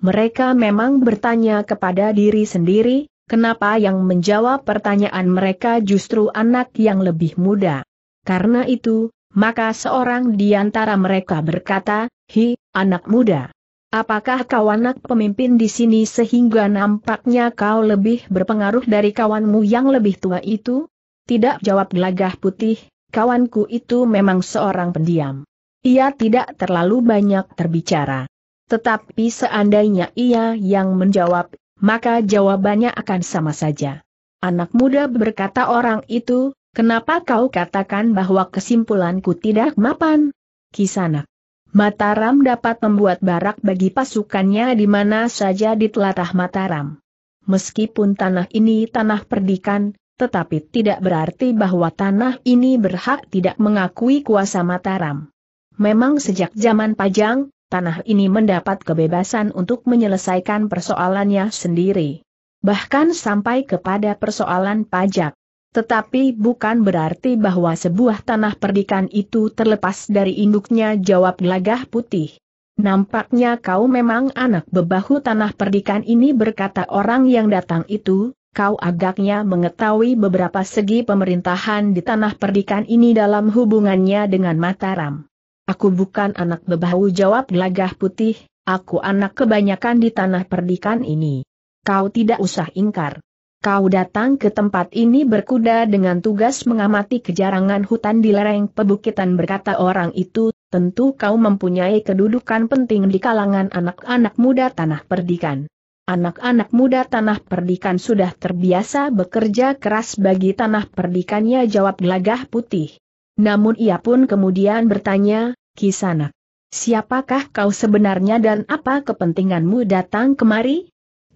Mereka memang bertanya kepada diri sendiri, kenapa yang menjawab pertanyaan mereka justru anak yang lebih muda. Karena itu, maka seorang di antara mereka berkata, Hi, anak muda. Apakah kau anak pemimpin di sini sehingga nampaknya kau lebih berpengaruh dari kawanmu yang lebih tua itu? Tidak jawab gelagah putih, kawanku itu memang seorang pendiam. Ia tidak terlalu banyak terbicara. Tetapi seandainya ia yang menjawab, maka jawabannya akan sama saja. Anak muda berkata orang itu, Kenapa kau katakan bahwa kesimpulanku tidak mapan? Kisanak. Mataram dapat membuat barak bagi pasukannya di mana saja di telatah Mataram. Meskipun tanah ini tanah perdikan, tetapi tidak berarti bahwa tanah ini berhak tidak mengakui kuasa Mataram. Memang sejak zaman Pajang, tanah ini mendapat kebebasan untuk menyelesaikan persoalannya sendiri. Bahkan sampai kepada persoalan pajak. Tetapi bukan berarti bahwa sebuah tanah perdikan itu terlepas dari induknya jawab gelagah putih. Nampaknya kau memang anak bebahu tanah perdikan ini berkata orang yang datang itu, kau agaknya mengetahui beberapa segi pemerintahan di tanah perdikan ini dalam hubungannya dengan Mataram. Aku bukan anak bebahu jawab gelagah putih, aku anak kebanyakan di tanah perdikan ini. Kau tidak usah ingkar. Kau datang ke tempat ini berkuda dengan tugas mengamati kejarangan hutan di lereng pebukitan berkata orang itu, tentu kau mempunyai kedudukan penting di kalangan anak-anak muda tanah perdikan. Anak-anak muda tanah perdikan sudah terbiasa bekerja keras bagi tanah perdikannya jawab gelagah putih. Namun ia pun kemudian bertanya, Kisanak, siapakah kau sebenarnya dan apa kepentinganmu datang kemari?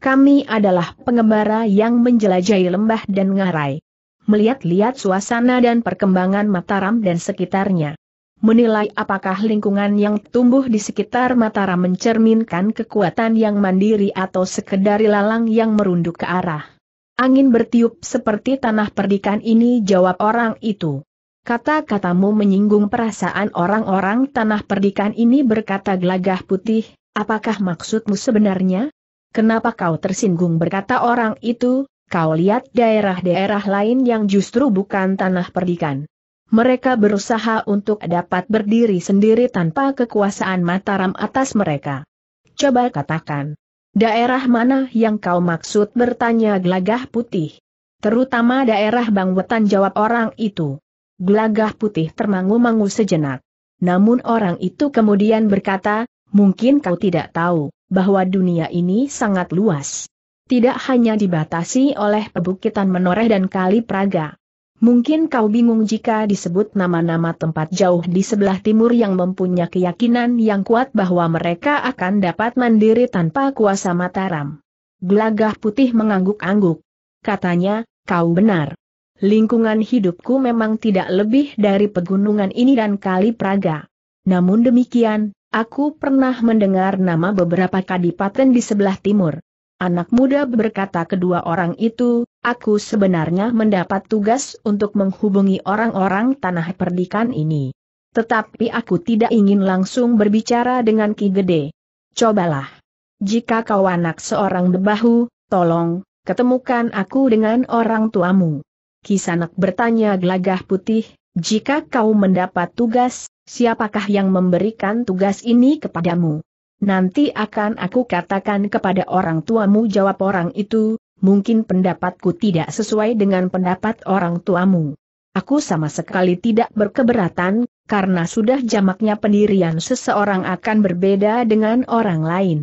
Kami adalah pengembara yang menjelajahi lembah dan ngarai. Melihat-lihat suasana dan perkembangan Mataram dan sekitarnya. Menilai apakah lingkungan yang tumbuh di sekitar Mataram mencerminkan kekuatan yang mandiri atau sekedar lalang yang merunduk ke arah. Angin bertiup seperti tanah perdikan ini jawab orang itu. Kata-katamu menyinggung perasaan orang-orang tanah perdikan ini berkata gelagah putih, apakah maksudmu sebenarnya? Kenapa kau tersinggung berkata orang itu, kau lihat daerah-daerah lain yang justru bukan tanah perdikan. Mereka berusaha untuk dapat berdiri sendiri tanpa kekuasaan Mataram atas mereka. Coba katakan. Daerah mana yang kau maksud bertanya Glagah putih? Terutama daerah Bangwetan jawab orang itu. Glagah putih termangu-mangu sejenak. Namun orang itu kemudian berkata, mungkin kau tidak tahu bahwa dunia ini sangat luas. Tidak hanya dibatasi oleh pebukitan menoreh dan kali Praga. Mungkin kau bingung jika disebut nama-nama tempat jauh di sebelah timur yang mempunyai keyakinan yang kuat bahwa mereka akan dapat mandiri tanpa kuasa Mataram. Gelagah putih mengangguk-angguk. Katanya, kau benar. Lingkungan hidupku memang tidak lebih dari pegunungan ini dan kali Praga. Namun demikian, Aku pernah mendengar nama beberapa kadipaten di sebelah timur. Anak muda berkata kedua orang itu, aku sebenarnya mendapat tugas untuk menghubungi orang-orang tanah perdikan ini. Tetapi aku tidak ingin langsung berbicara dengan Ki Gede. Cobalah. Jika kau anak seorang bebahu, tolong, ketemukan aku dengan orang tuamu. Kisanak bertanya gelagah putih, jika kau mendapat tugas, siapakah yang memberikan tugas ini kepadamu? Nanti akan aku katakan kepada orang tuamu jawab orang itu, mungkin pendapatku tidak sesuai dengan pendapat orang tuamu. Aku sama sekali tidak berkeberatan, karena sudah jamaknya pendirian seseorang akan berbeda dengan orang lain.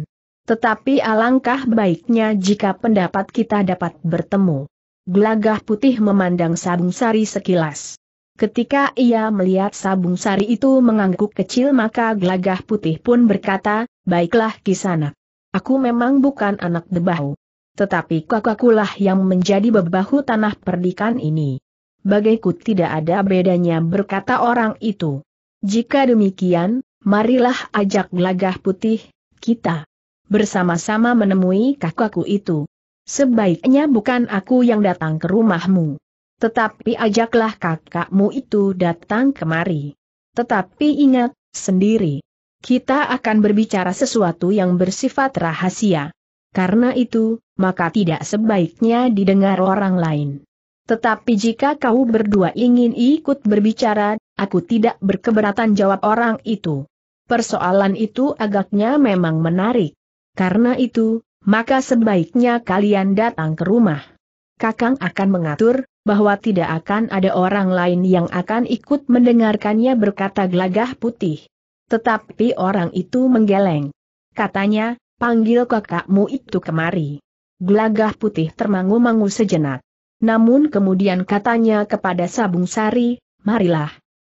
Tetapi alangkah baiknya jika pendapat kita dapat bertemu. Gelagah putih memandang Sabung Sari sekilas. Ketika ia melihat sabung sari itu mengangguk kecil maka gelagah putih pun berkata, Baiklah kisana Aku memang bukan anak debahu. Tetapi lah yang menjadi bebahu tanah perdikan ini. Bagaiku tidak ada bedanya berkata orang itu. Jika demikian, marilah ajak gelagah putih, kita bersama-sama menemui kakakku itu. Sebaiknya bukan aku yang datang ke rumahmu. Tetapi ajaklah kakakmu itu datang kemari. Tetapi ingat, sendiri. Kita akan berbicara sesuatu yang bersifat rahasia. Karena itu, maka tidak sebaiknya didengar orang lain. Tetapi jika kau berdua ingin ikut berbicara, aku tidak berkeberatan jawab orang itu. Persoalan itu agaknya memang menarik. Karena itu, maka sebaiknya kalian datang ke rumah. Kakang akan mengatur, bahwa tidak akan ada orang lain yang akan ikut mendengarkannya berkata gelagah putih. Tetapi orang itu menggeleng. Katanya, panggil kakakmu itu kemari. Gelagah putih termangu-mangu sejenak. Namun kemudian katanya kepada Sabung Sari, marilah.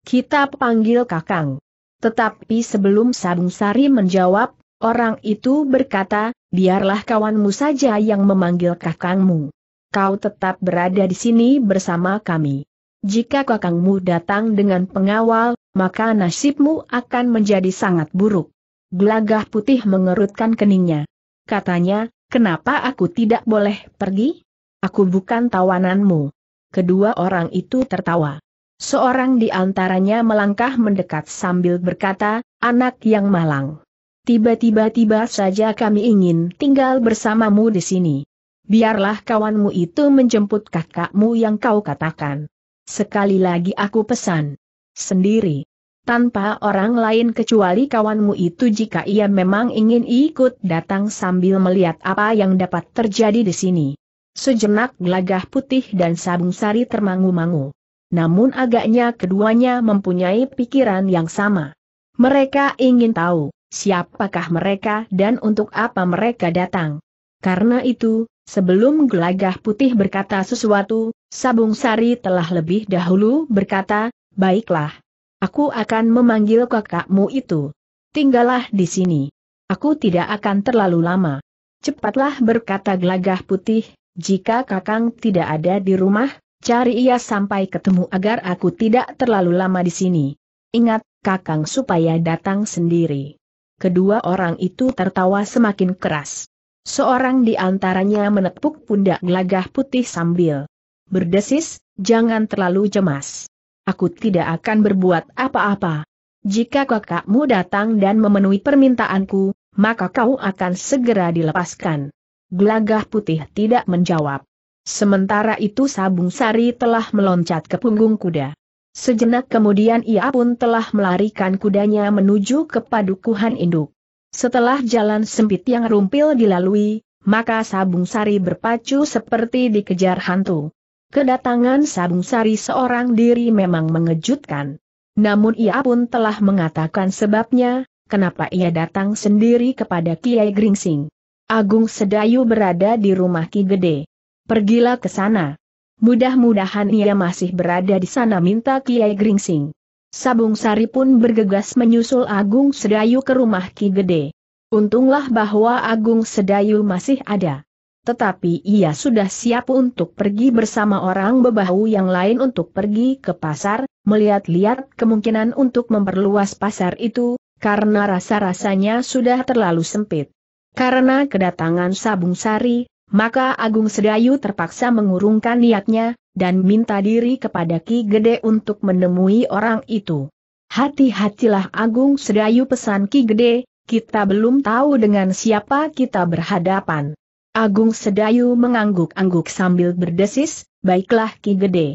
Kita panggil kakang. Tetapi sebelum Sabung Sari menjawab, orang itu berkata, biarlah kawanmu saja yang memanggil kakangmu kau tetap berada di sini bersama kami. Jika kakangmu datang dengan pengawal, maka nasibmu akan menjadi sangat buruk. Gelagah putih mengerutkan keningnya. Katanya, kenapa aku tidak boleh pergi? Aku bukan tawananmu. Kedua orang itu tertawa. Seorang di antaranya melangkah mendekat sambil berkata, anak yang malang. Tiba-tiba tiba saja kami ingin tinggal bersamamu di sini biarlah kawanmu itu menjemput kakakmu yang kau katakan. Sekali lagi aku pesan. Sendiri. Tanpa orang lain kecuali kawanmu itu jika ia memang ingin ikut datang sambil melihat apa yang dapat terjadi di sini. Sejenak gelagah putih dan sabung sari termangu-mangu. Namun agaknya keduanya mempunyai pikiran yang sama. Mereka ingin tahu, siapakah mereka dan untuk apa mereka datang. Karena itu, sebelum gelagah putih berkata sesuatu, Sabung Sari telah lebih dahulu berkata, Baiklah. Aku akan memanggil kakakmu itu. Tinggallah di sini. Aku tidak akan terlalu lama. Cepatlah berkata gelagah putih, jika kakang tidak ada di rumah, cari ia sampai ketemu agar aku tidak terlalu lama di sini. Ingat, kakang supaya datang sendiri. Kedua orang itu tertawa semakin keras. Seorang di antaranya menepuk pundak gelagah putih sambil berdesis, jangan terlalu cemas. Aku tidak akan berbuat apa-apa. Jika kakakmu datang dan memenuhi permintaanku, maka kau akan segera dilepaskan. Gelagah putih tidak menjawab. Sementara itu Sabung Sari telah meloncat ke punggung kuda. Sejenak kemudian ia pun telah melarikan kudanya menuju ke padukuhan induk. Setelah jalan sempit yang rumpil dilalui, maka Sabung Sari berpacu seperti dikejar hantu. Kedatangan Sabung Sari seorang diri memang mengejutkan. Namun ia pun telah mengatakan sebabnya, kenapa ia datang sendiri kepada Kiai Gringsing. Agung Sedayu berada di rumah Ki Gede. Pergilah ke sana. Mudah-mudahan ia masih berada di sana minta Kiai Gringsing. Sabung Sari pun bergegas menyusul Agung Sedayu ke rumah Ki Gede. Untunglah bahwa Agung Sedayu masih ada. Tetapi ia sudah siap untuk pergi bersama orang bebahu yang lain untuk pergi ke pasar, melihat-lihat kemungkinan untuk memperluas pasar itu, karena rasa-rasanya sudah terlalu sempit. Karena kedatangan Sabung Sari, maka Agung Sedayu terpaksa mengurungkan niatnya, dan minta diri kepada Ki Gede untuk menemui orang itu. Hati-hatilah Agung Sedayu pesan Ki Gede, kita belum tahu dengan siapa kita berhadapan. Agung Sedayu mengangguk-angguk sambil berdesis, baiklah Ki Gede.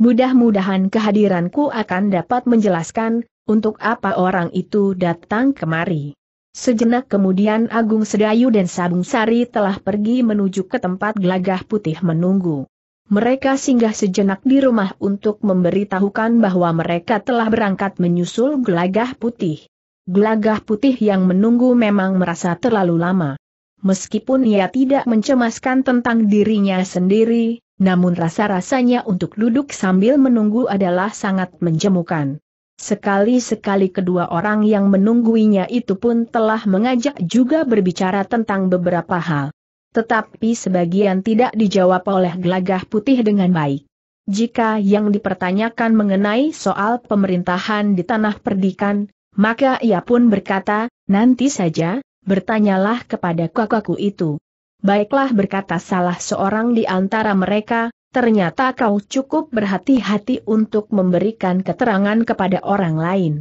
Mudah-mudahan kehadiranku akan dapat menjelaskan, untuk apa orang itu datang kemari. Sejenak kemudian Agung Sedayu dan Sabung Sari telah pergi menuju ke tempat gelagah putih menunggu. Mereka singgah sejenak di rumah untuk memberitahukan bahwa mereka telah berangkat menyusul gelagah putih. Gelagah putih yang menunggu memang merasa terlalu lama. Meskipun ia tidak mencemaskan tentang dirinya sendiri, namun rasa-rasanya untuk duduk sambil menunggu adalah sangat menjemukan. Sekali-sekali kedua orang yang menungguinya itu pun telah mengajak juga berbicara tentang beberapa hal. Tetapi sebagian tidak dijawab oleh gelagah putih dengan baik. Jika yang dipertanyakan mengenai soal pemerintahan di tanah perdikan, maka ia pun berkata, nanti saja, bertanyalah kepada kakakku itu. Baiklah berkata salah seorang di antara mereka, ternyata kau cukup berhati-hati untuk memberikan keterangan kepada orang lain.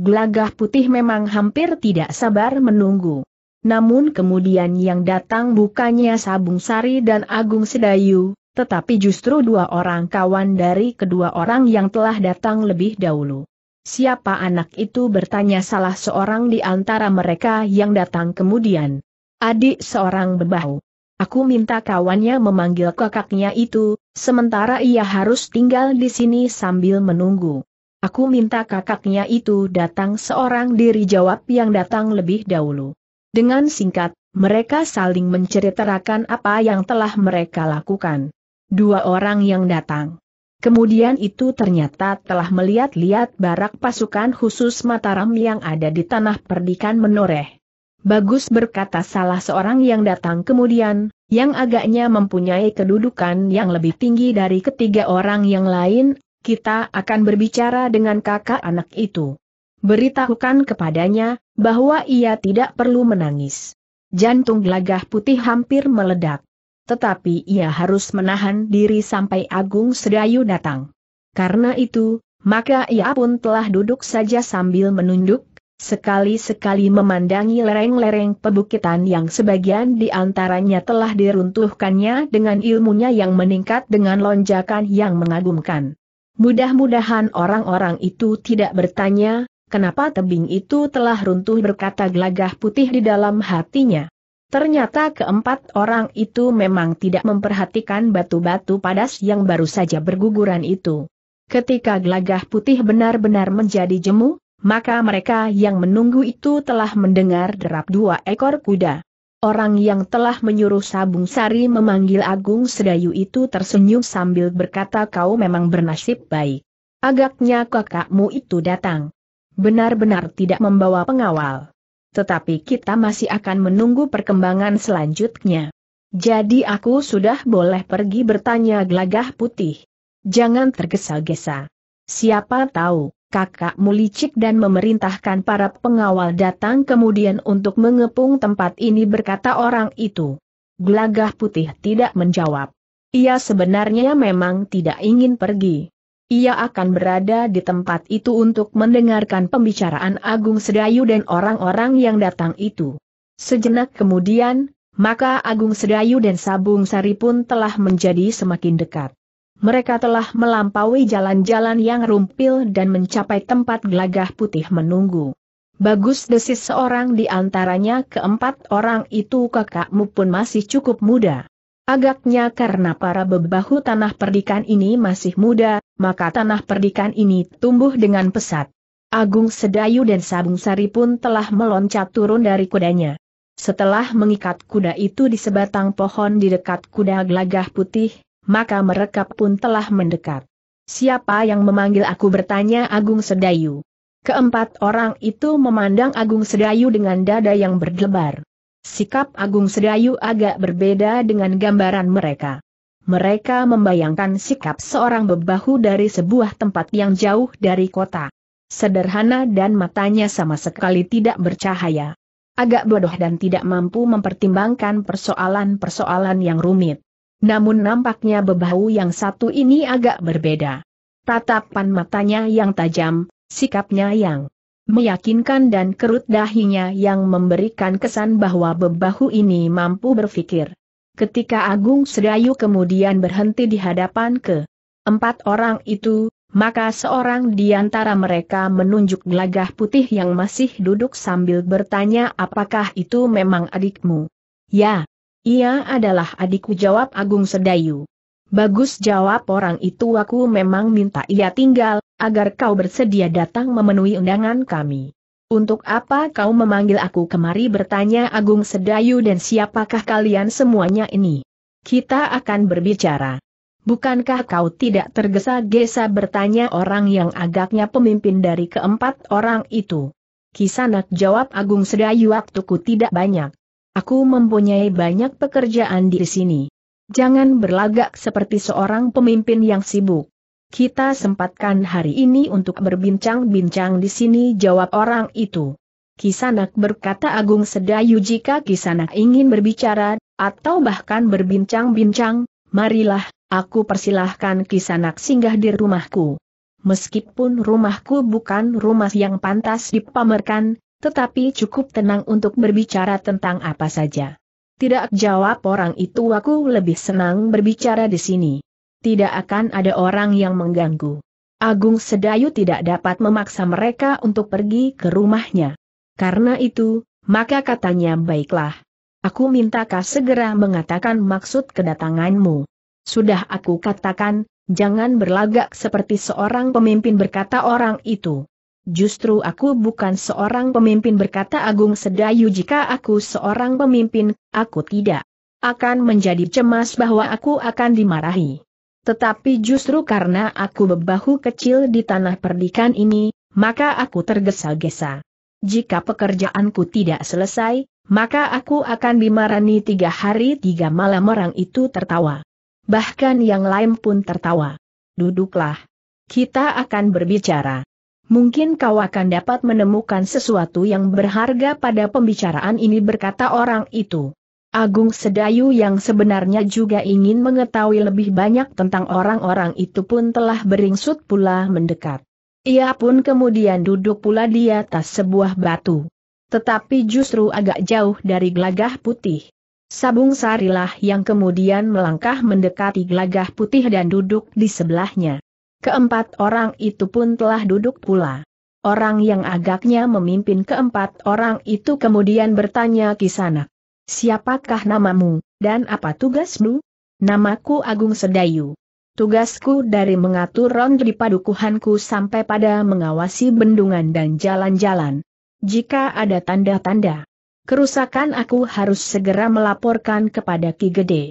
Gelagah putih memang hampir tidak sabar menunggu namun kemudian yang datang bukannya Sabung Sari dan Agung Sedayu, tetapi justru dua orang kawan dari kedua orang yang telah datang lebih dahulu. Siapa anak itu bertanya salah seorang di antara mereka yang datang kemudian. Adik seorang bebau. Aku minta kawannya memanggil kakaknya itu, sementara ia harus tinggal di sini sambil menunggu. Aku minta kakaknya itu datang seorang diri jawab yang datang lebih dahulu. Dengan singkat, mereka saling menceritakan apa yang telah mereka lakukan. Dua orang yang datang. Kemudian itu ternyata telah melihat-lihat barak pasukan khusus Mataram yang ada di tanah perdikan menoreh. Bagus berkata salah seorang yang datang kemudian, yang agaknya mempunyai kedudukan yang lebih tinggi dari ketiga orang yang lain, kita akan berbicara dengan kakak anak itu. Beritahukan kepadanya, bahwa ia tidak perlu menangis. Jantung gelagah putih hampir meledak. Tetapi ia harus menahan diri sampai Agung Sedayu datang. Karena itu, maka ia pun telah duduk saja sambil menunduk, sekali-sekali memandangi lereng-lereng pebukitan yang sebagian di antaranya telah diruntuhkannya dengan ilmunya yang meningkat dengan lonjakan yang mengagumkan. Mudah-mudahan orang-orang itu tidak bertanya, kenapa tebing itu telah runtuh berkata gelagah putih di dalam hatinya. Ternyata keempat orang itu memang tidak memperhatikan batu-batu padas yang baru saja berguguran itu. Ketika gelagah putih benar-benar menjadi jemu, maka mereka yang menunggu itu telah mendengar derap dua ekor kuda. Orang yang telah menyuruh Sabung Sari memanggil Agung Sedayu itu tersenyum sambil berkata kau memang bernasib baik. Agaknya kakakmu itu datang benar-benar tidak membawa pengawal. Tetapi kita masih akan menunggu perkembangan selanjutnya. Jadi aku sudah boleh pergi bertanya gelagah putih. Jangan tergesa-gesa. Siapa tahu, Kakak Mulicik dan memerintahkan para pengawal datang kemudian untuk mengepung tempat ini berkata orang itu. Gelagah putih tidak menjawab. Ia sebenarnya memang tidak ingin pergi. Ia akan berada di tempat itu untuk mendengarkan pembicaraan Agung Sedayu dan orang-orang yang datang itu. Sejenak kemudian, maka Agung Sedayu dan Sabung Sari pun telah menjadi semakin dekat. Mereka telah melampaui jalan-jalan yang rumpil dan mencapai tempat gelagah putih menunggu. Bagus desis seorang di antaranya keempat orang itu kakakmu pun masih cukup muda. Agaknya karena para bebahu tanah perdikan ini masih muda, maka tanah perdikan ini tumbuh dengan pesat. Agung Sedayu dan Sabung Sari pun telah meloncat turun dari kudanya. Setelah mengikat kuda itu di sebatang pohon di dekat kuda gelagah putih, maka mereka pun telah mendekat. Siapa yang memanggil aku bertanya Agung Sedayu. Keempat orang itu memandang Agung Sedayu dengan dada yang berdebar. Sikap Agung Sedayu agak berbeda dengan gambaran mereka. Mereka membayangkan sikap seorang bebahu dari sebuah tempat yang jauh dari kota. Sederhana dan matanya sama sekali tidak bercahaya. Agak bodoh dan tidak mampu mempertimbangkan persoalan-persoalan yang rumit. Namun nampaknya bebahu yang satu ini agak berbeda. Tatapan matanya yang tajam, sikapnya yang meyakinkan dan kerut dahinya yang memberikan kesan bahwa bebahu ini mampu berpikir. Ketika Agung Sedayu kemudian berhenti di hadapan ke empat orang itu, maka seorang di antara mereka menunjuk gelagah putih yang masih duduk sambil bertanya apakah itu memang adikmu. Ya, ia adalah adikku jawab Agung Sedayu. Bagus jawab orang itu aku memang minta ia tinggal, agar kau bersedia datang memenuhi undangan kami. Untuk apa kau memanggil aku kemari bertanya Agung Sedayu dan siapakah kalian semuanya ini? Kita akan berbicara. Bukankah kau tidak tergesa-gesa bertanya orang yang agaknya pemimpin dari keempat orang itu? Kisanak jawab Agung Sedayu waktuku tidak banyak. Aku mempunyai banyak pekerjaan di sini. Jangan berlagak seperti seorang pemimpin yang sibuk. Kita sempatkan hari ini untuk berbincang-bincang di sini jawab orang itu. Kisanak berkata Agung Sedayu jika Kisanak ingin berbicara, atau bahkan berbincang-bincang, marilah, aku persilahkan Kisanak singgah di rumahku. Meskipun rumahku bukan rumah yang pantas dipamerkan, tetapi cukup tenang untuk berbicara tentang apa saja. Tidak jawab orang itu aku lebih senang berbicara di sini. Tidak akan ada orang yang mengganggu. Agung Sedayu tidak dapat memaksa mereka untuk pergi ke rumahnya. Karena itu, maka katanya baiklah. Aku minta kau segera mengatakan maksud kedatanganmu. Sudah aku katakan, jangan berlagak seperti seorang pemimpin berkata orang itu. Justru aku bukan seorang pemimpin berkata Agung Sedayu jika aku seorang pemimpin, aku tidak akan menjadi cemas bahwa aku akan dimarahi. Tetapi justru karena aku bebahu kecil di tanah perdikan ini, maka aku tergesa-gesa. Jika pekerjaanku tidak selesai, maka aku akan dimarani tiga hari tiga malam orang itu tertawa. Bahkan yang lain pun tertawa. Duduklah. Kita akan berbicara. Mungkin kau akan dapat menemukan sesuatu yang berharga pada pembicaraan ini berkata orang itu. Agung Sedayu yang sebenarnya juga ingin mengetahui lebih banyak tentang orang-orang itu pun telah beringsut pula mendekat. Ia pun kemudian duduk pula di atas sebuah batu. Tetapi justru agak jauh dari gelagah putih. Sabung Sarilah yang kemudian melangkah mendekati gelagah putih dan duduk di sebelahnya. Keempat orang itu pun telah duduk pula. Orang yang agaknya memimpin keempat orang itu kemudian bertanya kisana. Siapakah namamu, dan apa tugasmu? Namaku Agung Sedayu. Tugasku dari mengatur ronde di padukuhanku sampai pada mengawasi bendungan dan jalan-jalan. Jika ada tanda-tanda kerusakan aku harus segera melaporkan kepada Ki Gede.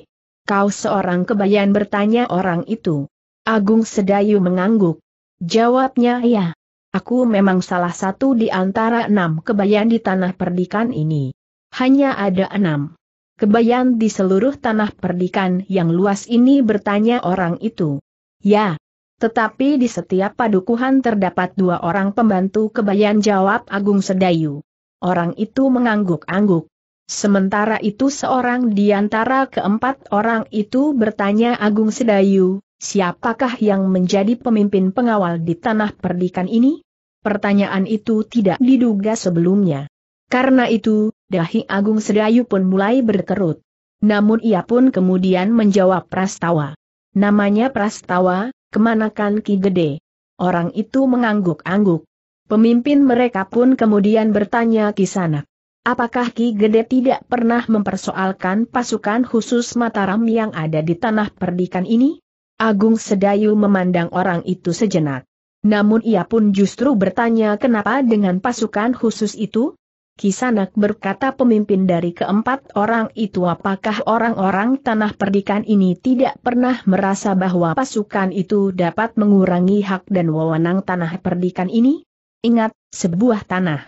Kau seorang kebayan bertanya orang itu. Agung Sedayu mengangguk. Jawabnya ya. Aku memang salah satu di antara enam kebayan di tanah perdikan ini. Hanya ada enam. Kebayan di seluruh tanah perdikan yang luas ini bertanya orang itu. Ya. Tetapi di setiap padukuhan terdapat dua orang pembantu kebayan jawab Agung Sedayu. Orang itu mengangguk-angguk. Sementara itu seorang di antara keempat orang itu bertanya Agung Sedayu, Siapakah yang menjadi pemimpin pengawal di tanah perdikan ini? Pertanyaan itu tidak diduga sebelumnya. Karena itu, dahi Agung Sedayu pun mulai berkerut. Namun ia pun kemudian menjawab Prastawa. Namanya Prastawa, kemanakan Ki Gede? Orang itu mengangguk-angguk. Pemimpin mereka pun kemudian bertanya Ki Sanak. Apakah Ki Gede tidak pernah mempersoalkan pasukan khusus Mataram yang ada di tanah perdikan ini? Agung Sedayu memandang orang itu sejenak. Namun ia pun justru bertanya kenapa dengan pasukan khusus itu? Kisanak berkata pemimpin dari keempat orang itu apakah orang-orang tanah perdikan ini tidak pernah merasa bahwa pasukan itu dapat mengurangi hak dan wewenang tanah perdikan ini? Ingat, sebuah tanah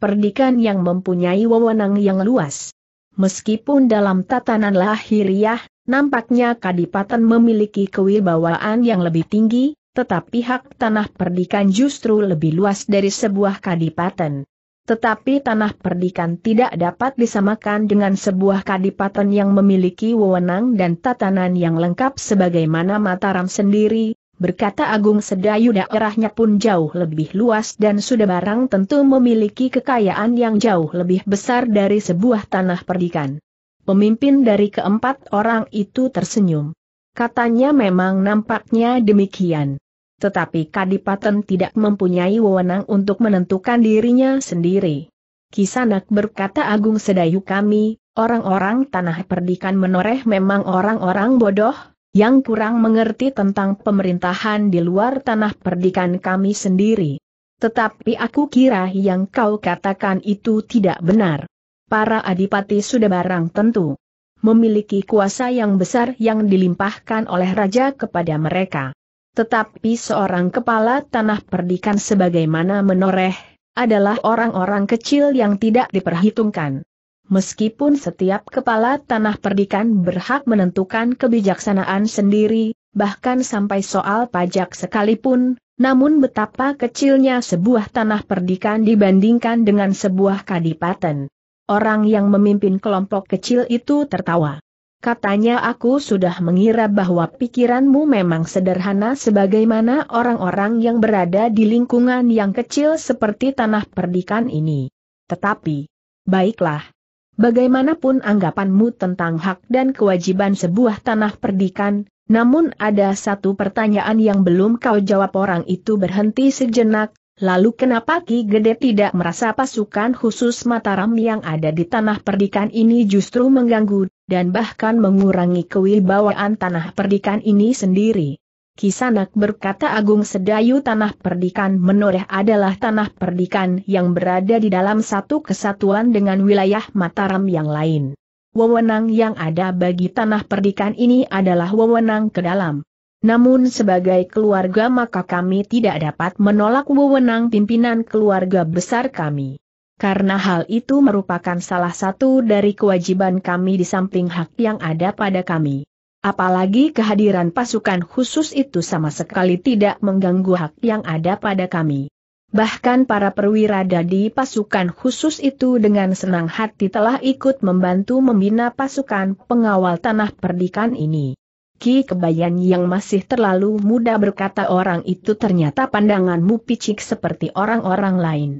perdikan yang mempunyai wewenang yang luas. Meskipun dalam tatanan lahiriah, Nampaknya Kadipaten memiliki kewibawaan yang lebih tinggi, tetapi hak tanah perdikan justru lebih luas dari sebuah kadipaten. Tetapi tanah perdikan tidak dapat disamakan dengan sebuah kadipaten yang memiliki wewenang dan tatanan yang lengkap sebagaimana Mataram sendiri, berkata Agung Sedayu daerahnya pun jauh lebih luas dan sudah barang tentu memiliki kekayaan yang jauh lebih besar dari sebuah tanah perdikan. Pemimpin dari keempat orang itu tersenyum. Katanya memang nampaknya demikian. Tetapi Kadipaten tidak mempunyai wewenang untuk menentukan dirinya sendiri. Kisanak berkata Agung Sedayu kami, orang-orang tanah perdikan menoreh memang orang-orang bodoh, yang kurang mengerti tentang pemerintahan di luar tanah perdikan kami sendiri. Tetapi aku kira yang kau katakan itu tidak benar para adipati sudah barang tentu memiliki kuasa yang besar yang dilimpahkan oleh raja kepada mereka. Tetapi seorang kepala tanah perdikan sebagaimana menoreh, adalah orang-orang kecil yang tidak diperhitungkan. Meskipun setiap kepala tanah perdikan berhak menentukan kebijaksanaan sendiri, bahkan sampai soal pajak sekalipun, namun betapa kecilnya sebuah tanah perdikan dibandingkan dengan sebuah kadipaten. Orang yang memimpin kelompok kecil itu tertawa. Katanya aku sudah mengira bahwa pikiranmu memang sederhana sebagaimana orang-orang yang berada di lingkungan yang kecil seperti tanah perdikan ini. Tetapi, baiklah. Bagaimanapun anggapanmu tentang hak dan kewajiban sebuah tanah perdikan, namun ada satu pertanyaan yang belum kau jawab orang itu berhenti sejenak, Lalu kenapa Ki Gede tidak merasa pasukan khusus Mataram yang ada di tanah perdikan ini justru mengganggu, dan bahkan mengurangi kewibawaan tanah perdikan ini sendiri? Kisanak berkata Agung Sedayu tanah perdikan menoreh adalah tanah perdikan yang berada di dalam satu kesatuan dengan wilayah Mataram yang lain. Wewenang yang ada bagi tanah perdikan ini adalah wewenang ke dalam. Namun sebagai keluarga maka kami tidak dapat menolak wewenang pimpinan keluarga besar kami. Karena hal itu merupakan salah satu dari kewajiban kami di samping hak yang ada pada kami. Apalagi kehadiran pasukan khusus itu sama sekali tidak mengganggu hak yang ada pada kami. Bahkan para perwira dadi pasukan khusus itu dengan senang hati telah ikut membantu membina pasukan pengawal tanah perdikan ini. Ki Kebayan yang masih terlalu muda berkata orang itu ternyata pandanganmu picik seperti orang-orang lain.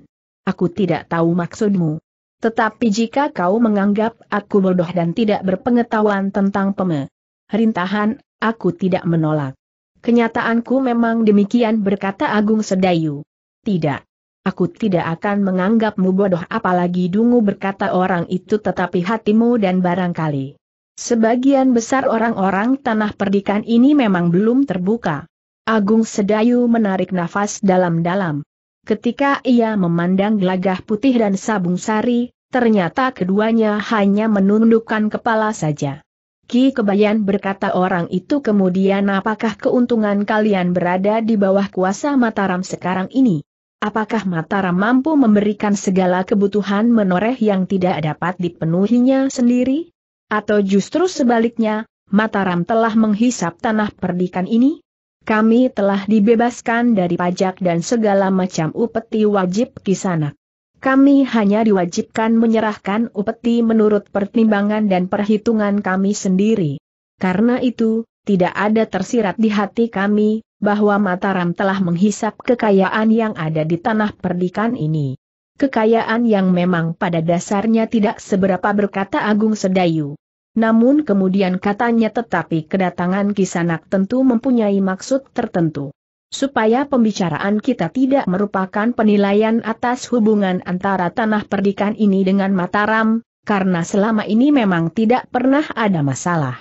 Aku tidak tahu maksudmu. Tetapi jika kau menganggap aku bodoh dan tidak berpengetahuan tentang pemerintahan, aku tidak menolak. Kenyataanku memang demikian berkata Agung Sedayu. Tidak. Aku tidak akan menganggapmu bodoh apalagi dungu berkata orang itu tetapi hatimu dan barangkali Sebagian besar orang-orang tanah perdikan ini memang belum terbuka. Agung Sedayu menarik nafas dalam-dalam. Ketika ia memandang gelagah putih dan sabung sari, ternyata keduanya hanya menundukkan kepala saja. Ki Kebayan berkata orang itu kemudian apakah keuntungan kalian berada di bawah kuasa Mataram sekarang ini? Apakah Mataram mampu memberikan segala kebutuhan menoreh yang tidak dapat dipenuhinya sendiri? Atau justru sebaliknya, Mataram telah menghisap tanah perdikan ini? Kami telah dibebaskan dari pajak dan segala macam upeti wajib di sana. Kami hanya diwajibkan menyerahkan upeti menurut pertimbangan dan perhitungan kami sendiri. Karena itu, tidak ada tersirat di hati kami, bahwa Mataram telah menghisap kekayaan yang ada di tanah perdikan ini kekayaan yang memang pada dasarnya tidak seberapa berkata Agung Sedayu. Namun kemudian katanya tetapi kedatangan Kisanak tentu mempunyai maksud tertentu. Supaya pembicaraan kita tidak merupakan penilaian atas hubungan antara tanah perdikan ini dengan Mataram, karena selama ini memang tidak pernah ada masalah.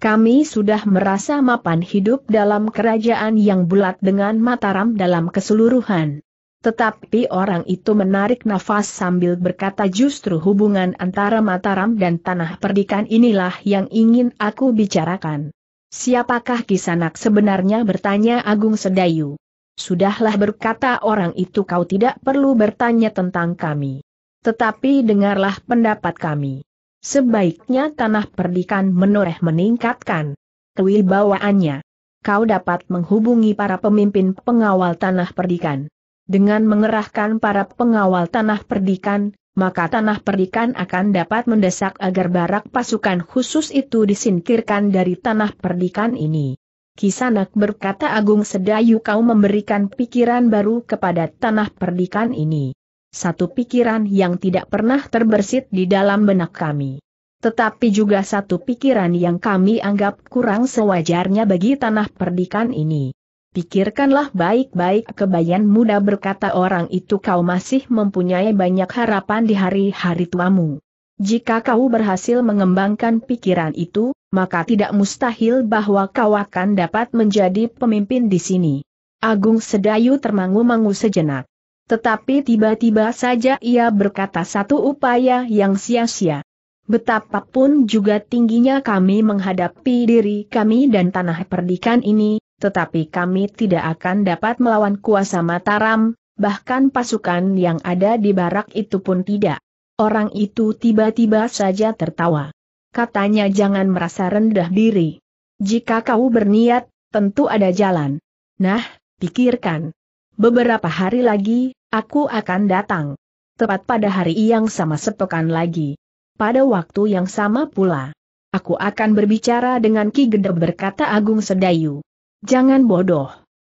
Kami sudah merasa mapan hidup dalam kerajaan yang bulat dengan Mataram dalam keseluruhan. Tetapi orang itu menarik nafas sambil berkata justru hubungan antara Mataram dan tanah perdikan inilah yang ingin aku bicarakan. Siapakah Kisanak sebenarnya bertanya Agung Sedayu? Sudahlah berkata orang itu kau tidak perlu bertanya tentang kami. Tetapi dengarlah pendapat kami. Sebaiknya tanah perdikan menoreh meningkatkan kewibawaannya. Kau dapat menghubungi para pemimpin pengawal tanah perdikan. Dengan mengerahkan para pengawal tanah perdikan, maka tanah perdikan akan dapat mendesak agar barak pasukan khusus itu disingkirkan dari tanah perdikan ini. Kisanak berkata Agung Sedayu kau memberikan pikiran baru kepada tanah perdikan ini. Satu pikiran yang tidak pernah terbersit di dalam benak kami. Tetapi juga satu pikiran yang kami anggap kurang sewajarnya bagi tanah perdikan ini. Pikirkanlah baik-baik kebayan muda berkata orang itu kau masih mempunyai banyak harapan di hari-hari tuamu. Jika kau berhasil mengembangkan pikiran itu, maka tidak mustahil bahwa kau akan dapat menjadi pemimpin di sini. Agung Sedayu termangu-mangu sejenak. Tetapi tiba-tiba saja ia berkata satu upaya yang sia-sia. Betapapun juga tingginya kami menghadapi diri kami dan tanah perdikan ini, tetapi kami tidak akan dapat melawan kuasa Mataram, bahkan pasukan yang ada di barak itu pun tidak. Orang itu tiba-tiba saja tertawa. Katanya jangan merasa rendah diri. Jika kau berniat, tentu ada jalan. Nah, pikirkan. Beberapa hari lagi, aku akan datang. Tepat pada hari yang sama sepekan lagi. Pada waktu yang sama pula. Aku akan berbicara dengan Ki Gede berkata Agung Sedayu. Jangan bodoh.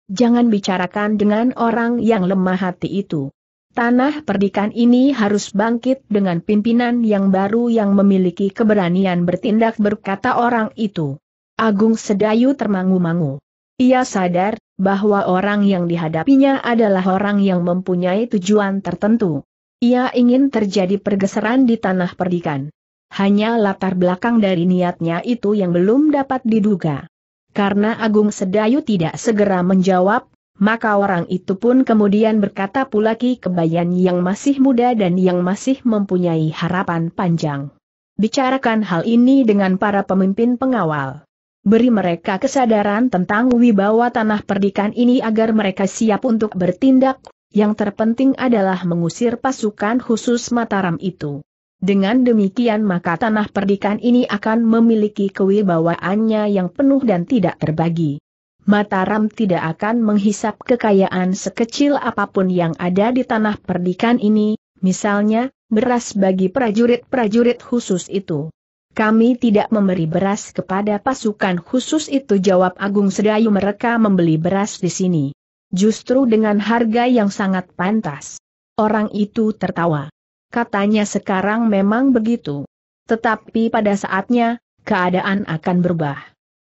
Jangan bicarakan dengan orang yang lemah hati itu. Tanah perdikan ini harus bangkit dengan pimpinan yang baru yang memiliki keberanian bertindak berkata orang itu. Agung Sedayu termangu-mangu. Ia sadar bahwa orang yang dihadapinya adalah orang yang mempunyai tujuan tertentu. Ia ingin terjadi pergeseran di tanah perdikan. Hanya latar belakang dari niatnya itu yang belum dapat diduga. Karena Agung Sedayu tidak segera menjawab, maka orang itu pun kemudian berkata pula Ki Kebayan yang masih muda dan yang masih mempunyai harapan panjang. Bicarakan hal ini dengan para pemimpin pengawal. Beri mereka kesadaran tentang wibawa tanah perdikan ini agar mereka siap untuk bertindak, yang terpenting adalah mengusir pasukan khusus Mataram itu. Dengan demikian maka tanah perdikan ini akan memiliki kewibawaannya yang penuh dan tidak terbagi. Mataram tidak akan menghisap kekayaan sekecil apapun yang ada di tanah perdikan ini, misalnya, beras bagi prajurit-prajurit khusus itu. Kami tidak memberi beras kepada pasukan khusus itu jawab Agung Sedayu mereka membeli beras di sini. Justru dengan harga yang sangat pantas. Orang itu tertawa. Katanya sekarang memang begitu. Tetapi pada saatnya, keadaan akan berubah.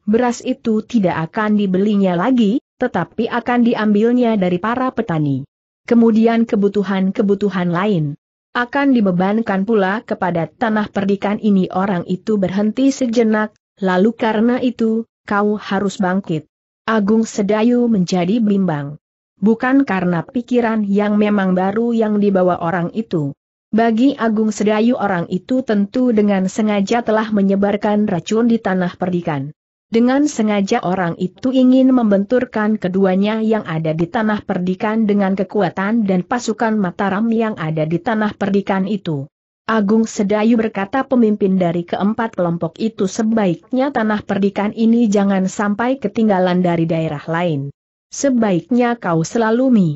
Beras itu tidak akan dibelinya lagi, tetapi akan diambilnya dari para petani. Kemudian kebutuhan-kebutuhan lain akan dibebankan pula kepada tanah perdikan ini orang itu berhenti sejenak, lalu karena itu, kau harus bangkit. Agung Sedayu menjadi bimbang. Bukan karena pikiran yang memang baru yang dibawa orang itu. Bagi Agung Sedayu orang itu tentu dengan sengaja telah menyebarkan racun di tanah perdikan. Dengan sengaja orang itu ingin membenturkan keduanya yang ada di tanah perdikan dengan kekuatan dan pasukan Mataram yang ada di tanah perdikan itu. Agung Sedayu berkata pemimpin dari keempat kelompok itu sebaiknya tanah perdikan ini jangan sampai ketinggalan dari daerah lain. Sebaiknya kau selalu mi.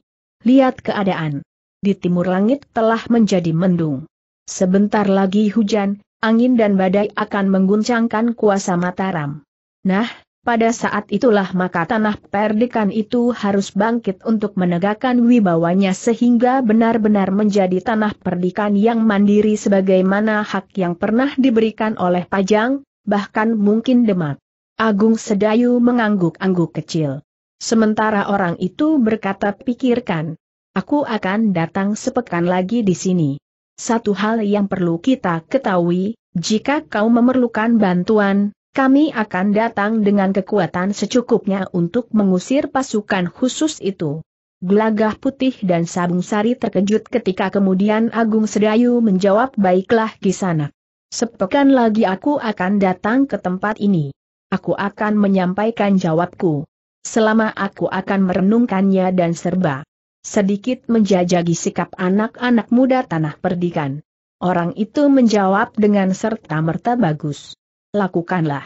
Lihat keadaan di timur langit telah menjadi mendung. Sebentar lagi hujan, angin dan badai akan mengguncangkan kuasa Mataram. Nah, pada saat itulah maka tanah perdikan itu harus bangkit untuk menegakkan wibawanya sehingga benar-benar menjadi tanah perdikan yang mandiri sebagaimana hak yang pernah diberikan oleh Pajang, bahkan mungkin Demak. Agung Sedayu mengangguk-angguk kecil. Sementara orang itu berkata pikirkan, Aku akan datang sepekan lagi di sini. Satu hal yang perlu kita ketahui, jika kau memerlukan bantuan, kami akan datang dengan kekuatan secukupnya untuk mengusir pasukan khusus itu. Gelagah putih dan sabung sari terkejut ketika kemudian Agung Sedayu menjawab baiklah di sana. Sepekan lagi aku akan datang ke tempat ini. Aku akan menyampaikan jawabku. Selama aku akan merenungkannya dan serba sedikit menjajagi sikap anak-anak muda tanah perdikan. Orang itu menjawab dengan serta-merta bagus. Lakukanlah.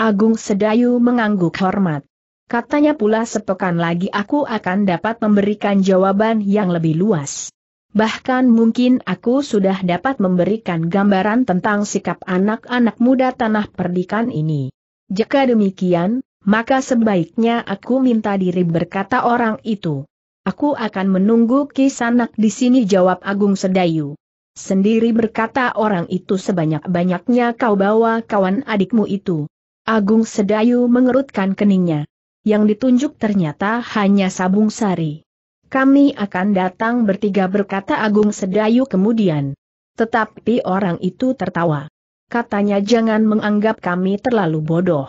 Agung Sedayu mengangguk hormat. Katanya pula sepekan lagi aku akan dapat memberikan jawaban yang lebih luas. Bahkan mungkin aku sudah dapat memberikan gambaran tentang sikap anak-anak muda tanah perdikan ini. Jika demikian, maka sebaiknya aku minta diri berkata orang itu. Aku akan menunggu Kisanak di sini jawab Agung Sedayu. Sendiri berkata orang itu sebanyak-banyaknya kau bawa kawan adikmu itu. Agung Sedayu mengerutkan keningnya. Yang ditunjuk ternyata hanya Sabung Sari. Kami akan datang bertiga berkata Agung Sedayu kemudian. Tetapi orang itu tertawa. Katanya jangan menganggap kami terlalu bodoh.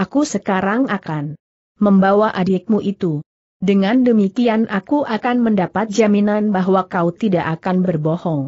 Aku sekarang akan membawa adikmu itu. Dengan demikian aku akan mendapat jaminan bahwa kau tidak akan berbohong.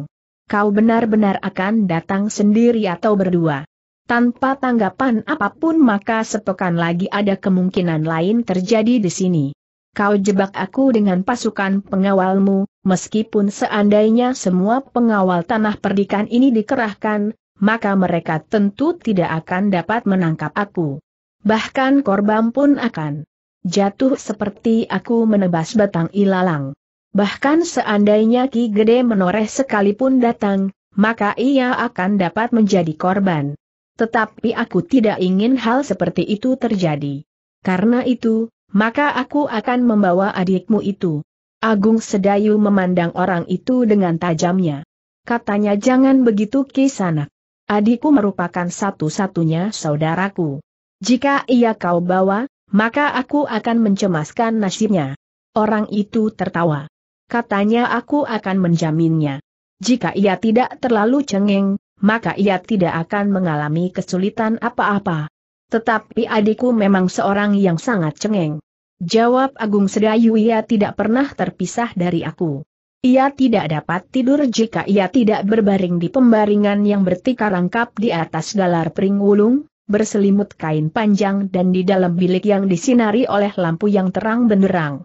Kau benar-benar akan datang sendiri atau berdua. Tanpa tanggapan apapun maka sepekan lagi ada kemungkinan lain terjadi di sini. Kau jebak aku dengan pasukan pengawalmu, meskipun seandainya semua pengawal tanah perdikan ini dikerahkan, maka mereka tentu tidak akan dapat menangkap aku. Bahkan korban pun akan jatuh seperti aku menebas batang ilalang. Bahkan seandainya Ki Gede menoreh sekalipun datang, maka ia akan dapat menjadi korban. Tetapi aku tidak ingin hal seperti itu terjadi. Karena itu, maka aku akan membawa adikmu itu. Agung Sedayu memandang orang itu dengan tajamnya. Katanya jangan begitu Ki Sanak. Adikku merupakan satu-satunya saudaraku. Jika ia kau bawa, maka aku akan mencemaskan nasibnya. Orang itu tertawa. Katanya aku akan menjaminnya. Jika ia tidak terlalu cengeng, maka ia tidak akan mengalami kesulitan apa-apa. Tetapi adikku memang seorang yang sangat cengeng. Jawab Agung Sedayu ia tidak pernah terpisah dari aku. Ia tidak dapat tidur jika ia tidak berbaring di pembaringan yang bertikar rangkap di atas galar pering wulung, berselimut kain panjang dan di dalam bilik yang disinari oleh lampu yang terang benderang.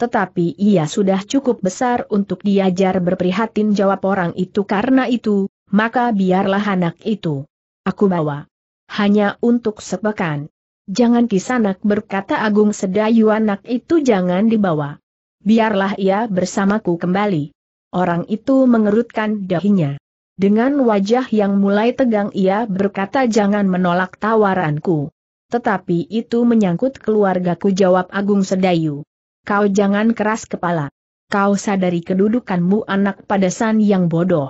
Tetapi ia sudah cukup besar untuk diajar berprihatin jawab orang itu karena itu, maka biarlah anak itu. Aku bawa. Hanya untuk sepekan. Jangan kisanak berkata Agung Sedayu anak itu jangan dibawa. Biarlah ia bersamaku kembali. Orang itu mengerutkan dahinya. Dengan wajah yang mulai tegang ia berkata jangan menolak tawaranku. Tetapi itu menyangkut keluargaku jawab Agung Sedayu. Kau jangan keras kepala. Kau sadari kedudukanmu anak padasan yang bodoh.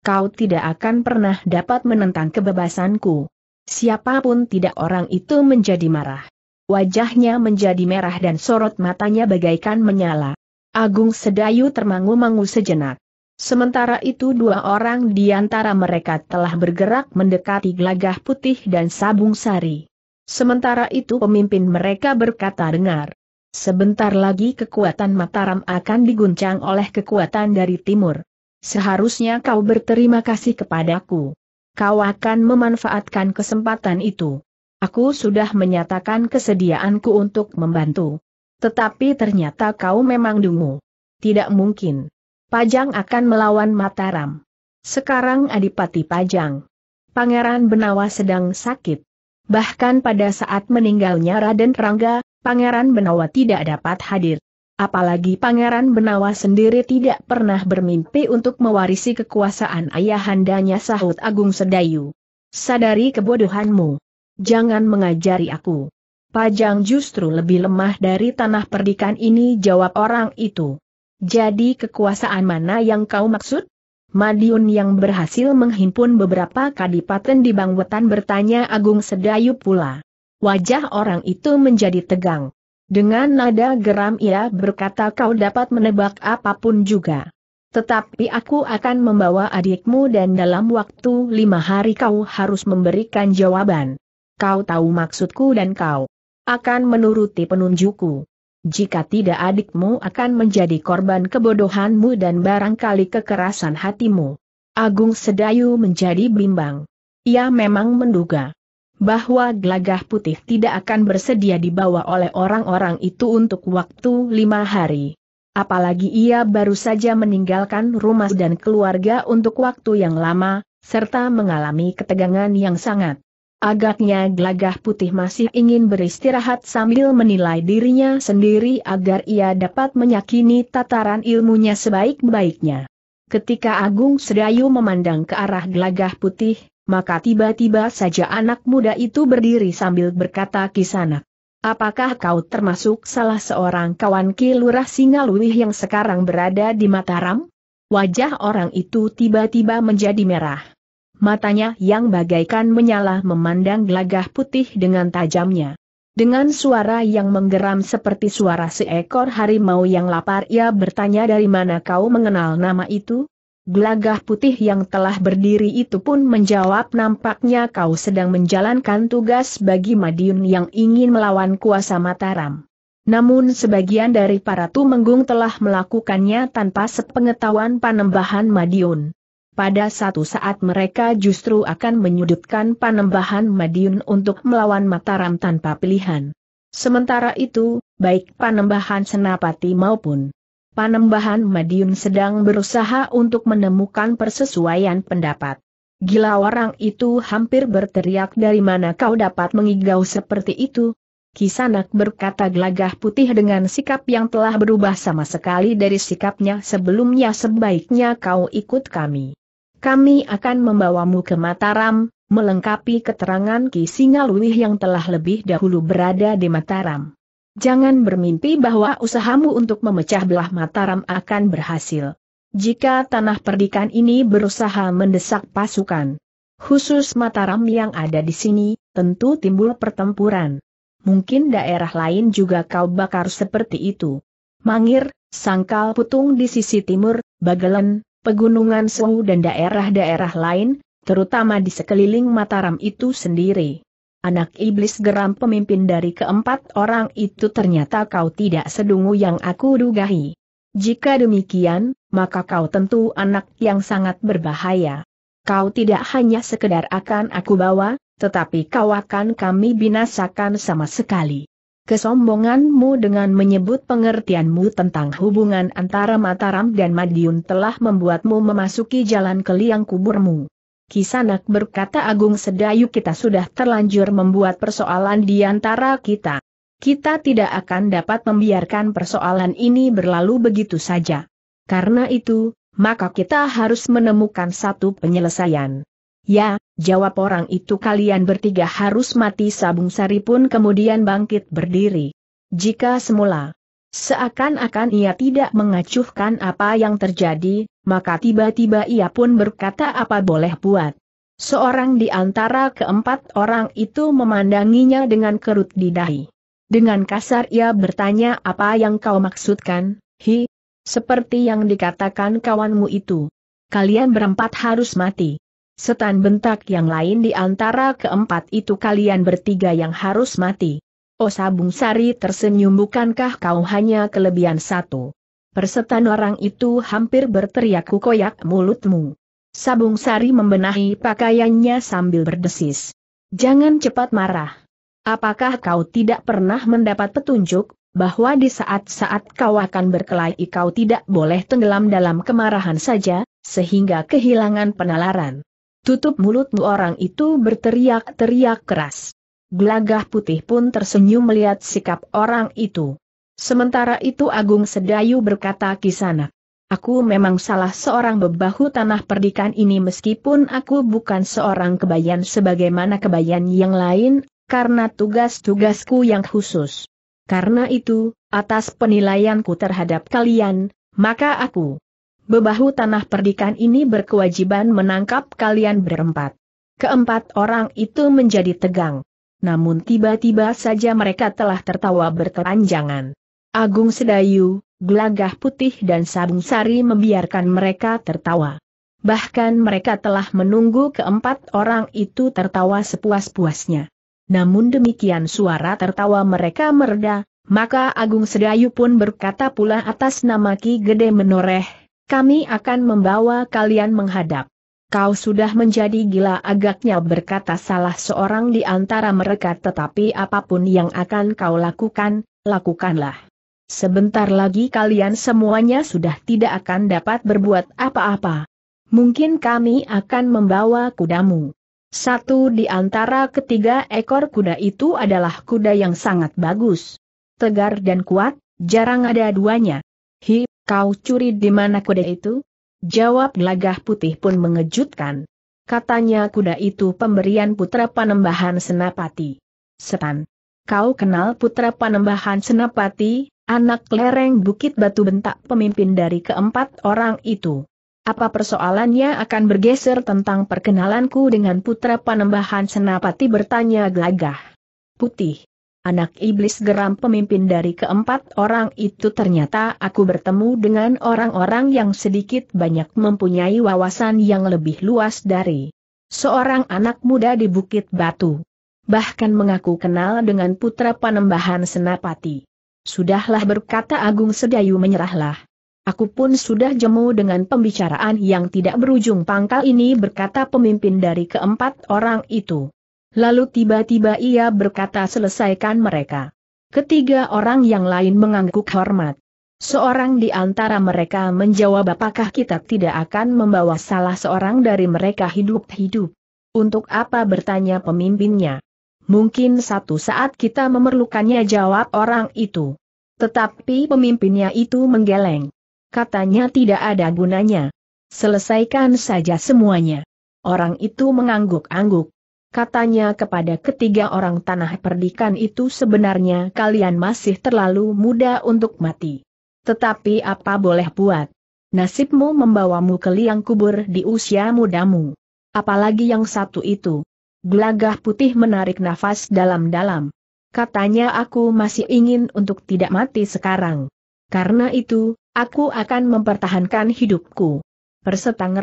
Kau tidak akan pernah dapat menentang kebebasanku. Siapapun tidak orang itu menjadi marah. Wajahnya menjadi merah dan sorot matanya bagaikan menyala. Agung Sedayu termangu-mangu sejenak. Sementara itu dua orang di antara mereka telah bergerak mendekati gelagah putih dan sabung sari. Sementara itu pemimpin mereka berkata dengar. Sebentar lagi kekuatan Mataram akan diguncang oleh kekuatan dari timur. Seharusnya kau berterima kasih kepadaku. Kau akan memanfaatkan kesempatan itu. Aku sudah menyatakan kesediaanku untuk membantu. Tetapi ternyata kau memang dungu. Tidak mungkin. Pajang akan melawan Mataram. Sekarang Adipati Pajang. Pangeran Benawa sedang sakit. Bahkan pada saat meninggalnya Raden Rangga, Pangeran Benawa tidak dapat hadir. Apalagi Pangeran Benawa sendiri tidak pernah bermimpi untuk mewarisi kekuasaan ayahandanya sahut Agung Sedayu. Sadari kebodohanmu. Jangan mengajari aku. Pajang justru lebih lemah dari tanah perdikan ini jawab orang itu. Jadi kekuasaan mana yang kau maksud? Madiun yang berhasil menghimpun beberapa kadipaten di Bangwetan bertanya Agung Sedayu pula. Wajah orang itu menjadi tegang. Dengan nada geram ia berkata kau dapat menebak apapun juga. Tetapi aku akan membawa adikmu dan dalam waktu lima hari kau harus memberikan jawaban. Kau tahu maksudku dan kau akan menuruti penunjukku. Jika tidak adikmu akan menjadi korban kebodohanmu dan barangkali kekerasan hatimu. Agung Sedayu menjadi bimbang. Ia memang menduga bahwa gelagah putih tidak akan bersedia dibawa oleh orang-orang itu untuk waktu lima hari. Apalagi ia baru saja meninggalkan rumah dan keluarga untuk waktu yang lama, serta mengalami ketegangan yang sangat. Agaknya gelagah putih masih ingin beristirahat sambil menilai dirinya sendiri agar ia dapat menyakini tataran ilmunya sebaik-baiknya. Ketika Agung Sedayu memandang ke arah gelagah putih, maka tiba-tiba saja anak muda itu berdiri sambil berkata kisanak. Apakah kau termasuk salah seorang kawan Ki Lurah Singaluih yang sekarang berada di Mataram? Wajah orang itu tiba-tiba menjadi merah. Matanya yang bagaikan menyala memandang gelagah putih dengan tajamnya. Dengan suara yang menggeram seperti suara seekor harimau yang lapar ia bertanya dari mana kau mengenal nama itu? Gelagah putih yang telah berdiri itu pun menjawab nampaknya kau sedang menjalankan tugas bagi Madiun yang ingin melawan kuasa Mataram. Namun sebagian dari para tumenggung telah melakukannya tanpa sepengetahuan panembahan Madiun pada satu saat mereka justru akan menyudutkan Panembahan Madiun untuk melawan Mataram tanpa pilihan. Sementara itu, baik Panembahan Senapati maupun Panembahan Madiun sedang berusaha untuk menemukan persesuaian pendapat. Gila orang itu hampir berteriak dari mana kau dapat mengigau seperti itu? Kisanak berkata gelagah putih dengan sikap yang telah berubah sama sekali dari sikapnya sebelumnya sebaiknya kau ikut kami. Kami akan membawamu ke Mataram, melengkapi keterangan Ki Singaluih yang telah lebih dahulu berada di Mataram. Jangan bermimpi bahwa usahamu untuk memecah belah Mataram akan berhasil. Jika tanah perdikan ini berusaha mendesak pasukan khusus Mataram yang ada di sini, tentu timbul pertempuran. Mungkin daerah lain juga kau bakar seperti itu. Mangir, Sangkal Putung di sisi timur, Bagelen, pegunungan Suhu dan daerah-daerah lain, terutama di sekeliling Mataram itu sendiri. Anak iblis geram pemimpin dari keempat orang itu ternyata kau tidak sedungu yang aku dugahi. Jika demikian, maka kau tentu anak yang sangat berbahaya. Kau tidak hanya sekedar akan aku bawa, tetapi kau akan kami binasakan sama sekali. Kesombonganmu dengan menyebut pengertianmu tentang hubungan antara Mataram dan Madiun telah membuatmu memasuki jalan ke liang kuburmu. Kisanak berkata Agung Sedayu kita sudah terlanjur membuat persoalan di antara kita. Kita tidak akan dapat membiarkan persoalan ini berlalu begitu saja. Karena itu, maka kita harus menemukan satu penyelesaian. Ya, jawab orang itu kalian bertiga harus mati Sabung Sari pun kemudian bangkit berdiri. Jika semula seakan-akan ia tidak mengacuhkan apa yang terjadi, maka tiba-tiba ia pun berkata apa boleh buat. Seorang di antara keempat orang itu memandanginya dengan kerut di dahi. Dengan kasar ia bertanya apa yang kau maksudkan, hi, seperti yang dikatakan kawanmu itu. Kalian berempat harus mati. Setan bentak yang lain di antara keempat itu kalian bertiga yang harus mati. Oh Sabung Sari tersenyum bukankah kau hanya kelebihan satu? Persetan orang itu hampir berteriak kukoyak mulutmu. Sabung Sari membenahi pakaiannya sambil berdesis. Jangan cepat marah. Apakah kau tidak pernah mendapat petunjuk, bahwa di saat-saat kau akan berkelahi kau tidak boleh tenggelam dalam kemarahan saja, sehingga kehilangan penalaran. Tutup mulutmu orang itu berteriak-teriak keras. Gelagah putih pun tersenyum melihat sikap orang itu. Sementara itu Agung Sedayu berkata kisana. Aku memang salah seorang bebahu tanah perdikan ini meskipun aku bukan seorang kebayan sebagaimana kebayan yang lain, karena tugas-tugasku yang khusus. Karena itu, atas penilaianku terhadap kalian, maka aku bebahu tanah perdikan ini berkewajiban menangkap kalian berempat. Keempat orang itu menjadi tegang. Namun tiba-tiba saja mereka telah tertawa berkeranjangan. Agung Sedayu, Gelagah Putih dan Sabung Sari membiarkan mereka tertawa. Bahkan mereka telah menunggu keempat orang itu tertawa sepuas-puasnya. Namun demikian suara tertawa mereka mereda, maka Agung Sedayu pun berkata pula atas nama Ki Gede Menoreh, kami akan membawa kalian menghadap. Kau sudah menjadi gila agaknya berkata salah seorang di antara mereka tetapi apapun yang akan kau lakukan, lakukanlah. Sebentar lagi kalian semuanya sudah tidak akan dapat berbuat apa-apa. Mungkin kami akan membawa kudamu. Satu di antara ketiga ekor kuda itu adalah kuda yang sangat bagus. Tegar dan kuat, jarang ada duanya. Hi, Kau curi di mana kuda itu? Jawab gelagah putih pun mengejutkan. Katanya kuda itu pemberian putra panembahan Senapati. Setan. Kau kenal putra panembahan Senapati, anak lereng Bukit Batu bentak pemimpin dari keempat orang itu. Apa persoalannya akan bergeser tentang perkenalanku dengan putra panembahan Senapati bertanya gelagah. Putih. Anak iblis geram pemimpin dari keempat orang itu ternyata aku bertemu dengan orang-orang yang sedikit banyak mempunyai wawasan yang lebih luas dari seorang anak muda di Bukit Batu. Bahkan mengaku kenal dengan putra panembahan Senapati. Sudahlah berkata Agung Sedayu menyerahlah. Aku pun sudah jemu dengan pembicaraan yang tidak berujung pangkal ini berkata pemimpin dari keempat orang itu. Lalu tiba-tiba ia berkata selesaikan mereka. Ketiga orang yang lain mengangguk hormat. Seorang di antara mereka menjawab apakah kita tidak akan membawa salah seorang dari mereka hidup-hidup. Untuk apa bertanya pemimpinnya? Mungkin satu saat kita memerlukannya jawab orang itu. Tetapi pemimpinnya itu menggeleng. Katanya tidak ada gunanya. Selesaikan saja semuanya. Orang itu mengangguk-angguk katanya kepada ketiga orang tanah perdikan itu sebenarnya kalian masih terlalu muda untuk mati. Tetapi apa boleh buat? Nasibmu membawamu ke liang kubur di usia mudamu. Apalagi yang satu itu. Gelagah putih menarik nafas dalam-dalam. Katanya aku masih ingin untuk tidak mati sekarang. Karena itu, aku akan mempertahankan hidupku.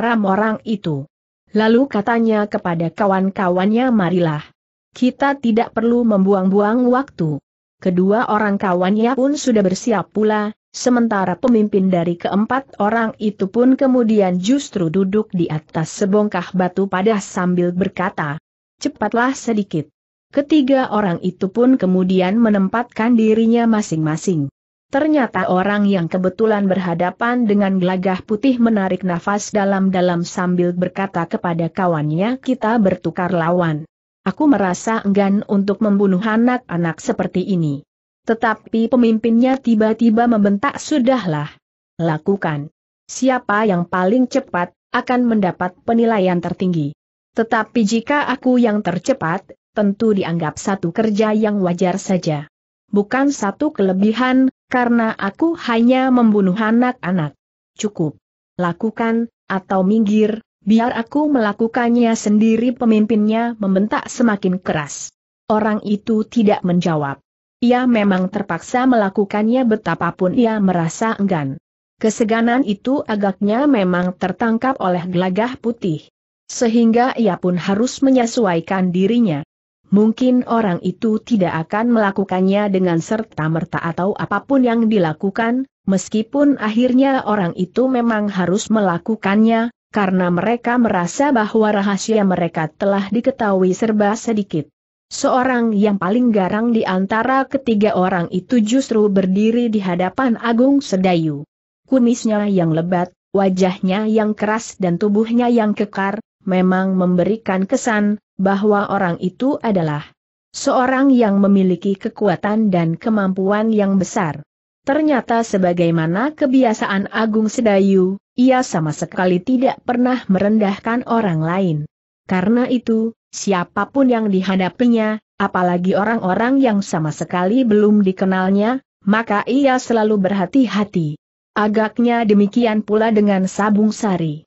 ram orang itu. Lalu katanya kepada kawan-kawannya marilah. Kita tidak perlu membuang-buang waktu. Kedua orang kawannya pun sudah bersiap pula, sementara pemimpin dari keempat orang itu pun kemudian justru duduk di atas sebongkah batu padah sambil berkata, cepatlah sedikit. Ketiga orang itu pun kemudian menempatkan dirinya masing-masing. Ternyata orang yang kebetulan berhadapan dengan gelagah putih menarik nafas dalam-dalam sambil berkata kepada kawannya kita bertukar lawan. Aku merasa enggan untuk membunuh anak-anak seperti ini. Tetapi pemimpinnya tiba-tiba membentak sudahlah. Lakukan. Siapa yang paling cepat, akan mendapat penilaian tertinggi. Tetapi jika aku yang tercepat, tentu dianggap satu kerja yang wajar saja. Bukan satu kelebihan, karena aku hanya membunuh anak-anak. Cukup. Lakukan, atau minggir, biar aku melakukannya sendiri pemimpinnya membentak semakin keras. Orang itu tidak menjawab. Ia memang terpaksa melakukannya betapapun ia merasa enggan. Keseganan itu agaknya memang tertangkap oleh gelagah putih. Sehingga ia pun harus menyesuaikan dirinya mungkin orang itu tidak akan melakukannya dengan serta-merta atau apapun yang dilakukan, meskipun akhirnya orang itu memang harus melakukannya, karena mereka merasa bahwa rahasia mereka telah diketahui serba sedikit. Seorang yang paling garang di antara ketiga orang itu justru berdiri di hadapan Agung Sedayu. Kumisnya yang lebat, wajahnya yang keras dan tubuhnya yang kekar, memang memberikan kesan bahwa orang itu adalah seorang yang memiliki kekuatan dan kemampuan yang besar. Ternyata sebagaimana kebiasaan Agung Sedayu, ia sama sekali tidak pernah merendahkan orang lain. Karena itu, siapapun yang dihadapinya, apalagi orang-orang yang sama sekali belum dikenalnya, maka ia selalu berhati-hati. Agaknya demikian pula dengan Sabung Sari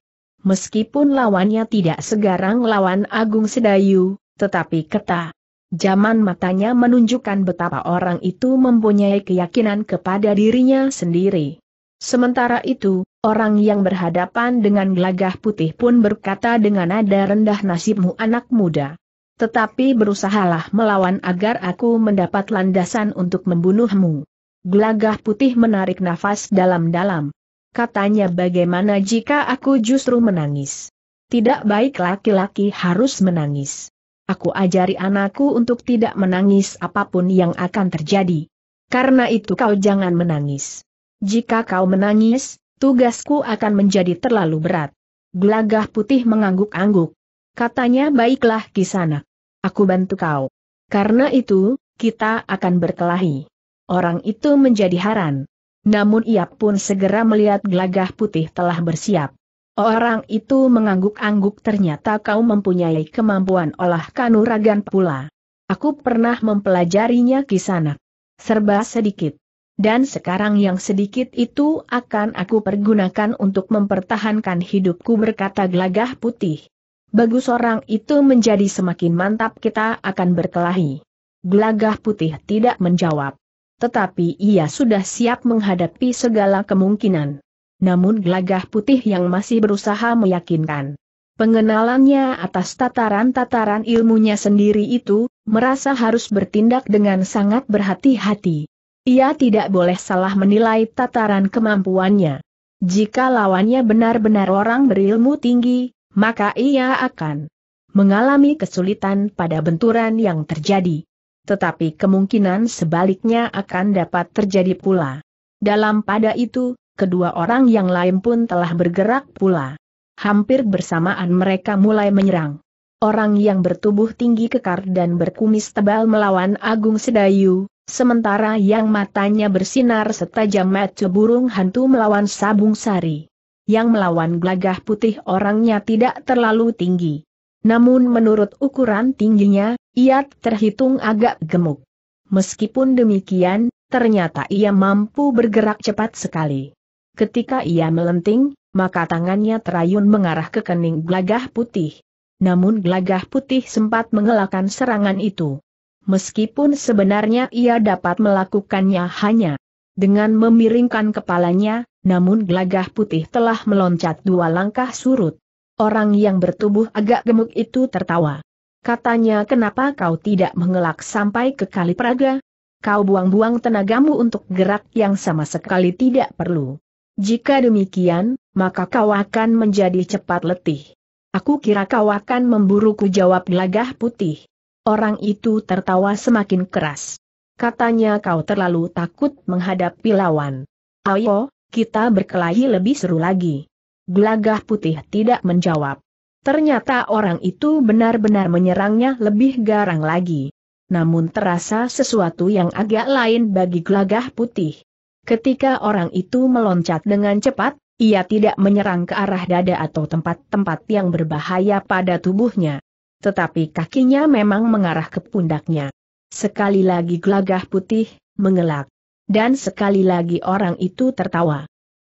meskipun lawannya tidak segarang lawan Agung Sedayu, tetapi kata Jaman matanya menunjukkan betapa orang itu mempunyai keyakinan kepada dirinya sendiri. Sementara itu, orang yang berhadapan dengan gelagah putih pun berkata dengan nada rendah nasibmu anak muda. Tetapi berusahalah melawan agar aku mendapat landasan untuk membunuhmu. Gelagah putih menarik nafas dalam-dalam katanya bagaimana jika aku justru menangis. Tidak baik laki-laki harus menangis. Aku ajari anakku untuk tidak menangis apapun yang akan terjadi. Karena itu kau jangan menangis. Jika kau menangis, tugasku akan menjadi terlalu berat. Gelagah putih mengangguk-angguk. Katanya baiklah kisana. Aku bantu kau. Karena itu, kita akan berkelahi. Orang itu menjadi haran. Namun ia pun segera melihat gelagah putih telah bersiap. Orang itu mengangguk-angguk ternyata kau mempunyai kemampuan olah kanuragan pula. Aku pernah mempelajarinya sana, Serba sedikit. Dan sekarang yang sedikit itu akan aku pergunakan untuk mempertahankan hidupku berkata gelagah putih. Bagus orang itu menjadi semakin mantap kita akan berkelahi. Gelagah putih tidak menjawab tetapi ia sudah siap menghadapi segala kemungkinan. Namun gelagah putih yang masih berusaha meyakinkan pengenalannya atas tataran-tataran ilmunya sendiri itu, merasa harus bertindak dengan sangat berhati-hati. Ia tidak boleh salah menilai tataran kemampuannya. Jika lawannya benar-benar orang berilmu tinggi, maka ia akan mengalami kesulitan pada benturan yang terjadi tetapi kemungkinan sebaliknya akan dapat terjadi pula. Dalam pada itu, kedua orang yang lain pun telah bergerak pula. Hampir bersamaan mereka mulai menyerang. Orang yang bertubuh tinggi kekar dan berkumis tebal melawan Agung Sedayu, sementara yang matanya bersinar setajam mata burung hantu melawan Sabung Sari. Yang melawan gelagah putih orangnya tidak terlalu tinggi. Namun menurut ukuran tingginya, ia terhitung agak gemuk. Meskipun demikian, ternyata ia mampu bergerak cepat sekali. Ketika ia melenting, maka tangannya terayun mengarah ke kening gelagah putih. Namun gelagah putih sempat mengelakkan serangan itu. Meskipun sebenarnya ia dapat melakukannya hanya dengan memiringkan kepalanya, namun gelagah putih telah meloncat dua langkah surut. Orang yang bertubuh agak gemuk itu tertawa. Katanya kenapa kau tidak mengelak sampai ke Kali Praga? Kau buang-buang tenagamu untuk gerak yang sama sekali tidak perlu. Jika demikian, maka kau akan menjadi cepat letih. Aku kira kau akan memburuku jawab gelagah putih. Orang itu tertawa semakin keras. Katanya kau terlalu takut menghadapi lawan. Ayo, kita berkelahi lebih seru lagi. Gelagah putih tidak menjawab. Ternyata orang itu benar-benar menyerangnya lebih garang lagi. Namun terasa sesuatu yang agak lain bagi Glagah putih. Ketika orang itu meloncat dengan cepat, ia tidak menyerang ke arah dada atau tempat-tempat yang berbahaya pada tubuhnya. Tetapi kakinya memang mengarah ke pundaknya. Sekali lagi Glagah putih, mengelak. Dan sekali lagi orang itu tertawa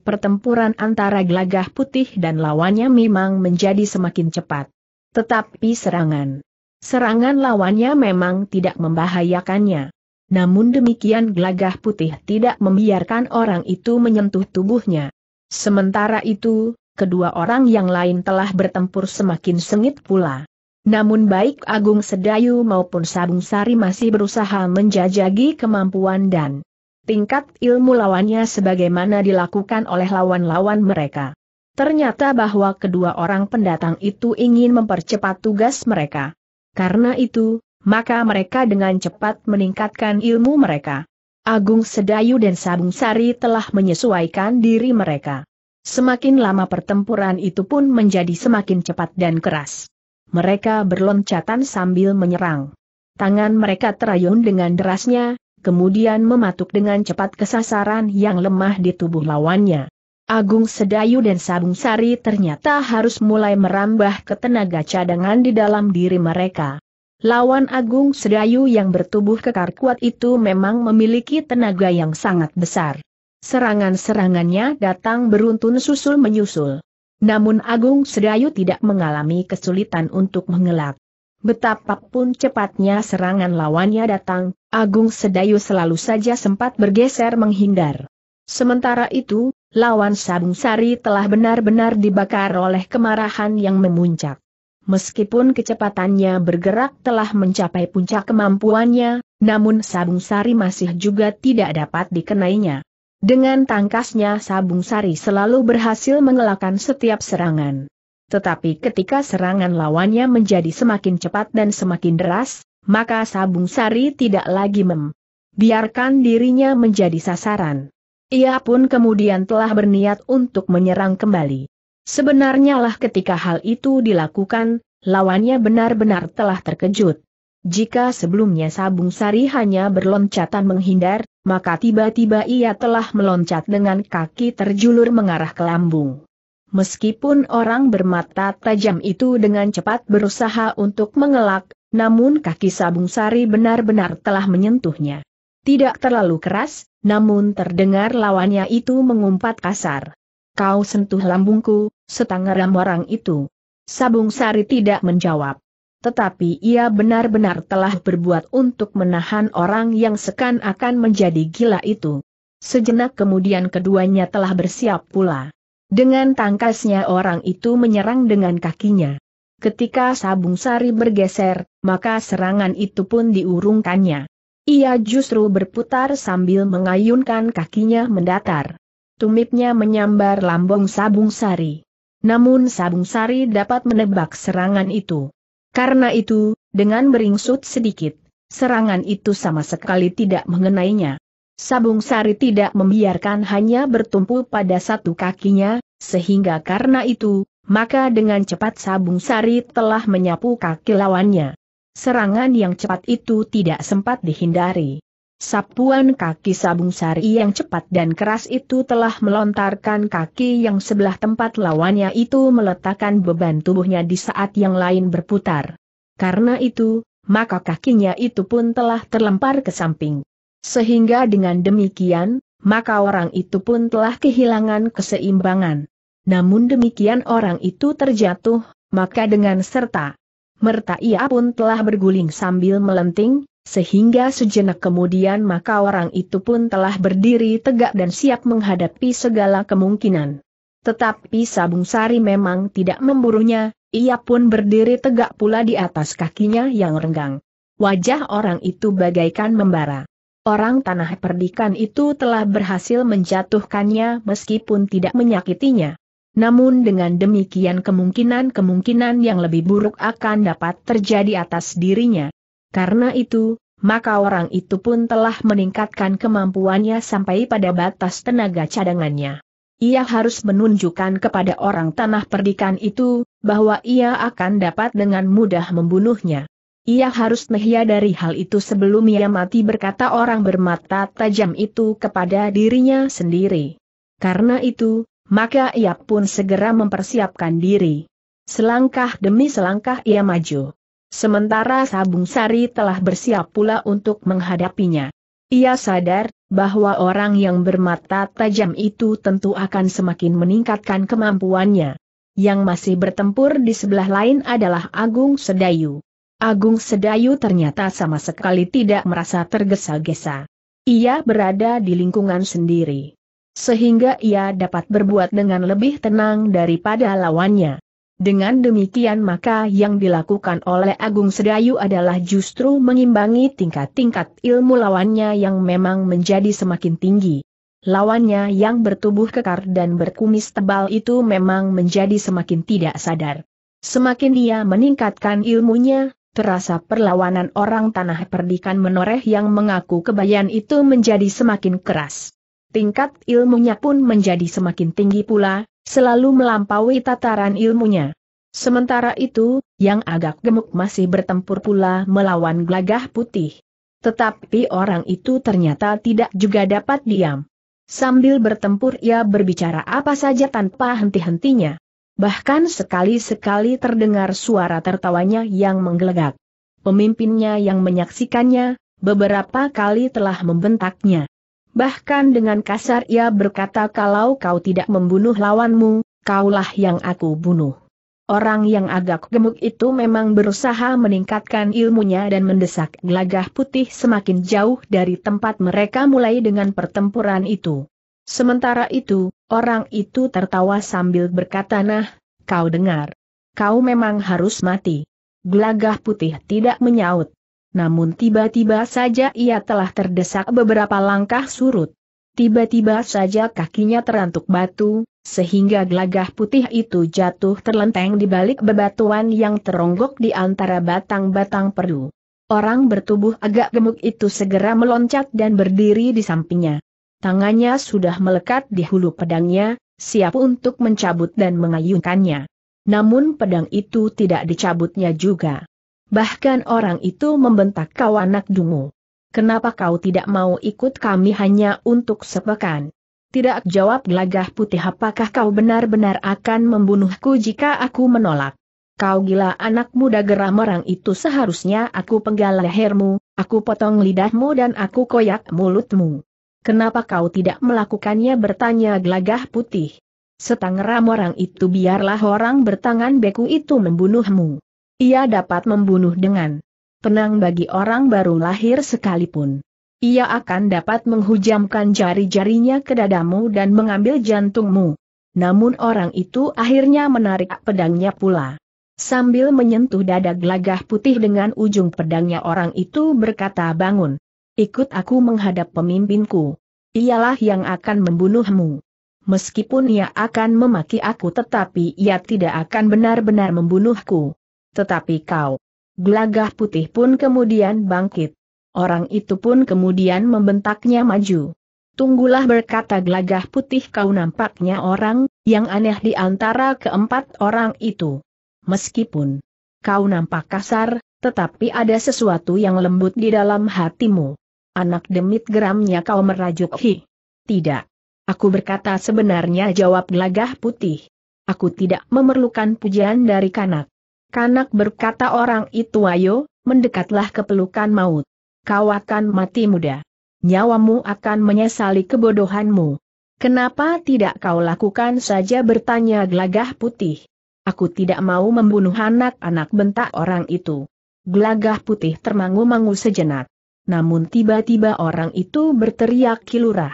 pertempuran antara Glagah putih dan lawannya memang menjadi semakin cepat. Tetapi serangan. Serangan lawannya memang tidak membahayakannya. Namun demikian Glagah putih tidak membiarkan orang itu menyentuh tubuhnya. Sementara itu, kedua orang yang lain telah bertempur semakin sengit pula. Namun baik Agung Sedayu maupun Sabung Sari masih berusaha menjajagi kemampuan dan tingkat ilmu lawannya sebagaimana dilakukan oleh lawan-lawan mereka. Ternyata bahwa kedua orang pendatang itu ingin mempercepat tugas mereka. Karena itu, maka mereka dengan cepat meningkatkan ilmu mereka. Agung Sedayu dan Sabung Sari telah menyesuaikan diri mereka. Semakin lama pertempuran itu pun menjadi semakin cepat dan keras. Mereka berloncatan sambil menyerang. Tangan mereka terayun dengan derasnya, kemudian mematuk dengan cepat ke sasaran yang lemah di tubuh lawannya. Agung Sedayu dan Sabung Sari ternyata harus mulai merambah ke tenaga cadangan di dalam diri mereka. Lawan Agung Sedayu yang bertubuh kekar kuat itu memang memiliki tenaga yang sangat besar. Serangan-serangannya datang beruntun susul menyusul. Namun Agung Sedayu tidak mengalami kesulitan untuk mengelak. Betapapun cepatnya serangan lawannya datang, Agung Sedayu selalu saja sempat bergeser menghindar. Sementara itu, lawan Sabung Sari telah benar-benar dibakar oleh kemarahan yang memuncak. Meskipun kecepatannya bergerak telah mencapai puncak kemampuannya, namun Sabung Sari masih juga tidak dapat dikenainya. Dengan tangkasnya Sabung Sari selalu berhasil mengelakkan setiap serangan. Tetapi ketika serangan lawannya menjadi semakin cepat dan semakin deras, maka Sabung Sari tidak lagi mem. Biarkan dirinya menjadi sasaran. Ia pun kemudian telah berniat untuk menyerang kembali. Sebenarnya lah ketika hal itu dilakukan, lawannya benar-benar telah terkejut. Jika sebelumnya Sabung Sari hanya berloncatan menghindar, maka tiba-tiba ia telah meloncat dengan kaki terjulur mengarah ke lambung. Meskipun orang bermata tajam itu dengan cepat berusaha untuk mengelak, namun kaki Sabung Sari benar-benar telah menyentuhnya. Tidak terlalu keras, namun terdengar lawannya itu mengumpat kasar. Kau sentuh lambungku, setangaram orang itu. Sabung Sari tidak menjawab. Tetapi ia benar-benar telah berbuat untuk menahan orang yang sekan akan menjadi gila itu. Sejenak kemudian keduanya telah bersiap pula. Dengan tangkasnya orang itu menyerang dengan kakinya. Ketika Sabung Sari bergeser, maka serangan itu pun diurungkannya. Ia justru berputar sambil mengayunkan kakinya mendatar. Tumitnya menyambar lambung Sabung Sari. Namun Sabung Sari dapat menebak serangan itu. Karena itu, dengan beringsut sedikit, serangan itu sama sekali tidak mengenainya. Sabung Sari tidak membiarkan hanya bertumpu pada satu kakinya, sehingga karena itu, maka dengan cepat Sabung Sari telah menyapu kaki lawannya. Serangan yang cepat itu tidak sempat dihindari. Sapuan kaki Sabung Sari yang cepat dan keras itu telah melontarkan kaki yang sebelah tempat lawannya itu meletakkan beban tubuhnya di saat yang lain berputar. Karena itu, maka kakinya itu pun telah terlempar ke samping. Sehingga dengan demikian, maka orang itu pun telah kehilangan keseimbangan. Namun demikian orang itu terjatuh, maka dengan serta merta ia pun telah berguling sambil melenting, sehingga sejenak kemudian maka orang itu pun telah berdiri tegak dan siap menghadapi segala kemungkinan. Tetapi Sabung Sari memang tidak memburunya, ia pun berdiri tegak pula di atas kakinya yang renggang. Wajah orang itu bagaikan membara orang tanah perdikan itu telah berhasil menjatuhkannya meskipun tidak menyakitinya. Namun dengan demikian kemungkinan-kemungkinan yang lebih buruk akan dapat terjadi atas dirinya. Karena itu, maka orang itu pun telah meningkatkan kemampuannya sampai pada batas tenaga cadangannya. Ia harus menunjukkan kepada orang tanah perdikan itu, bahwa ia akan dapat dengan mudah membunuhnya. Ia harus dari hal itu sebelum ia mati berkata orang bermata tajam itu kepada dirinya sendiri. Karena itu, maka ia pun segera mempersiapkan diri. Selangkah demi selangkah ia maju. Sementara Sabung Sari telah bersiap pula untuk menghadapinya. Ia sadar bahwa orang yang bermata tajam itu tentu akan semakin meningkatkan kemampuannya. Yang masih bertempur di sebelah lain adalah Agung Sedayu. Agung Sedayu ternyata sama sekali tidak merasa tergesa-gesa. Ia berada di lingkungan sendiri. Sehingga ia dapat berbuat dengan lebih tenang daripada lawannya. Dengan demikian maka yang dilakukan oleh Agung Sedayu adalah justru mengimbangi tingkat-tingkat ilmu lawannya yang memang menjadi semakin tinggi. Lawannya yang bertubuh kekar dan berkumis tebal itu memang menjadi semakin tidak sadar. Semakin ia meningkatkan ilmunya, terasa perlawanan orang tanah perdikan menoreh yang mengaku kebayan itu menjadi semakin keras. Tingkat ilmunya pun menjadi semakin tinggi pula, selalu melampaui tataran ilmunya. Sementara itu, yang agak gemuk masih bertempur pula melawan gelagah putih. Tetapi orang itu ternyata tidak juga dapat diam. Sambil bertempur ia berbicara apa saja tanpa henti-hentinya. Bahkan sekali-sekali terdengar suara tertawanya yang menggelegak. Pemimpinnya yang menyaksikannya, beberapa kali telah membentaknya. Bahkan dengan kasar ia berkata kalau kau tidak membunuh lawanmu, kaulah yang aku bunuh. Orang yang agak gemuk itu memang berusaha meningkatkan ilmunya dan mendesak gelagah putih semakin jauh dari tempat mereka mulai dengan pertempuran itu. Sementara itu, orang itu tertawa sambil berkata nah, kau dengar. Kau memang harus mati. Gelagah putih tidak menyaut. Namun tiba-tiba saja ia telah terdesak beberapa langkah surut. Tiba-tiba saja kakinya terantuk batu, sehingga gelagah putih itu jatuh terlenteng di balik bebatuan yang teronggok di antara batang-batang perdu. Orang bertubuh agak gemuk itu segera meloncat dan berdiri di sampingnya tangannya sudah melekat di hulu pedangnya, siap untuk mencabut dan mengayunkannya. Namun pedang itu tidak dicabutnya juga. Bahkan orang itu membentak kau anak dungu. Kenapa kau tidak mau ikut kami hanya untuk sepekan? Tidak jawab gelagah putih apakah kau benar-benar akan membunuhku jika aku menolak? Kau gila anak muda geram orang itu seharusnya aku penggal lehermu, aku potong lidahmu dan aku koyak mulutmu. Kenapa kau tidak melakukannya bertanya glagah putih? Setangeram orang itu biarlah orang bertangan beku itu membunuhmu. Ia dapat membunuh dengan tenang bagi orang baru lahir sekalipun. Ia akan dapat menghujamkan jari-jarinya ke dadamu dan mengambil jantungmu. Namun orang itu akhirnya menarik pedangnya pula. Sambil menyentuh dada glagah putih dengan ujung pedangnya orang itu berkata bangun ikut aku menghadap pemimpinku. Ialah yang akan membunuhmu. Meskipun ia akan memaki aku tetapi ia tidak akan benar-benar membunuhku. Tetapi kau, gelagah putih pun kemudian bangkit. Orang itu pun kemudian membentaknya maju. Tunggulah berkata gelagah putih kau nampaknya orang, yang aneh di antara keempat orang itu. Meskipun kau nampak kasar, tetapi ada sesuatu yang lembut di dalam hatimu anak demit geramnya kau merajuk hi. Tidak. Aku berkata sebenarnya jawab gelagah putih. Aku tidak memerlukan pujian dari kanak. Kanak berkata orang itu ayo, mendekatlah ke pelukan maut. Kau akan mati muda. Nyawamu akan menyesali kebodohanmu. Kenapa tidak kau lakukan saja bertanya gelagah putih. Aku tidak mau membunuh anak-anak bentak orang itu. Gelagah putih termangu-mangu sejenak namun tiba-tiba orang itu berteriak kilurah.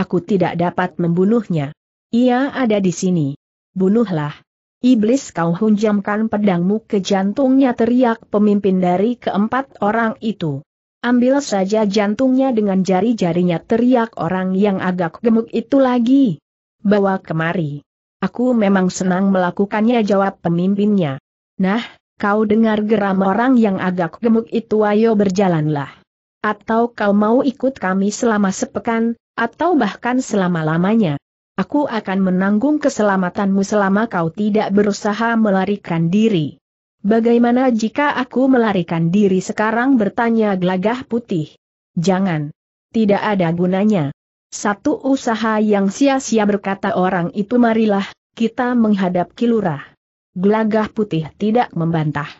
Aku tidak dapat membunuhnya. Ia ada di sini. Bunuhlah. Iblis kau hunjamkan pedangmu ke jantungnya teriak pemimpin dari keempat orang itu. Ambil saja jantungnya dengan jari-jarinya teriak orang yang agak gemuk itu lagi. Bawa kemari. Aku memang senang melakukannya jawab pemimpinnya. Nah, kau dengar geram orang yang agak gemuk itu ayo berjalanlah. Atau kau mau ikut kami selama sepekan, atau bahkan selama-lamanya. Aku akan menanggung keselamatanmu selama kau tidak berusaha melarikan diri. Bagaimana jika aku melarikan diri sekarang bertanya gelagah putih? Jangan. Tidak ada gunanya. Satu usaha yang sia-sia berkata orang itu marilah, kita menghadap kilurah. Gelagah putih tidak membantah.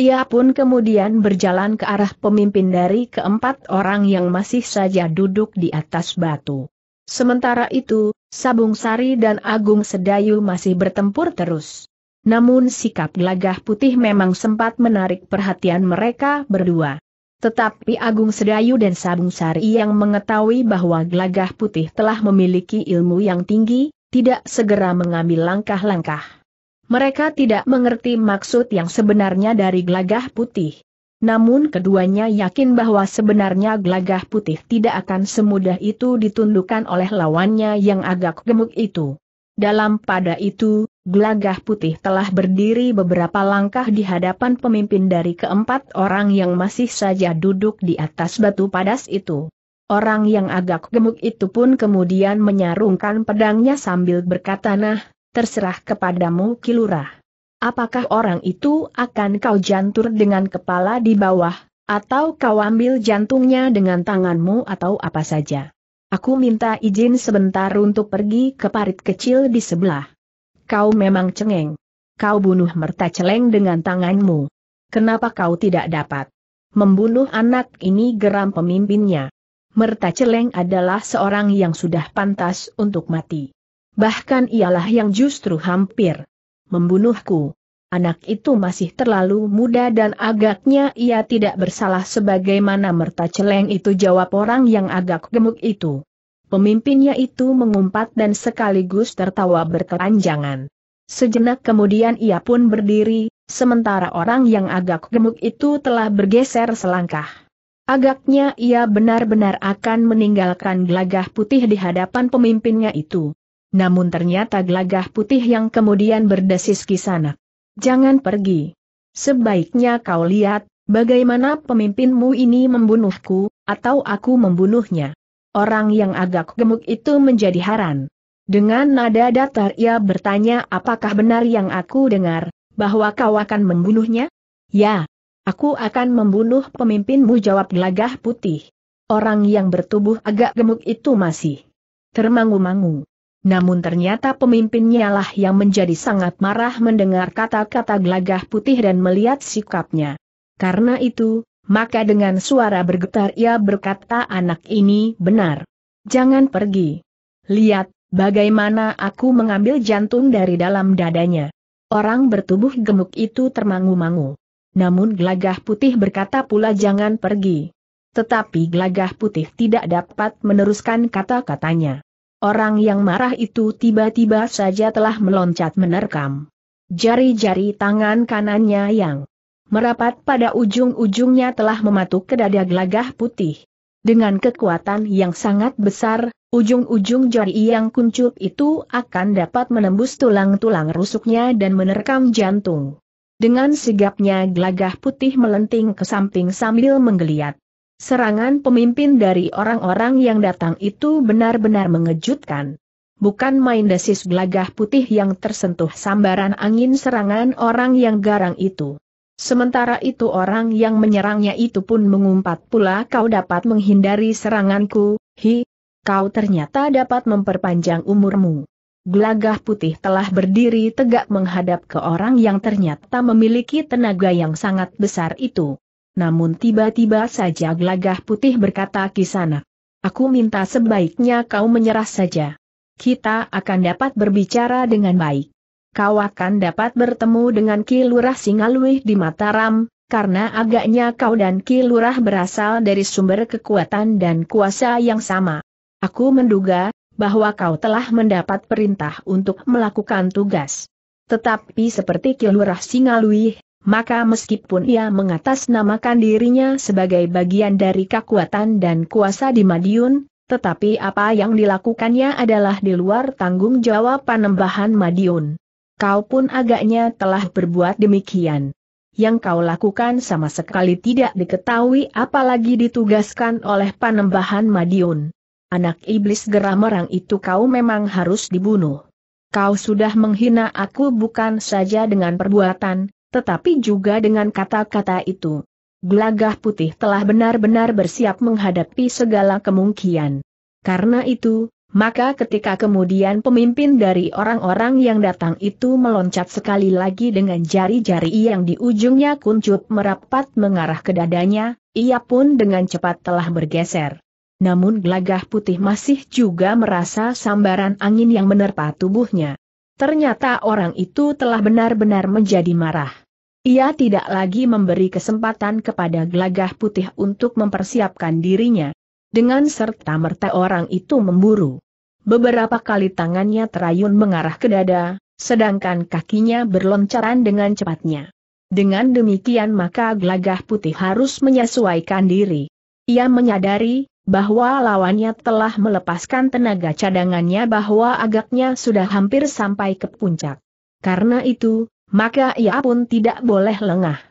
Ia pun kemudian berjalan ke arah pemimpin dari keempat orang yang masih saja duduk di atas batu. Sementara itu, Sabung Sari dan Agung Sedayu masih bertempur terus. Namun sikap gelagah putih memang sempat menarik perhatian mereka berdua. Tetapi Agung Sedayu dan Sabung Sari yang mengetahui bahwa gelagah putih telah memiliki ilmu yang tinggi, tidak segera mengambil langkah-langkah. Mereka tidak mengerti maksud yang sebenarnya dari gelagah putih. Namun keduanya yakin bahwa sebenarnya gelagah putih tidak akan semudah itu ditundukkan oleh lawannya yang agak gemuk itu. Dalam pada itu, gelagah putih telah berdiri beberapa langkah di hadapan pemimpin dari keempat orang yang masih saja duduk di atas batu padas itu. Orang yang agak gemuk itu pun kemudian menyarungkan pedangnya sambil berkata nah, terserah kepadamu kilurah. Apakah orang itu akan kau jantur dengan kepala di bawah, atau kau ambil jantungnya dengan tanganmu atau apa saja? Aku minta izin sebentar untuk pergi ke parit kecil di sebelah. Kau memang cengeng. Kau bunuh merta celeng dengan tanganmu. Kenapa kau tidak dapat membunuh anak ini geram pemimpinnya? Merta celeng adalah seorang yang sudah pantas untuk mati bahkan ialah yang justru hampir membunuhku. Anak itu masih terlalu muda dan agaknya ia tidak bersalah sebagaimana merta celeng itu jawab orang yang agak gemuk itu. Pemimpinnya itu mengumpat dan sekaligus tertawa berkelanjangan. Sejenak kemudian ia pun berdiri, sementara orang yang agak gemuk itu telah bergeser selangkah. Agaknya ia benar-benar akan meninggalkan gelagah putih di hadapan pemimpinnya itu namun ternyata gelagah putih yang kemudian berdesis sana. Jangan pergi. Sebaiknya kau lihat, bagaimana pemimpinmu ini membunuhku, atau aku membunuhnya. Orang yang agak gemuk itu menjadi haran. Dengan nada datar ia bertanya apakah benar yang aku dengar, bahwa kau akan membunuhnya? Ya, aku akan membunuh pemimpinmu jawab gelagah putih. Orang yang bertubuh agak gemuk itu masih termangu-mangu. Namun ternyata pemimpinnya lah yang menjadi sangat marah mendengar kata-kata gelagah putih dan melihat sikapnya. Karena itu, maka dengan suara bergetar ia berkata anak ini benar. Jangan pergi. Lihat, bagaimana aku mengambil jantung dari dalam dadanya. Orang bertubuh gemuk itu termangu-mangu. Namun gelagah putih berkata pula jangan pergi. Tetapi gelagah putih tidak dapat meneruskan kata-katanya. Orang yang marah itu tiba-tiba saja telah meloncat menerkam. Jari-jari tangan kanannya yang merapat pada ujung-ujungnya telah mematuk ke dada gelagah putih. Dengan kekuatan yang sangat besar, ujung-ujung jari yang kuncup itu akan dapat menembus tulang-tulang rusuknya dan menerkam jantung. Dengan sigapnya gelagah putih melenting ke samping sambil menggeliat. Serangan pemimpin dari orang-orang yang datang itu benar-benar mengejutkan. Bukan main desis gelagah putih yang tersentuh sambaran angin serangan orang yang garang itu. Sementara itu orang yang menyerangnya itu pun mengumpat pula kau dapat menghindari seranganku, hi, kau ternyata dapat memperpanjang umurmu. Gelagah putih telah berdiri tegak menghadap ke orang yang ternyata memiliki tenaga yang sangat besar itu namun tiba-tiba saja gelagah putih berkata kisana Aku minta sebaiknya kau menyerah saja. Kita akan dapat berbicara dengan baik. Kau akan dapat bertemu dengan Ki Lurah Singalwih di Mataram, karena agaknya kau dan Ki Lurah berasal dari sumber kekuatan dan kuasa yang sama. Aku menduga, bahwa kau telah mendapat perintah untuk melakukan tugas. Tetapi seperti Ki Lurah Singalwih, maka meskipun ia mengatasnamakan dirinya sebagai bagian dari kekuatan dan kuasa di Madiun, tetapi apa yang dilakukannya adalah di luar tanggung jawab panembahan Madiun. Kau pun agaknya telah berbuat demikian. Yang kau lakukan sama sekali tidak diketahui apalagi ditugaskan oleh panembahan Madiun. Anak iblis geram orang itu kau memang harus dibunuh. Kau sudah menghina aku bukan saja dengan perbuatan, tetapi juga dengan kata-kata itu. Gelagah putih telah benar-benar bersiap menghadapi segala kemungkinan. Karena itu, maka ketika kemudian pemimpin dari orang-orang yang datang itu meloncat sekali lagi dengan jari-jari yang di ujungnya kuncup merapat mengarah ke dadanya, ia pun dengan cepat telah bergeser. Namun gelagah putih masih juga merasa sambaran angin yang menerpa tubuhnya. Ternyata orang itu telah benar-benar menjadi marah. Ia tidak lagi memberi kesempatan kepada Glagah putih untuk mempersiapkan dirinya. Dengan serta-merta orang itu memburu. Beberapa kali tangannya terayun mengarah ke dada, sedangkan kakinya berloncaran dengan cepatnya. Dengan demikian maka Glagah putih harus menyesuaikan diri. Ia menyadari, bahwa lawannya telah melepaskan tenaga cadangannya bahwa agaknya sudah hampir sampai ke puncak. Karena itu, maka ia pun tidak boleh lengah.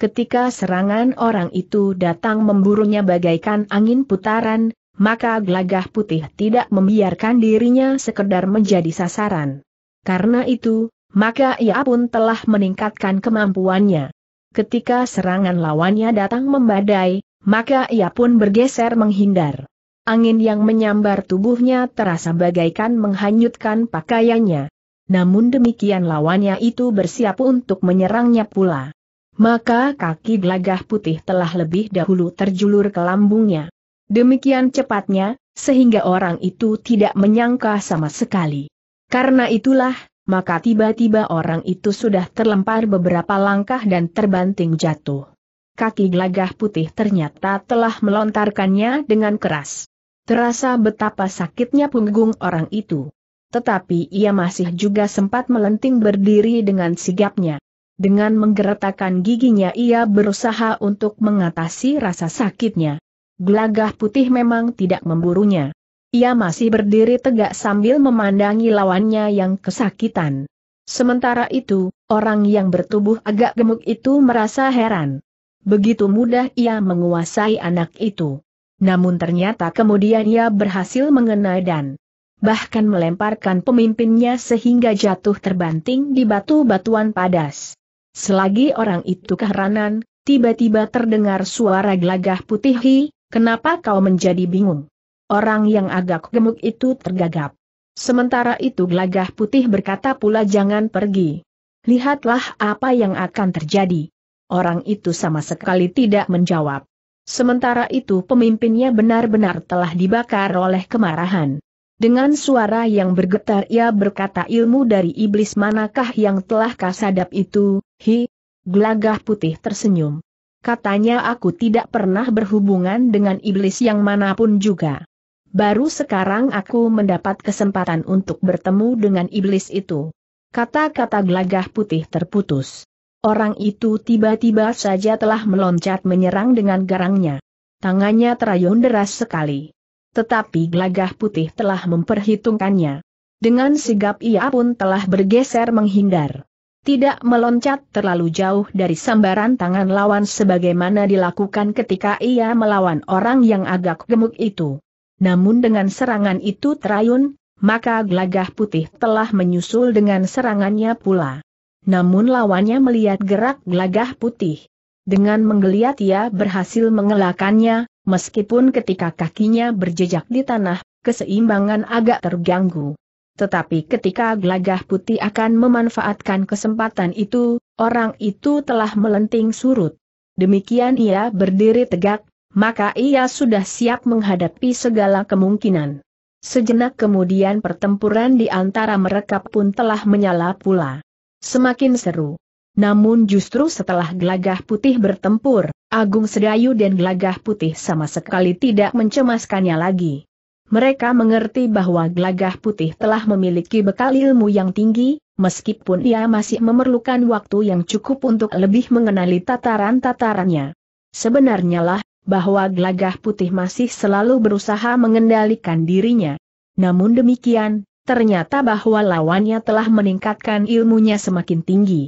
Ketika serangan orang itu datang memburunya bagaikan angin putaran, maka gelagah putih tidak membiarkan dirinya sekedar menjadi sasaran. Karena itu, maka ia pun telah meningkatkan kemampuannya. Ketika serangan lawannya datang membadai, maka ia pun bergeser menghindar. Angin yang menyambar tubuhnya terasa bagaikan menghanyutkan pakaiannya. Namun demikian lawannya itu bersiap untuk menyerangnya pula. Maka kaki gelagah putih telah lebih dahulu terjulur ke lambungnya. Demikian cepatnya, sehingga orang itu tidak menyangka sama sekali. Karena itulah, maka tiba-tiba orang itu sudah terlempar beberapa langkah dan terbanting jatuh kaki gelagah putih ternyata telah melontarkannya dengan keras. Terasa betapa sakitnya punggung orang itu. Tetapi ia masih juga sempat melenting berdiri dengan sigapnya. Dengan menggeretakan giginya ia berusaha untuk mengatasi rasa sakitnya. Gelagah putih memang tidak memburunya. Ia masih berdiri tegak sambil memandangi lawannya yang kesakitan. Sementara itu, orang yang bertubuh agak gemuk itu merasa heran. Begitu mudah ia menguasai anak itu. Namun ternyata kemudian ia berhasil mengenai dan bahkan melemparkan pemimpinnya sehingga jatuh terbanting di batu-batuan padas. Selagi orang itu keheranan, tiba-tiba terdengar suara gelagah putih, Hi, kenapa kau menjadi bingung? Orang yang agak gemuk itu tergagap. Sementara itu gelagah putih berkata pula jangan pergi. Lihatlah apa yang akan terjadi. Orang itu sama sekali tidak menjawab. Sementara itu pemimpinnya benar-benar telah dibakar oleh kemarahan. Dengan suara yang bergetar ia berkata ilmu dari iblis manakah yang telah kasadap itu, hi, gelagah putih tersenyum. Katanya aku tidak pernah berhubungan dengan iblis yang manapun juga. Baru sekarang aku mendapat kesempatan untuk bertemu dengan iblis itu. Kata-kata gelagah putih terputus. Orang itu tiba-tiba saja telah meloncat menyerang dengan garangnya. Tangannya terayun deras sekali. Tetapi Glagah putih telah memperhitungkannya. Dengan sigap ia pun telah bergeser menghindar. Tidak meloncat terlalu jauh dari sambaran tangan lawan sebagaimana dilakukan ketika ia melawan orang yang agak gemuk itu. Namun dengan serangan itu terayun, maka Glagah putih telah menyusul dengan serangannya pula namun lawannya melihat gerak gelagah putih. Dengan menggeliat ia berhasil mengelakannya, meskipun ketika kakinya berjejak di tanah, keseimbangan agak terganggu. Tetapi ketika gelagah putih akan memanfaatkan kesempatan itu, orang itu telah melenting surut. Demikian ia berdiri tegak, maka ia sudah siap menghadapi segala kemungkinan. Sejenak kemudian pertempuran di antara mereka pun telah menyala pula semakin seru. Namun justru setelah Glagah putih bertempur, Agung Sedayu dan Glagah putih sama sekali tidak mencemaskannya lagi. Mereka mengerti bahwa Glagah putih telah memiliki bekal ilmu yang tinggi, meskipun ia masih memerlukan waktu yang cukup untuk lebih mengenali tataran-tatarannya. Sebenarnya lah, bahwa Glagah putih masih selalu berusaha mengendalikan dirinya. Namun demikian, ternyata bahwa lawannya telah meningkatkan ilmunya semakin tinggi.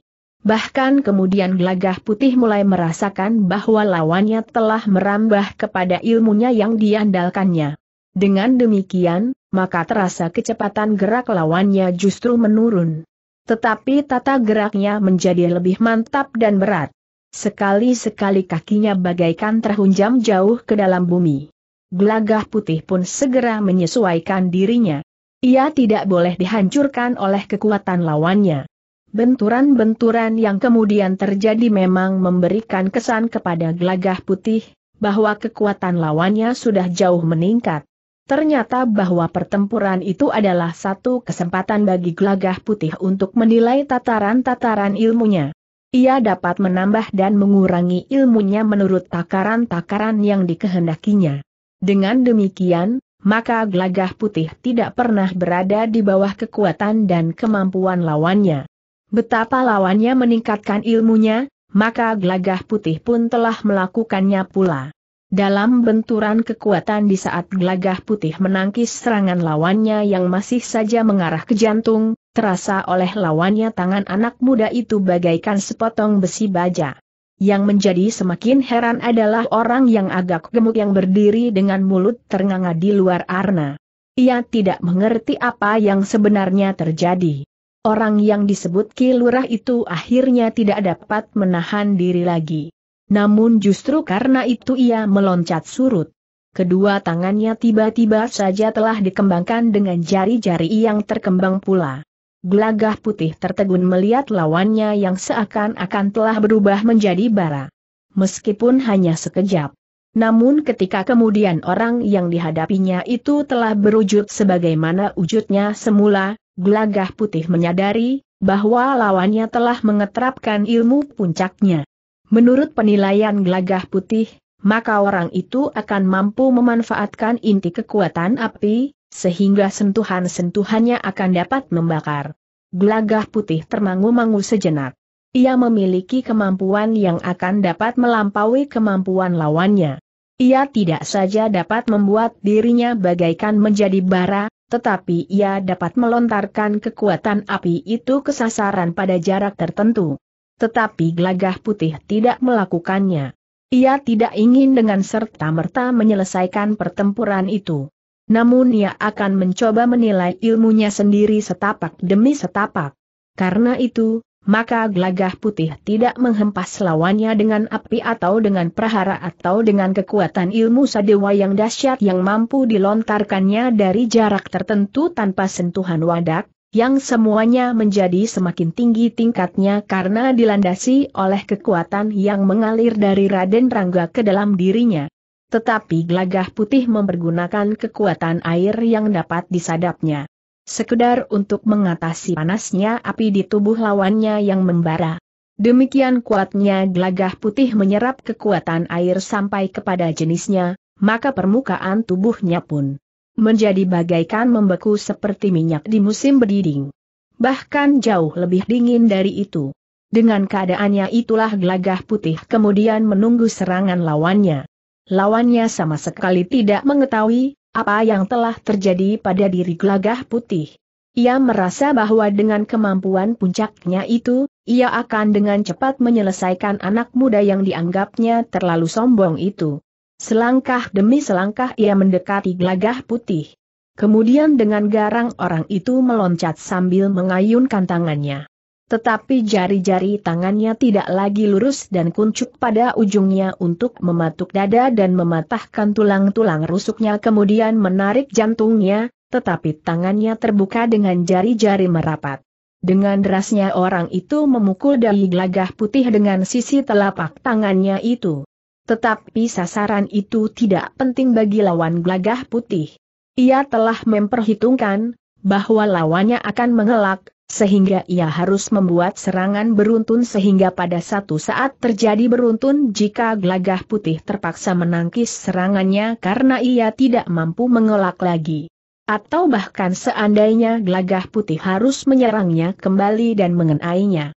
Bahkan kemudian gelagah putih mulai merasakan bahwa lawannya telah merambah kepada ilmunya yang diandalkannya. Dengan demikian, maka terasa kecepatan gerak lawannya justru menurun. Tetapi tata geraknya menjadi lebih mantap dan berat. Sekali-sekali kakinya bagaikan terhunjam jauh ke dalam bumi. Gelagah putih pun segera menyesuaikan dirinya. Ia tidak boleh dihancurkan oleh kekuatan lawannya. Benturan-benturan yang kemudian terjadi memang memberikan kesan kepada Glagah putih, bahwa kekuatan lawannya sudah jauh meningkat. Ternyata bahwa pertempuran itu adalah satu kesempatan bagi Glagah putih untuk menilai tataran-tataran ilmunya. Ia dapat menambah dan mengurangi ilmunya menurut takaran-takaran yang dikehendakinya. Dengan demikian, maka gelagah putih tidak pernah berada di bawah kekuatan dan kemampuan lawannya. Betapa lawannya meningkatkan ilmunya, maka gelagah putih pun telah melakukannya pula. Dalam benturan kekuatan di saat gelagah putih menangkis serangan lawannya yang masih saja mengarah ke jantung, terasa oleh lawannya tangan anak muda itu bagaikan sepotong besi baja. Yang menjadi semakin heran adalah orang yang agak gemuk yang berdiri dengan mulut ternganga di luar arna. Ia tidak mengerti apa yang sebenarnya terjadi. Orang yang disebut Kilurah itu akhirnya tidak dapat menahan diri lagi. Namun justru karena itu ia meloncat surut. Kedua tangannya tiba-tiba saja telah dikembangkan dengan jari-jari yang terkembang pula. Gelagah putih tertegun melihat lawannya yang seakan-akan telah berubah menjadi bara. Meskipun hanya sekejap. Namun ketika kemudian orang yang dihadapinya itu telah berwujud sebagaimana wujudnya semula, gelagah putih menyadari bahwa lawannya telah mengetrapkan ilmu puncaknya. Menurut penilaian gelagah putih, maka orang itu akan mampu memanfaatkan inti kekuatan api, sehingga sentuhan-sentuhannya akan dapat membakar. Glagah putih termangu-mangu sejenak. Ia memiliki kemampuan yang akan dapat melampaui kemampuan lawannya. Ia tidak saja dapat membuat dirinya bagaikan menjadi bara, tetapi ia dapat melontarkan kekuatan api itu ke sasaran pada jarak tertentu. Tetapi gelagah putih tidak melakukannya. Ia tidak ingin dengan serta-merta menyelesaikan pertempuran itu. Namun ia akan mencoba menilai ilmunya sendiri setapak demi setapak. Karena itu, maka gelagah putih tidak menghempas lawannya dengan api atau dengan prahara atau dengan kekuatan ilmu sadewa yang dahsyat yang mampu dilontarkannya dari jarak tertentu tanpa sentuhan wadak, yang semuanya menjadi semakin tinggi tingkatnya karena dilandasi oleh kekuatan yang mengalir dari Raden Rangga ke dalam dirinya tetapi gelagah putih mempergunakan kekuatan air yang dapat disadapnya. Sekedar untuk mengatasi panasnya api di tubuh lawannya yang membara. Demikian kuatnya gelagah putih menyerap kekuatan air sampai kepada jenisnya, maka permukaan tubuhnya pun menjadi bagaikan membeku seperti minyak di musim berdiding. Bahkan jauh lebih dingin dari itu. Dengan keadaannya itulah gelagah putih kemudian menunggu serangan lawannya. Lawannya sama sekali tidak mengetahui apa yang telah terjadi pada diri Glagah putih. Ia merasa bahwa dengan kemampuan puncaknya itu, ia akan dengan cepat menyelesaikan anak muda yang dianggapnya terlalu sombong itu. Selangkah demi selangkah ia mendekati Glagah putih. Kemudian dengan garang orang itu meloncat sambil mengayunkan tangannya. Tetapi jari-jari tangannya tidak lagi lurus dan kuncup pada ujungnya untuk mematuk dada dan mematahkan tulang-tulang rusuknya kemudian menarik jantungnya, tetapi tangannya terbuka dengan jari-jari merapat. Dengan derasnya orang itu memukul dari gelagah putih dengan sisi telapak tangannya itu. Tetapi sasaran itu tidak penting bagi lawan gelagah putih. Ia telah memperhitungkan, bahwa lawannya akan mengelak, sehingga ia harus membuat serangan beruntun sehingga pada satu saat terjadi beruntun jika gelagah putih terpaksa menangkis serangannya karena ia tidak mampu mengelak lagi. Atau bahkan seandainya gelagah putih harus menyerangnya kembali dan mengenainya.